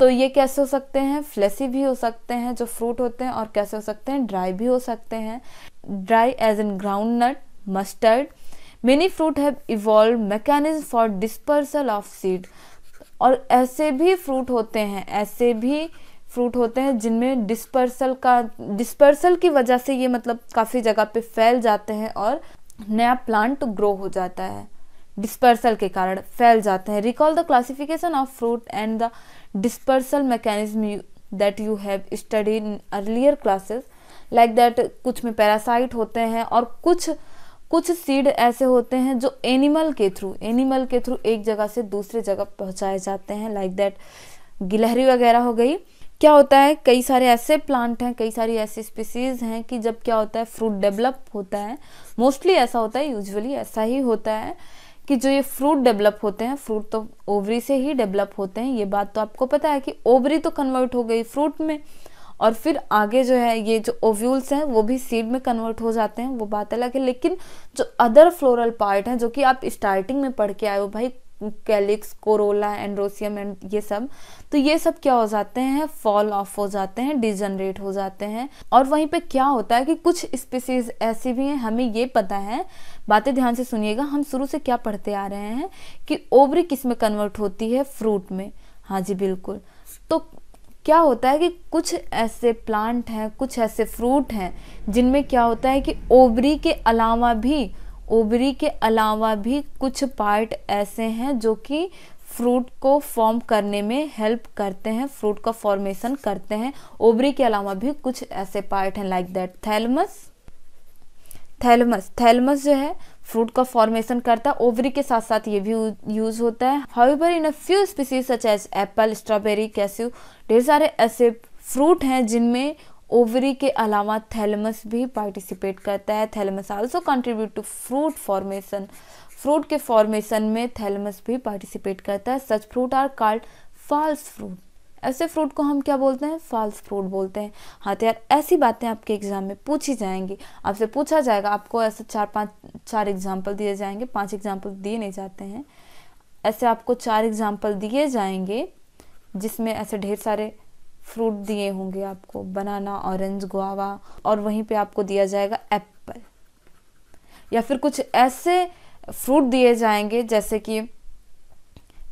S1: तो ये कैसे हो सकते हैं फ्लेसी भी हो सकते हैं जो फ्रूट होते हैं और कैसे हो सकते हैं ड्राई भी हो सकते हैं dry as in groundnut mustard many fruit have evolve mechanism for dispersal of seed और ऐसे भी फ्रूट होते हैं ऐसे भी फ्रूट होते हैं जिनमें डिस्पर्सल का डिस्पर्सल की वजह से ये मतलब काफ़ी जगह पे फैल जाते हैं और नया प्लांट ग्रो हो जाता है डिस्पर्सल के कारण फैल जाते हैं recall the classification of fruit and the dispersal mechanism that you have study in earlier classes like that कुछ में पैरासाइट होते हैं और कुछ कुछ सीड ऐसे होते हैं जो एनिमल के थ्रू एनिमल के थ्रू एक जगह से दूसरे जगह पहुंचाए जाते हैं लाइक दैट गिलहरी वगैरह हो गई क्या होता है कई सारे ऐसे प्लांट हैं कई सारी ऐसी स्पीसीज हैं कि जब क्या होता है फ्रूट डेवलप होता है मोस्टली ऐसा होता है यूजुअली ऐसा ही होता है कि जो ये फ्रूट डेवलप होते हैं फ्रूट तो ओवरी से ही डेवलप होते हैं ये बात तो आपको पता है कि ओवरी तो कन्वर्ट हो गई फ्रूट में और फिर आगे जो है ये जो ओव्यूल्स हैं वो भी सीड में कन्वर्ट हो जाते हैं वो बात अलग है लेकिन जो अदर फ्लोरल पार्ट हैं जो कि आप स्टार्टिंग में पढ़ के आए हो भाई कैलिक्स कोरोला एंड्रोसियम एंड ये सब तो ये सब क्या हो जाते हैं फॉल ऑफ हो जाते हैं डिजनरेट हो जाते हैं और वहीं पे क्या होता है कि कुछ स्पीसीज ऐसी भी हैं हमें ये पता है बातें ध्यान से सुनिएगा हम शुरू से क्या पढ़ते आ रहे हैं कि ओवरी किस में कन्वर्ट होती है फ्रूट में हाँ जी बिल्कुल तो क्या होता है कि कुछ ऐसे प्लांट हैं कुछ ऐसे फ्रूट हैं जिनमें क्या होता है कि ओवरी के अलावा भी ओबरी के अलावा भी कुछ पार्ट ऐसे हैं जो कि फ्रूट को फॉर्म करने में हेल्प करते हैं फ्रूट का फॉर्मेशन करते हैं ओबरी के अलावा भी कुछ ऐसे पार्ट हैं like that thalamus thalamus thalamus जो है फ्रूट का फॉर्मेशन करता है ओवरी के साथ साथ ये भी यूज होता है however in a few species such as apple strawberry cashew ढेर सारे ऐसे फ्रूट हैं जिनमें ओवरी के अलावा थैलमस भी पार्टिसिपेट करता है thalamus also contribute to fruit formation fruit के फॉर्मेशन में थैलमस भी पार्टिसिपेट करता है such fruit are called false fruit ऐसे फ्रूट को हम क्या बोलते हैं फॉल्स फ्रूट बोलते हैं हाँ तो यार ऐसी बातें आपके एग्ज़ाम में पूछी जाएंगी आपसे पूछा जाएगा आपको ऐसे चार पाँच चार एग्जाम्पल दिए जाएंगे पाँच एग्जाम्पल दिए नहीं जाते हैं ऐसे आपको चार एग्जाम्पल दिए जाएंगे जिसमें ऐसे ढेर सारे फ्रूट दिए होंगे आपको बनाना ऑरेंज गुआवा और वहीं पे आपको दिया जाएगा एप्पल या फिर कुछ ऐसे फ्रूट दिए जाएंगे जैसे कि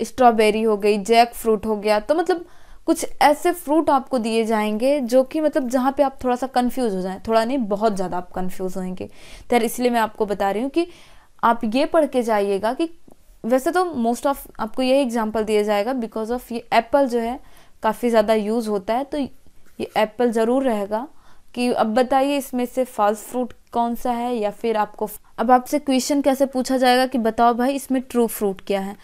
S1: स्ट्रॉबेरी हो गई जैक फ्रूट हो गया तो मतलब कुछ ऐसे फ्रूट आपको दिए जाएंगे जो कि मतलब जहाँ पे आप थोड़ा सा कंफ्यूज हो जाएं थोड़ा नहीं बहुत ज़्यादा आप कंफ्यूज होंगे तो यार इसलिए मैं आपको बता रही हूँ कि आप ये पढ़ के जाइएगा कि वैसे तो मोस्ट ऑफ आपको यही एग्जाम्पल दिया जाएगा बिकॉज ऑफ ये एप्पल जो है काफ़ी ज़्यादा यूज़ होता है तो ये एप्पल ज़रूर रहेगा कि अब बताइए इसमें से फॉल्स फ्रूट कौन सा है या फिर आपको अब आपसे क्वेश्चन कैसे पूछा जाएगा कि बताओ भाई इसमें ट्रू फ्रूट क्या है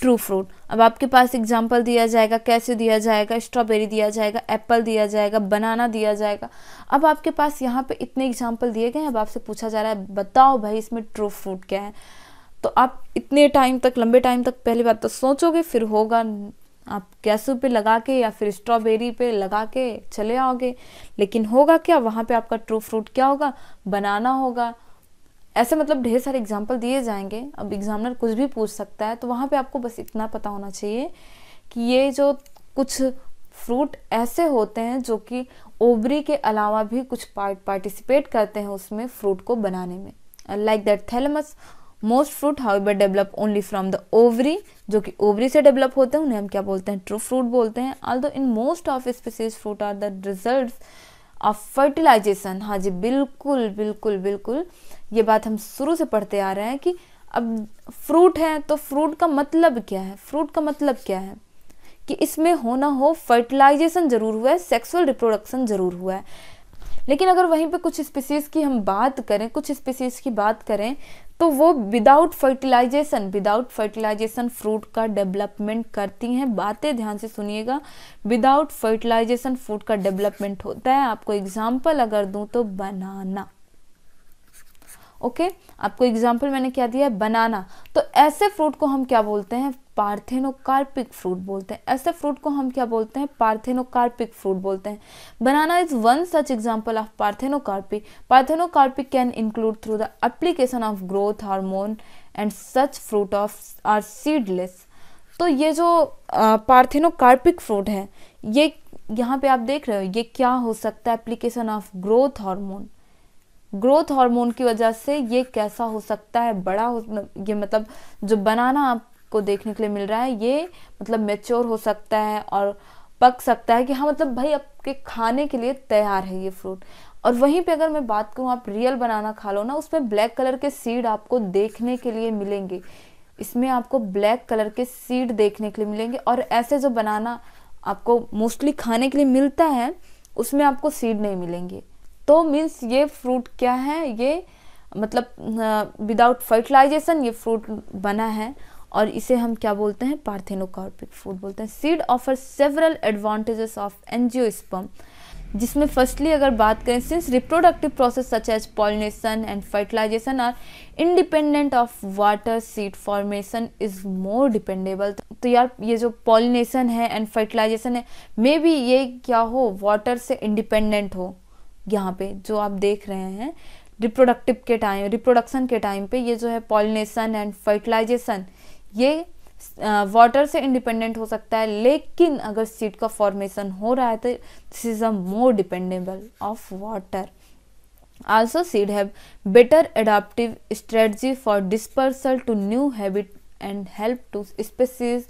S1: ट्रू फ्रूट अब आपके पास एग्जाम्पल दिया जाएगा कैसे दिया जाएगा स्ट्रॉबेरी दिया जाएगा एप्पल दिया जाएगा बनाना दिया जाएगा अब आपके पास यहाँ पे इतने एग्जाम्पल दिए गए हैं अब आपसे पूछा जा रहा है बताओ भाई इसमें ट्रू फ्रूट क्या है तो आप इतने टाइम तक लंबे टाइम तक पहली बात तो सोचोगे फिर होगा आप कैसू पे लगा के या फिर स्ट्रॉबेरी पे लगा के चले आओगे लेकिन होगा क्या वहाँ पे आपका ट्रू फ्रूट क्या होगा बनाना होगा ऐसे मतलब ढेर सारे एग्जाम्पल दिए जाएंगे अब एग्जामिनर कुछ भी पूछ सकता है तो वहाँ पे आपको बस इतना पता होना चाहिए कि ये जो कुछ फ्रूट ऐसे होते हैं जो कि ओबरी के अलावा भी कुछ पार्ट पार्टिसिपेट करते हैं उसमें फ्रूट को बनाने में like that thalamus most fruit however develop only from the ovary जो कि ओवरी से डेवलप होते हैं उन्हें हम क्या बोलते हैं ट्रू फ्रूट बोलते हैं although in most of species fruit are the result of fertilization हाँ जी बिल्कुल बिल्कुल बिल्कुल ये बात हम शुरू से पढ़ते आ रहे हैं कि अब फ्रूट है तो फ्रूट का मतलब क्या है फ्रूट का मतलब क्या है कि इसमें हो ना हो फर्टिलाइजेशन ज़रूर हुआ है सेक्सुअल रिप्रोडक्शन ज़रूर हुआ है लेकिन अगर वहीं पे कुछ स्पीसीज़ की हम बात करें कुछ स्पीसीज़ की बात करें तो वो without fertilization without fertilization fruit का डेवलपमेंट करती हैं बातें ध्यान से सुनिएगा विदाउट फर्टिलाइजेशन फ्रूट का डेवलपमेंट होता है आपको एग्जाम्पल अगर दूँ तो बनाना ओके आपको एग्जाम्पल मैंने क्या दिया है बनाना तो ऐसे फ्रूट को हम क्या बोलते हैं पार्थेनोकार्पिक फ्रूट बोलते हैं ऐसे फ्रूट को हम क्या बोलते हैं पार्थेनोकार्पिक फ्रूट बोलते हैं banana is one such example of parthenocarpic parthenocarpic can include through the application of growth hormone and such fruit of are seedless तो ये जो पार्थेनोकार्पिक फ्रूट है ये यहाँ पे आप देख रहे हो ये क्या हो सकता है application of growth hormone growth hormone की वजह से ये कैसा हो सकता है बड़ा हो ये मतलब जो बनाना आपको देखने के लिए मिल रहा है ये मतलब मेच्योर हो सकता है और पक सकता है कि हाँ मतलब भाई आपके खाने के लिए तैयार है ये फ्रूट और वहीं पे अगर मैं बात करूँ आप रियल बनाना खा लो ना उसमें ब्लैक कलर के सीड आपको देखने के लिए मिलेंगे इसमें आपको ब्लैक कलर के सीड देखने के लिए मिलेंगे और ऐसे जो बनाना आपको मोस्टली खाने के लिए मिलता है उसमें आपको सीड नहीं मिलेंगे तो मीन्स ये फ्रूट क्या है ये मतलब विदाउट फर्टिलाइजेशन ये फ्रूट बना है और इसे हम क्या बोलते हैं पार्थेनोकार्पिक फ्रूट बोलते हैं seed offer several advantages of angio जिसमें फर्स्टली अगर बात करें since reproductive process such as pollination and fertilization are independent of water seed formation is more dependable तो यार ये जो पॉलिनेशन है एंड फर्टिलाइजेशन है मे बी ये क्या हो वाटर से इंडिपेंडेंट हो यहाँ पे जो आप देख रहे हैं रिप्रोडक्टिव के टाइम रिप्रोडक्शन के टाइम पे ये जो है पॉलिनेशन एंड फर्टिलाइजेशन ये वाटर से इंडिपेंडेंट हो सकता है लेकिन अगर सीड का फॉर्मेशन हो रहा है तो this is a more dependable of water also seed have better adaptive strategy for dispersal to new habit and help to species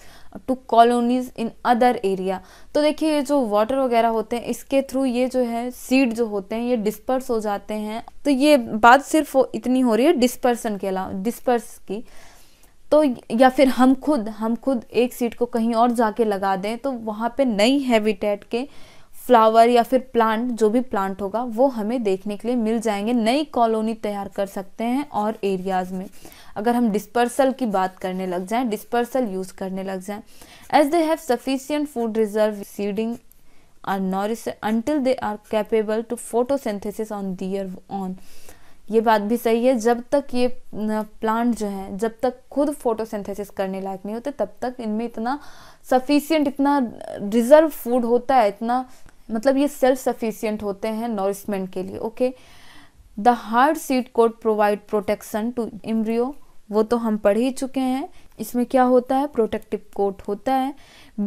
S1: to colonise in other area तो देखिए ये जो वाटर वगैरह होते हैं इसके थ्रू ये जो है सीड जो होते हैं ये डिस्पर्स हो जाते हैं तो ये बात सिर्फ इतनी हो रही है डिस्पर्सन के अलावा डिस्पर्स की तो या फिर हम खुद हम खुद एक सीड को कहीं और जाके लगा दें तो वहाँ पे नई हैबिटेट के फ्लावर या फिर प्लांट जो भी प्लांट होगा वो हमें देखने के लिए मिल जाएंगे नई कॉलोनी तैयार कर सकते हैं और एरियाज़ में अगर हम डिस्पर्सल की बात करने लग जाएं डिस्पर्सल यूज़ करने लग जाएं as they have sufficient food reserve seeding are nourish until they are capable to photosynthesis on their own ये बात भी सही है जब तक ये प्लांट जो है जब तक खुद फोटोसिंथेसिस करने लायक नहीं होते तब तक इनमें इतना सफिशियंट इतना रिजर्व फूड होता है इतना मतलब ये सेल्फ सफिशियंट होते हैं नॉरिशमेंट के लिए okay the hard seed coat provide protection to embryo वो तो हम पढ़ ही चुके हैं इसमें क्या होता है प्रोटेक्टिव कोट होता है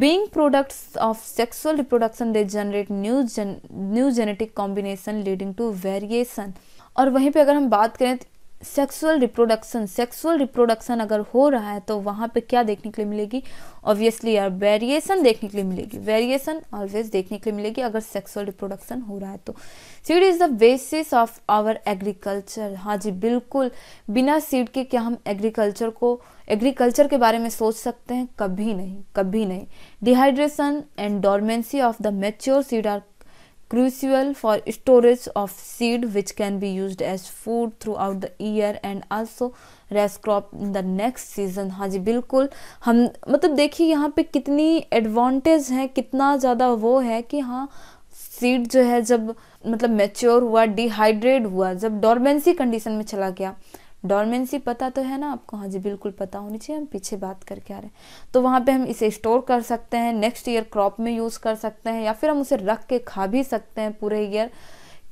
S1: being products of sexual reproduction they generate new gen new genetic combination leading to variation और वहीं पे अगर हम बात करें तो सेक्सुअल रिप्रोडक्शन सेक्सुअल रिप्रोडक्शन अगर हो रहा है तो वहाँ पे क्या देखने के लिए मिलेगी ऑब्वियसली यार वेरिएशन देखने के लिए मिलेगी वेरिएशन ऑलवेज देखने के लिए मिलेगी अगर सेक्सुअल रिप्रोडक्शन हो रहा है तो seed is the basis of our agriculture हाँ जी बिल्कुल बिना सीड के क्या हम एग्रीकल्चर को एग्रीकल्चर के बारे में सोच सकते हैं कभी नहीं कभी नहीं dehydration and dormancy of the mature seed are crucial for storage of seed which can be used as food throughout the year and also raise crop in the next season हाँ जी बिल्कुल हम मतलब देखिए यहाँ पे कितनी एडवांटेज है कितना ज़्यादा वो है कि हाँ सीड जो है जब मतलब मेच्योर हुआ डिहाइड्रेट हुआ जब डॉर्मेंसी कंडीशन में चला गया डॉर्मेंसी पता तो है ना आपको हाँ जी बिल्कुल पता होनी चाहिए हम पीछे बात करके आ रहे हैं तो वहाँ पे हम इसे स्टोर कर सकते हैं नेक्स्ट ईयर क्रॉप में यूज़ कर सकते हैं या फिर हम उसे रख के खा भी सकते हैं पूरे year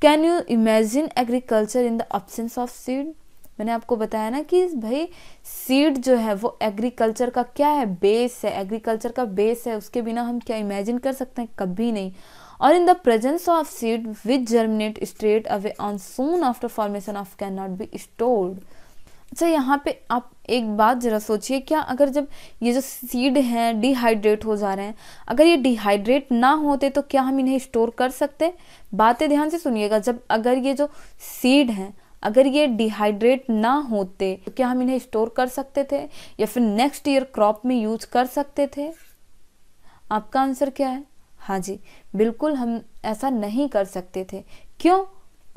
S1: can you imagine agriculture in the absence of seed मैंने आपको बताया ना कि भाई सीड जो है वो एग्रीकल्चर का क्या है बेस है एग्रीकल्चर का बेस है उसके बिना हम क्या इमेजिन कर सकते हैं कभी नहीं और in the presence of seed which germinate straight away on soon after formation of can not be stored अच्छा यहाँ पे आप एक बात ज़रा सोचिए क्या अगर जब ये जो सीड हैं डिहाइड्रेट हो जा रहे हैं अगर ये डिहाइड्रेट ना होते तो क्या हम इन्हें स्टोर कर सकते बातें ध्यान से सुनिएगा जब अगर ये जो सीड हैं अगर ये डिहाइड्रेट ना होते तो क्या हम इन्हें स्टोर कर सकते थे या फिर नेक्स्ट ईयर क्रॉप में यूज कर सकते थे आपका आंसर क्या है हाँ जी बिल्कुल हम ऐसा नहीं कर सकते थे क्यों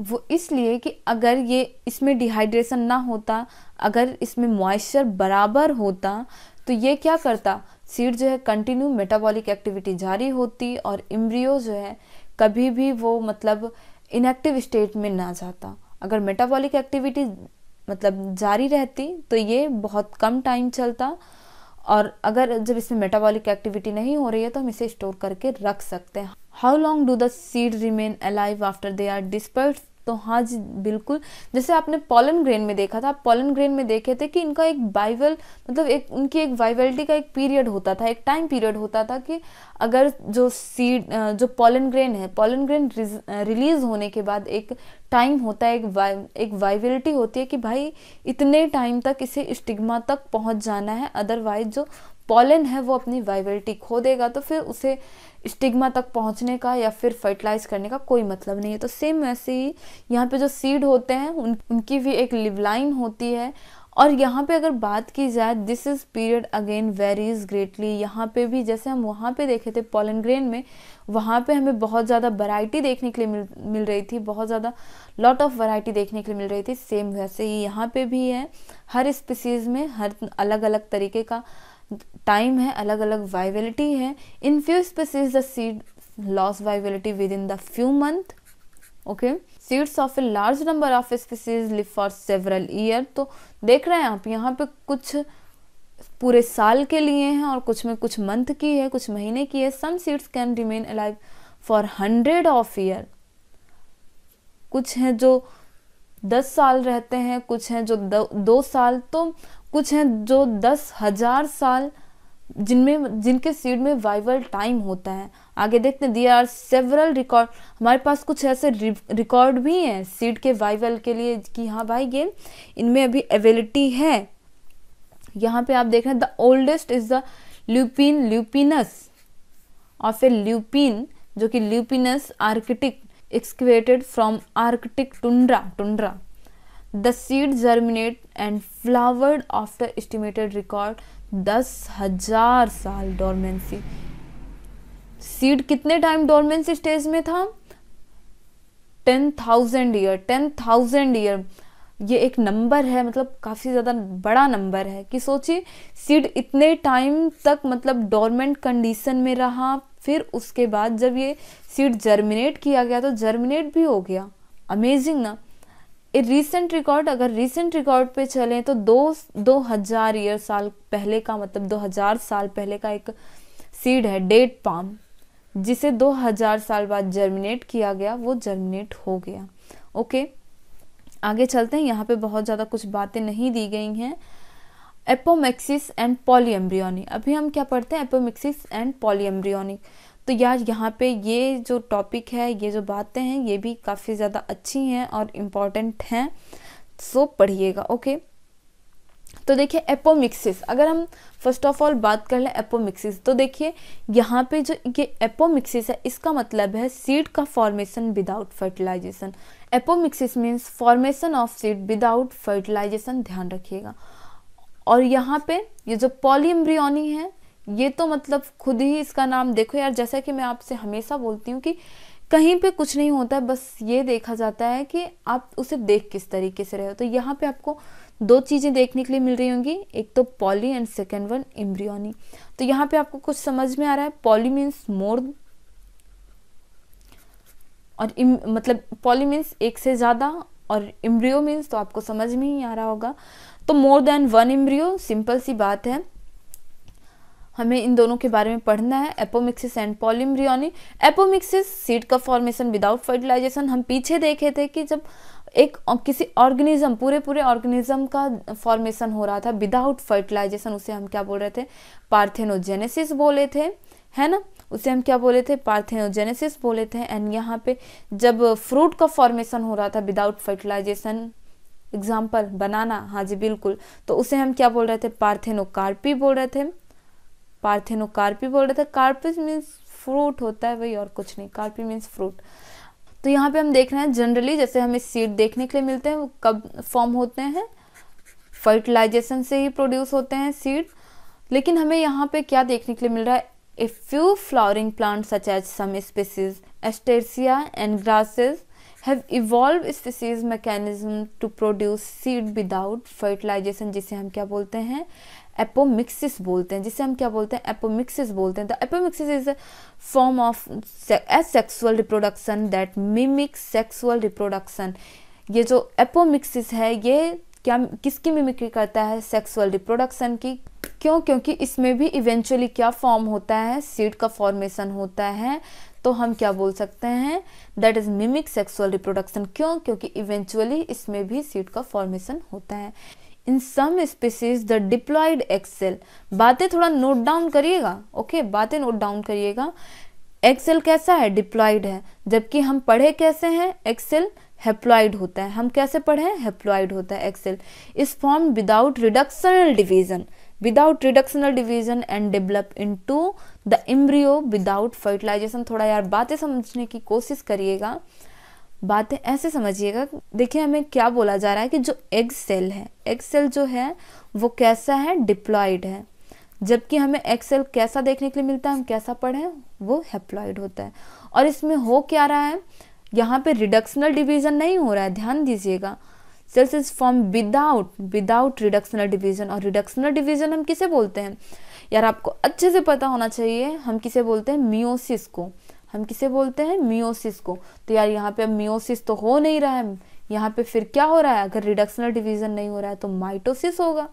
S1: वो इसलिए कि अगर ये इसमें डिहाइड्रेशन ना होता अगर इसमें मॉइस्चर बराबर होता तो ये क्या करता सीड जो है कंटिन्यू मेटाबॉलिक एक्टिविटी जारी होती और इम्ब्रियो जो है कभी भी वो मतलब इनएक्टिव स्टेट में ना जाता अगर मेटाबॉलिक एक्टिविटी मतलब जारी रहती तो ये बहुत कम टाइम चलता और अगर जब इसमें मेटाबॉलिक एक्टिविटी नहीं हो रही है तो हम इसे स्टोर करके रख सकते हैं how long do the seed remain alive after they are dispersed तो हाँ जी बिल्कुल जैसे आपने पॉलन ग्रेन में देखा था आप पॉलन ग्रेन में देखे थे कि इनका एक बाइवल मतलब एक उनकी एक वाइवलिटी का एक पीरियड होता था एक टाइम पीरियड होता था कि अगर जो सीड जो पॉलन ग्रेन है पॉलन ग्रेन रिलीज होने के बाद एक टाइम होता है एक वाइ एक वाइबिलिटी होती है कि भाई इतने टाइम तक इसे स्टिग्मा तक पहुंच जाना है अदरवाइज जो पॉलन है वो अपनी वाइबिलिटी खो देगा तो फिर उसे स्टिग्मा तक पहुंचने का या फिर फर्टिलाइज करने का कोई मतलब नहीं है तो सेम वैसे ही यहाँ पे जो सीड होते हैं उन, उनकी भी एक लिवलाइन होती है और यहाँ पे अगर बात की जाए this is period again varies greatly यहाँ पे भी जैसे हम वहाँ पे देखे थे पॉलन ग्रेन में वहाँ पे हमें बहुत ज़्यादा वैरायटी देखने के लिए मिल मिल रही थी बहुत ज़्यादा लॉट ऑफ वैरायटी देखने के लिए मिल रही थी सेम वैसे ही यहाँ पे भी है हर स्पीसीज़ में हर अलग अलग तरीके का टाइम है अलग अलग वाइबिलिटी है in few species the seed loss viability within the few month okay seeds of a large number of species live for several year तो देख रहे हैं आप यहाँ पे कुछ पूरे साल के लिए हैं और कुछ में कुछ मंथ की है कुछ महीने की है some seeds can remain alive for hundred of year कुछ हैं जो दस साल रहते हैं कुछ हैं जो दो, दो साल तो कुछ हैं जो दस हजार साल जिनमें जिनके सीड में वाइवल टाइम होता है आगे देखते हैं दियर आर सेवरल रिकॉर्ड हमारे पास कुछ ऐसे रिकॉर्ड भी हैं सीड के वाइवल के लिए कि हाँ भाई ये इनमें अभी एवेलिटी है यहाँ पे आप देख रहे हैं the oldest is the lupin lupinus of a lupin जो कि lupinus Arctic excavated from Arctic tundra tundra the seed germinate and flowered after estimated record दस हजार साल डोरमेंसी सीड कितने टाइम डोरमेंसी स्टेज में था ten thousand year ten thousand year ये एक नंबर है मतलब काफ़ी ज़्यादा बड़ा नंबर है कि सोचिए सीड इतने टाइम तक मतलब डोरमेंट कंडीशन में रहा फिर उसके बाद जब ये सीड जर्मिनेट किया गया तो जर्मिनेट भी हो गया अमेजिंग ना रिसेंट रिकॉर्ड अगर रिसेंट रिकॉर्ड पे चलें तो दो दो हज़ार ईयर साल पहले का मतलब दो हज़ार साल पहले का एक सीड है डेट पाम जिसे दो हज़ार साल बाद जर्मिनेट किया गया वो जर्मिनेट हो गया ओके आगे चलते हैं यहाँ पे बहुत ज़्यादा कुछ बातें नहीं दी गई हैं एपोमेक्सिस एंड पॉलीएम्ब्रियोनिक अभी हम क्या पढ़ते हैं एपोमेक्सिस एंड पॉलीएम्ब्रियोनिक तो यार यहाँ पे ये जो टॉपिक है ये जो बातें हैं ये भी काफ़ी ज़्यादा अच्छी हैं और इम्पॉर्टेंट हैं सो पढ़िएगा ओके तो देखिए एपोमिक्सिस अगर हम फर्स्ट ऑफ ऑल बात कर लें एपोमिक्सिस तो देखिए यहाँ पे जो ये एपोमिक्सिस है इसका मतलब है सीड का formation without fertilization apomixis means formation of seed without fertilization ध्यान रखिएगा और यहाँ पे ये जो पॉलीम्ब्रियोनी है ये तो मतलब खुद ही इसका नाम देखो यार जैसा कि मैं आपसे हमेशा बोलती हूँ कि कहीं पे कुछ नहीं होता है बस ये देखा जाता है कि आप उसे देख किस तरीके से रहे हो तो यहाँ पे आपको दो चीज़ें देखने के लिए मिल रही होंगी एक तो poly and second one embryony तो यहाँ पे आपको कुछ समझ में आ रहा है पॉली मीन्स मोर और इम, मतलब पॉली मीन्स एक से ज़्यादा और इम्ब्रियो मीन्स तो आपको समझ में ही आ रहा होगा तो more than one embryo simple सी बात है हमें इन दोनों के बारे में पढ़ना है apomixis and polyembryony apomixis seed का फॉर्मेशन विदाउट फर्टिलाइजेशन हम पीछे देखे थे कि जब एक किसी ऑर्गेनिज्म पूरे पूरे ऑर्गेनिज्म का फॉर्मेशन हो रहा था विदाउट फर्टिलाइजेशन उसे हम क्या बोल रहे थे पार्थेनोजेनेसिस बोले थे है ना उसे हम क्या बोले थे पार्थेनोजेनेसिस बोले थे एंड यहाँ पे जब फ्रूट का फॉर्मेशन हो रहा था विदाउट फर्टिलाइजेशन एग्जाम्पल बनाना हाँ जी बिल्कुल तो उसे हम क्या बोल रहे थे पार्थेनोकार्पी बोल रहे थे पार्थेनोकार्पी बोल रहे थे कार्पिस मीन्स फ्रूट होता है वही और कुछ नहीं कार्पी मीन्स फ्रूट तो यहाँ पे हम देख रहे हैं जनरली जैसे हमें सीड देखने के लिए मिलते हैं वो कब फॉर्म होते हैं फर्टिलाइजेशन से ही प्रोड्यूस होते हैं सीड लेकिन हमें यहाँ पे क्या देखने के लिए मिल रहा है a few flowering plant such as some species Asteraceae and grasses have evolve species mechanism to produce seed without fertilization जिसे हम क्या बोलते हैं एपोमिक्सिस बोलते हैं जिसे हम क्या बोलते हैं एपोमिक्सिस बोलते हैं the apomixis is a form of asexual reproduction that mimic sexual reproduction ये जो एपोमिक्सिस है ये क्या किसकी मिमिक्री करता है सेक्सुअल रिप्रोडक्शन की क्यों क्योंकि इसमें भी इवेंचुअली क्या फॉर्म होता है सीड का फॉर्मेशन होता है तो हम क्या बोल सकते हैं that is mimic sexual reproduction क्यों क्योंकि इवेंचुअली इसमें भी सीड का फॉर्मेशन होता है in some species the diploid egg cell बातें थोड़ा नोट डाउन करिएगा ओके बातें नोट डाउन करिएगा एक्सेल कैसा है डिप्लॉयड है जबकि हम पढ़े कैसे हैं एक्सेल हेप्लॉइड होता है हम कैसे पढ़े हेप्लॉयड हेप्लॉइड होता है egg cell is form without reductional division without reductional division and develop into the embryo without fertilization थोड़ा यार बातें समझने की कोशिश करिएगा बातें ऐसे समझिएगा देखिए हमें क्या बोला जा रहा है कि जो एग सेल है एग सेल जो है वो कैसा है डिप्लॉयड है जबकि हमें एक्सेल कैसा देखने के लिए मिलता है हम कैसा पढ़ें वो हेप्लॉइड होता है और इसमें हो क्या रहा है यहाँ पे रिडक्शनल डिवीजन नहीं हो रहा है ध्यान दीजिएगा cells is form without without reductional division और रिडक्शनल डिवीजन हम किसे बोलते हैं यार आपको अच्छे से पता होना चाहिए हम किसे बोलते हैं मियोसिस को हम किसे बोलते हैं मियोसिस को तो यार यहाँ पे मियोसिस तो हो नहीं रहा है यहाँ पे फिर क्या हो रहा है अगर रिडक्शनल डिवीजन नहीं हो रहा है तो माइटोसिस होगा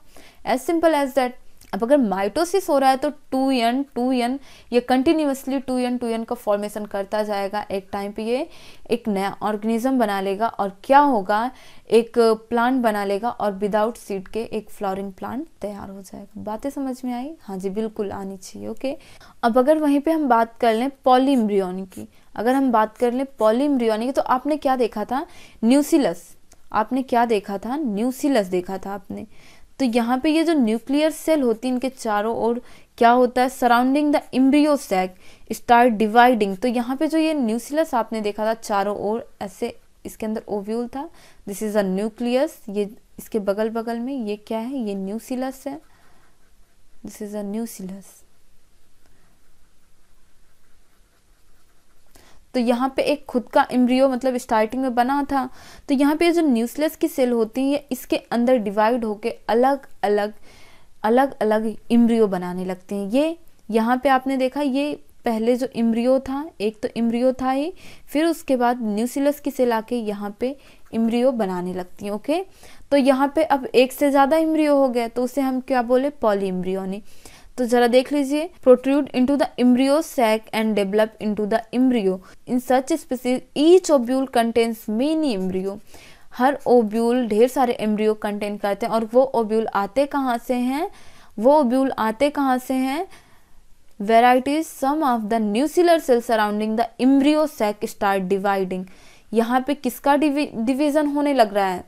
S1: एज सिंपल एज दैट अब अगर माइटोसिस हो रहा है तो टू एन टू एन ये continuously two n two n का फॉर्मेशन करता जाएगा एक टाइम पे ये एक नया ऑर्गेनिज्म बना लेगा और क्या होगा एक प्लांट बना लेगा और विदाउट सीड के एक फ्लावरिंग प्लांट तैयार हो जाएगा बातें समझ में आई हाँ जी बिल्कुल आनी चाहिए ओके अब अगर वहीं पर हम बात कर लें पॉलीम्रियोन की अगर हम बात कर लें पॉलीम्रियोन की तो आपने क्या देखा था न्यूसिलस आपने क्या देखा था न्यूसिलस देखा था आपने तो यहाँ पे ये जो न्यूक्लियर सेल होती है इनके चारों ओर क्या होता है surrounding the embryo sac start dividing तो यहाँ पे जो ये न्यूसिलस आपने देखा था चारों ओर ऐसे इसके अंदर ओव्यूल था दिस इज अ न्यूक्लियस ये इसके बगल बगल में ये क्या है ये न्यूसिलस है दिस इज अ न्यूसिलस तो यहाँ पे एक खुद का एम्ब्रियो मतलब स्टार्टिंग में बना था तो यहाँ पे जो न्यूसलेस की सेल होती है इसके अंदर डिवाइड होके अलग अलग अलग अलग इम्ब्रियो बनाने लगते हैं ये यहाँ पे आपने देखा ये पहले जो इम्ब्रियो था एक तो इम्ब्रियो था ही फिर उसके बाद न्यूसिलस की सेल आके यहाँ पे इम्ब्रियो बनाने लगती है ओके तो यहाँ पे अब एक से ज़्यादा इम्ब्रियो हो गया तो उसे हम क्या बोले पॉली इम्ब्रियोनी तो जरा देख लीजिए protrude into the embryo sac and develop into the embryo in such species each ovule contains many embryo her ovule ढेर सारे एम्ब्रियो कंटेन करते हैं और वो ओब्यूल आते कहाँ से हैं वो ओब्यूल आते कहाँ से हैं varieties some of the nucellar cell surrounding the embryo sac start dividing यहाँ पे किसका डिवीजन होने लग रहा है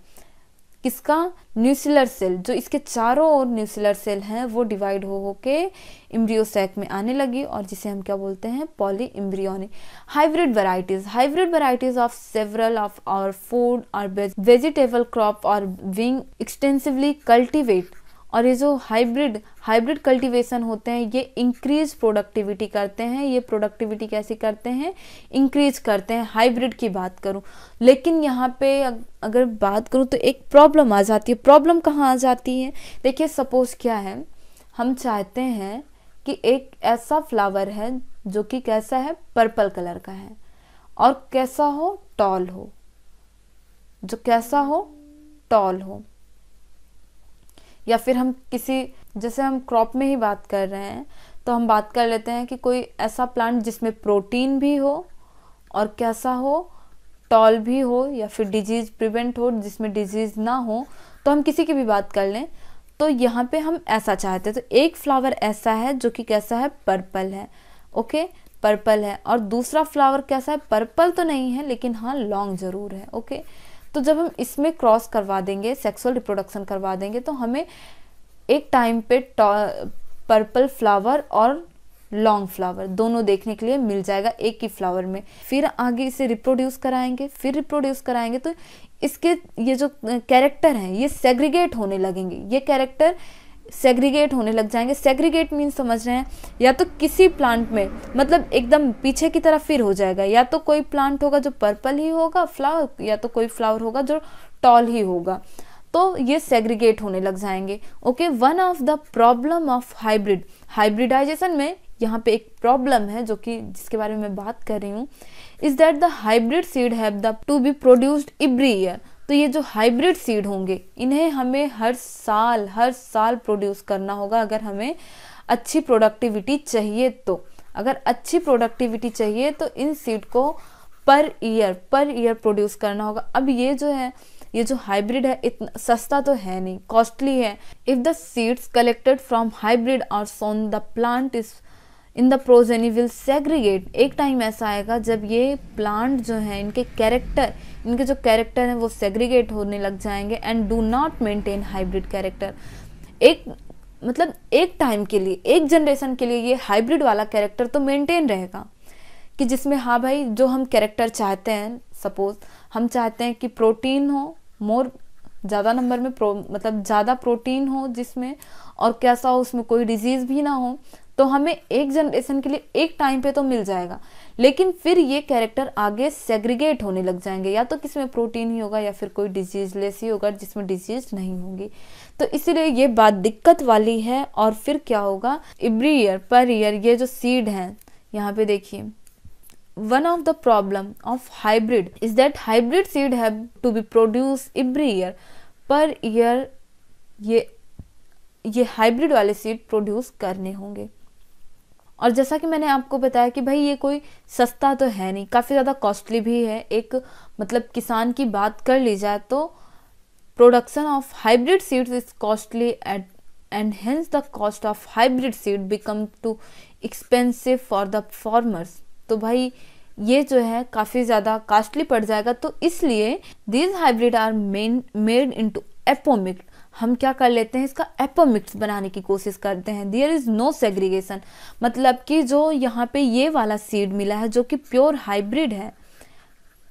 S1: किसका न्यूसिलर सेल जो इसके चारों ओर न्यूसिलर सेल हैं वो डिवाइड हो हो के इम्ब्रियोसैक में आने लगी और जिसे हम क्या बोलते हैं poly embryonic hybrid varieties hybrid varieties of several of our food और वेजिटेबल क्रॉप और विंग एक्सटेंसिवली कल्टिवेट और ये जो हाइब्रिड हाइब्रिड कल्टीवेशन होते हैं ये इंक्रीज प्रोडक्टिविटी करते हैं ये प्रोडक्टिविटी कैसे करते हैं इंक्रीज करते हैं हाइब्रिड की बात करूँ लेकिन यहाँ पे अगर बात करूँ तो एक प्रॉब्लम आ जाती है प्रॉब्लम कहाँ आ जाती है देखिए सपोज क्या है हम चाहते हैं कि एक ऐसा फ्लावर है जो कि कैसा है पर्पल कलर का है और कैसा हो टॉल हो जो कैसा हो टॉल हो या फिर हम किसी जैसे हम क्रॉप में ही बात कर रहे हैं तो हम बात कर लेते हैं कि कोई ऐसा प्लांट जिसमें प्रोटीन भी हो और कैसा हो टॉल भी हो या फिर डिजीज़ प्रिवेंट हो जिसमें डिजीज़ ना हो तो हम किसी की भी बात कर लें तो यहाँ पे हम ऐसा चाहते हैं तो एक फ्लावर ऐसा है जो कि कैसा है पर्पल है ओके पर्पल है और दूसरा फ्लावर कैसा है पर्पल तो नहीं है लेकिन हाँ लॉन्ग ज़रूर है ओके तो जब हम इसमें क्रॉस करवा देंगे सेक्सुअल रिप्रोडक्शन करवा देंगे तो हमें एक टाइम पे पर्पल फ्लावर और लॉन्ग फ्लावर दोनों देखने के लिए मिल जाएगा एक ही फ्लावर में फिर आगे इसे रिप्रोड्यूस कराएंगे फिर रिप्रोड्यूस कराएंगे तो इसके ये जो कैरेक्टर हैं ये सेग्रीगेट होने लगेंगे ये कैरेक्टर सेग्रीगेट होने लग जाएंगे सेग्रीगेट मीन समझ रहे हैं या तो किसी प्लांट में मतलब एकदम पीछे की तरफ फिर हो जाएगा या तो कोई प्लांट होगा जो पर्पल ही होगा फ्लावर या तो कोई फ्लावर होगा जो टॉल ही होगा तो ये सेग्रीगेट होने लग जाएंगे okay one of the problem of hybrid hybridization में यहाँ पे एक प्रॉब्लम है जो कि जिसके बारे में मैं बात कर रही हूँ is that the hybrid seed have the to be produced every year तो ये जो हाइब्रिड सीड होंगे इन्हें हमें हर साल हर साल प्रोड्यूस करना होगा अगर हमें अच्छी प्रोडक्टिविटी चाहिए तो अगर अच्छी प्रोडक्टिविटी चाहिए तो इन सीड को पर ईयर पर ईयर प्रोड्यूस करना होगा अब ये जो है ये जो हाइब्रिड है इतना सस्ता तो है नहीं कॉस्टली है if the seeds collected from hybrid और sown the plant is in the progeny will segregate एक टाइम ऐसा आएगा जब ये प्लांट जो है इनके कैरेक्टर इनके जो कैरेक्टर हैं वो सेग्रीगेट होने लग जाएंगे and do not maintain hybrid character एक मतलब एक टाइम के लिए एक जनरेशन के लिए ये हाइब्रिड वाला कैरेक्टर तो मेंटेन रहेगा कि जिसमें हाँ भाई जो हम कैरेक्टर चाहते हैं सपोज हम चाहते हैं कि प्रोटीन हो मोर ज़्यादा नंबर में प्रो मतलब ज़्यादा प्रोटीन हो जिसमें और कैसा हो उसमें कोई डिजीज़ भी ना हो तो हमें एक जनरेशन के लिए एक टाइम पे तो मिल जाएगा लेकिन फिर ये कैरेक्टर आगे सेग्रीगेट होने लग जाएंगे या तो किसी में प्रोटीन ही होगा या फिर कोई डिजीजलेस ही होगा जिसमें डिजीज नहीं होगी तो इसीलिए ये बात दिक्कत वाली है और फिर क्या होगा इब्री ईयर पर ईयर ये जो सीड है यहाँ पे देखिए one of the problem of hybrid is that hybrid seed have to be produce every year पर ईयर ये ये हाइब्रिड वाले सीड प्रोड्यूस करने होंगे और जैसा कि मैंने आपको बताया कि भाई ये कोई सस्ता तो है नहीं काफ़ी ज़्यादा कॉस्टली भी है एक मतलब किसान की बात कर ली जाए तो production of hybrid seeds is costly at end hence the cost of hybrid seed become too expensive for the farmers तो भाई ये जो है काफ़ी ज़्यादा कॉस्टली पड़ जाएगा तो इसलिए these hybrid are man made in to apomict हम क्या कर लेते हैं इसका एपोमिक्स बनाने की कोशिश करते हैं देयर इज़ नो सेग्रीगेशन मतलब कि जो यहाँ पे ये वाला सीड मिला है जो कि प्योर हाइब्रिड है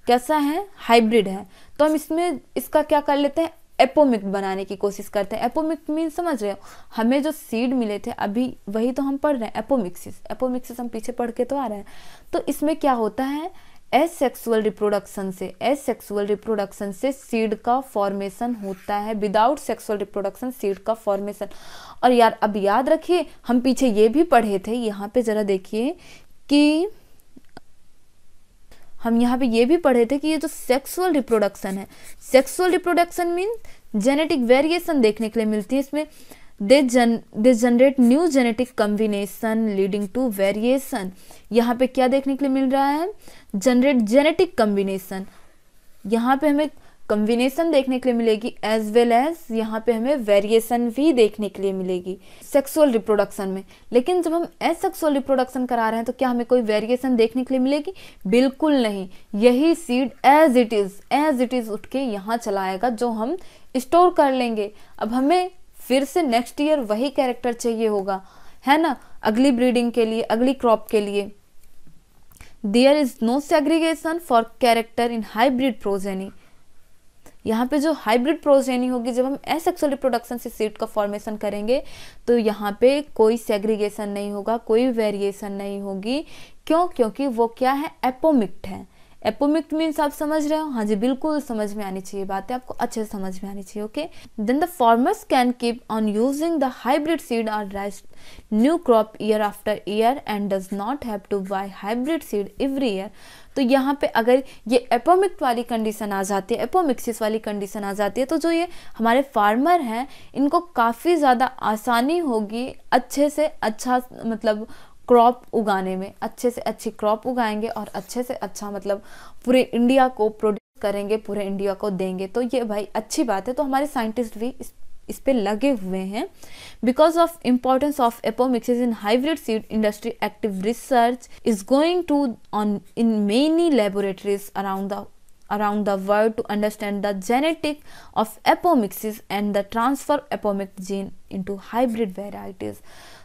S1: कैसा है हाइब्रिड है तो हम इसमें इसका क्या कर लेते हैं एपोमिक बनाने की कोशिश करते हैं एपोमिक मीन समझ रहे हो हमें जो सीड मिले थे अभी वही तो हम पढ़ रहे हैं एपोमिक्सिस एपोमिक्सिस हम पीछे पढ़ के तो आ रहे हैं तो इसमें क्या होता है एसेक्सुअल रिप्रोडक्शन से एसेक्सुअल रिप्रोडक्शन से सीड का फॉर्मेशन होता है विदाउट सेक्सुअल रिप्रोडक्शन सीड का फॉर्मेशन और यार अब याद रखिए हम पीछे ये भी पढ़े थे यहाँ पे ज़रा देखिए कि हम यहाँ पे ये भी पढ़े थे कि ये जो सेक्सुअल रिप्रोडक्शन है sexual reproduction mean genetic variation देखने के लिए मिलती है इसमें दे जन they generate new genetic combination leading to variation यहाँ पे क्या देखने के लिए मिल रहा है जनरेट जेनेटिक कम्बिनेशन यहाँ पे हमें कम्बिनेशन देखने के लिए मिलेगी एज वेल एज यहाँ पे हमें वेरिएशन भी देखने के लिए मिलेगी सेक्सुअल रिप्रोडक्शन में लेकिन जब हम एज सेक्सुअल रिप्रोडक्शन करा रहे हैं तो क्या हमें कोई वेरिएशन देखने के लिए मिलेगी बिल्कुल नहीं यही seed as it is as it is उठ के यहाँ चलाएगा जो हम स्टोर कर लेंगे अब हमें फिर से नेक्स्ट ईयर वही कैरेक्टर चाहिए होगा है ना अगली ब्रीडिंग के लिए अगली क्रॉप के लिए there is no segregation for character in hybrid progeny यहाँ पे जो हाइब्रिड प्रोजेनी होगी जब हम एसेक्सुअल रिप्रोडक्शन से सीड का फॉर्मेशन करेंगे तो यहाँ पे कोई सेग्रीगेशन नहीं होगा कोई वेरिएशन नहीं होगी क्यों क्योंकि वो क्या है एपोमिक्ट है एपोमिक्ट मीन्स आप समझ रहे हो हाँ जी बिल्कुल समझ में आनी चाहिए बातें आपको अच्छे से समझ में आनी चाहिए okay then the farmers can keep on using the hybrid seed or raise new crop year after year and does not have to buy hybrid seed every year तो यहाँ पे अगर ये एपोमिक्ट वाली कंडीशन आ जाती है एपोमिक्सिस वाली कंडीशन आ जाती है तो जो ये हमारे फार्मर हैं इनको काफ़ी ज़्यादा आसानी होगी अच्छे से अच्छा मतलब क्रॉप उगाने में अच्छे से अच्छी क्रॉप उगाएंगे और अच्छे से अच्छा मतलब पूरे इंडिया को प्रोड्यूस करेंगे पूरे इंडिया को देंगे तो ये भाई अच्छी बात है तो हमारे साइंटिस्ट भी इस इस पर लगे हुए हैं because of importance of apomixis in hybrid seed industry active research is going to on in many laboratories around the the world to understand the genetic of apomixis and the transfer apomict gene in hybrid varieties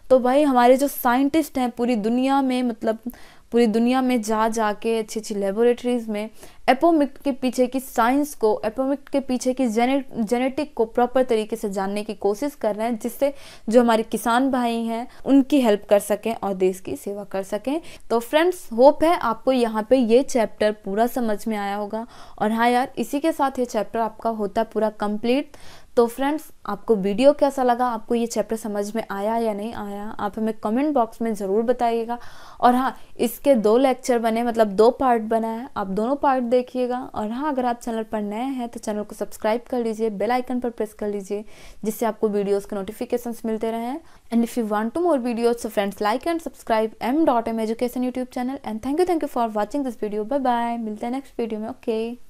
S1: तो भाई हमारे जो साइंटिस्ट हैं पूरी दुनिया में मतलब पूरी दुनिया में जा जा के अच्छी अच्छी लेबोरेटरीज में एपोमिक्ट के पीछे की साइंस को एपोमिक्ट के पीछे की जेने जेनेटिक को प्रॉपर तरीके से जानने की कोशिश कर रहे हैं जिससे जो हमारे किसान भाई हैं उनकी हेल्प कर सकें और देश की सेवा कर सकें तो फ्रेंड्स होप है आपको यहाँ पे ये चैप्टर पूरा समझ में आया होगा और हाँ यार इसी के साथ ये चैप्टर आपका होता है पूरा कंप्लीट तो फ्रेंड्स आपको वीडियो कैसा लगा आपको ये चैप्टर समझ में आया या नहीं आया आप हमें कमेंट बॉक्स में ज़रूर बताइएगा और हाँ इसके दो लेक्चर बने मतलब दो पार्ट बना है आप दोनों पार्ट देखिएगा और हाँ अगर आप चैनल पर नए हैं तो चैनल को सब्सक्राइब कर लीजिए बेल आइकन पर प्रेस कर लीजिए जिससे आपको वीडियोज़ के नोटिफिकेशन मिलते रहें and if you want to more videos so friends like and subscribe M dot M education YouTube channel and thank you thank you for watching this video bye bye मिलते हैं नेक्स्ट वीडियो में ओके okay.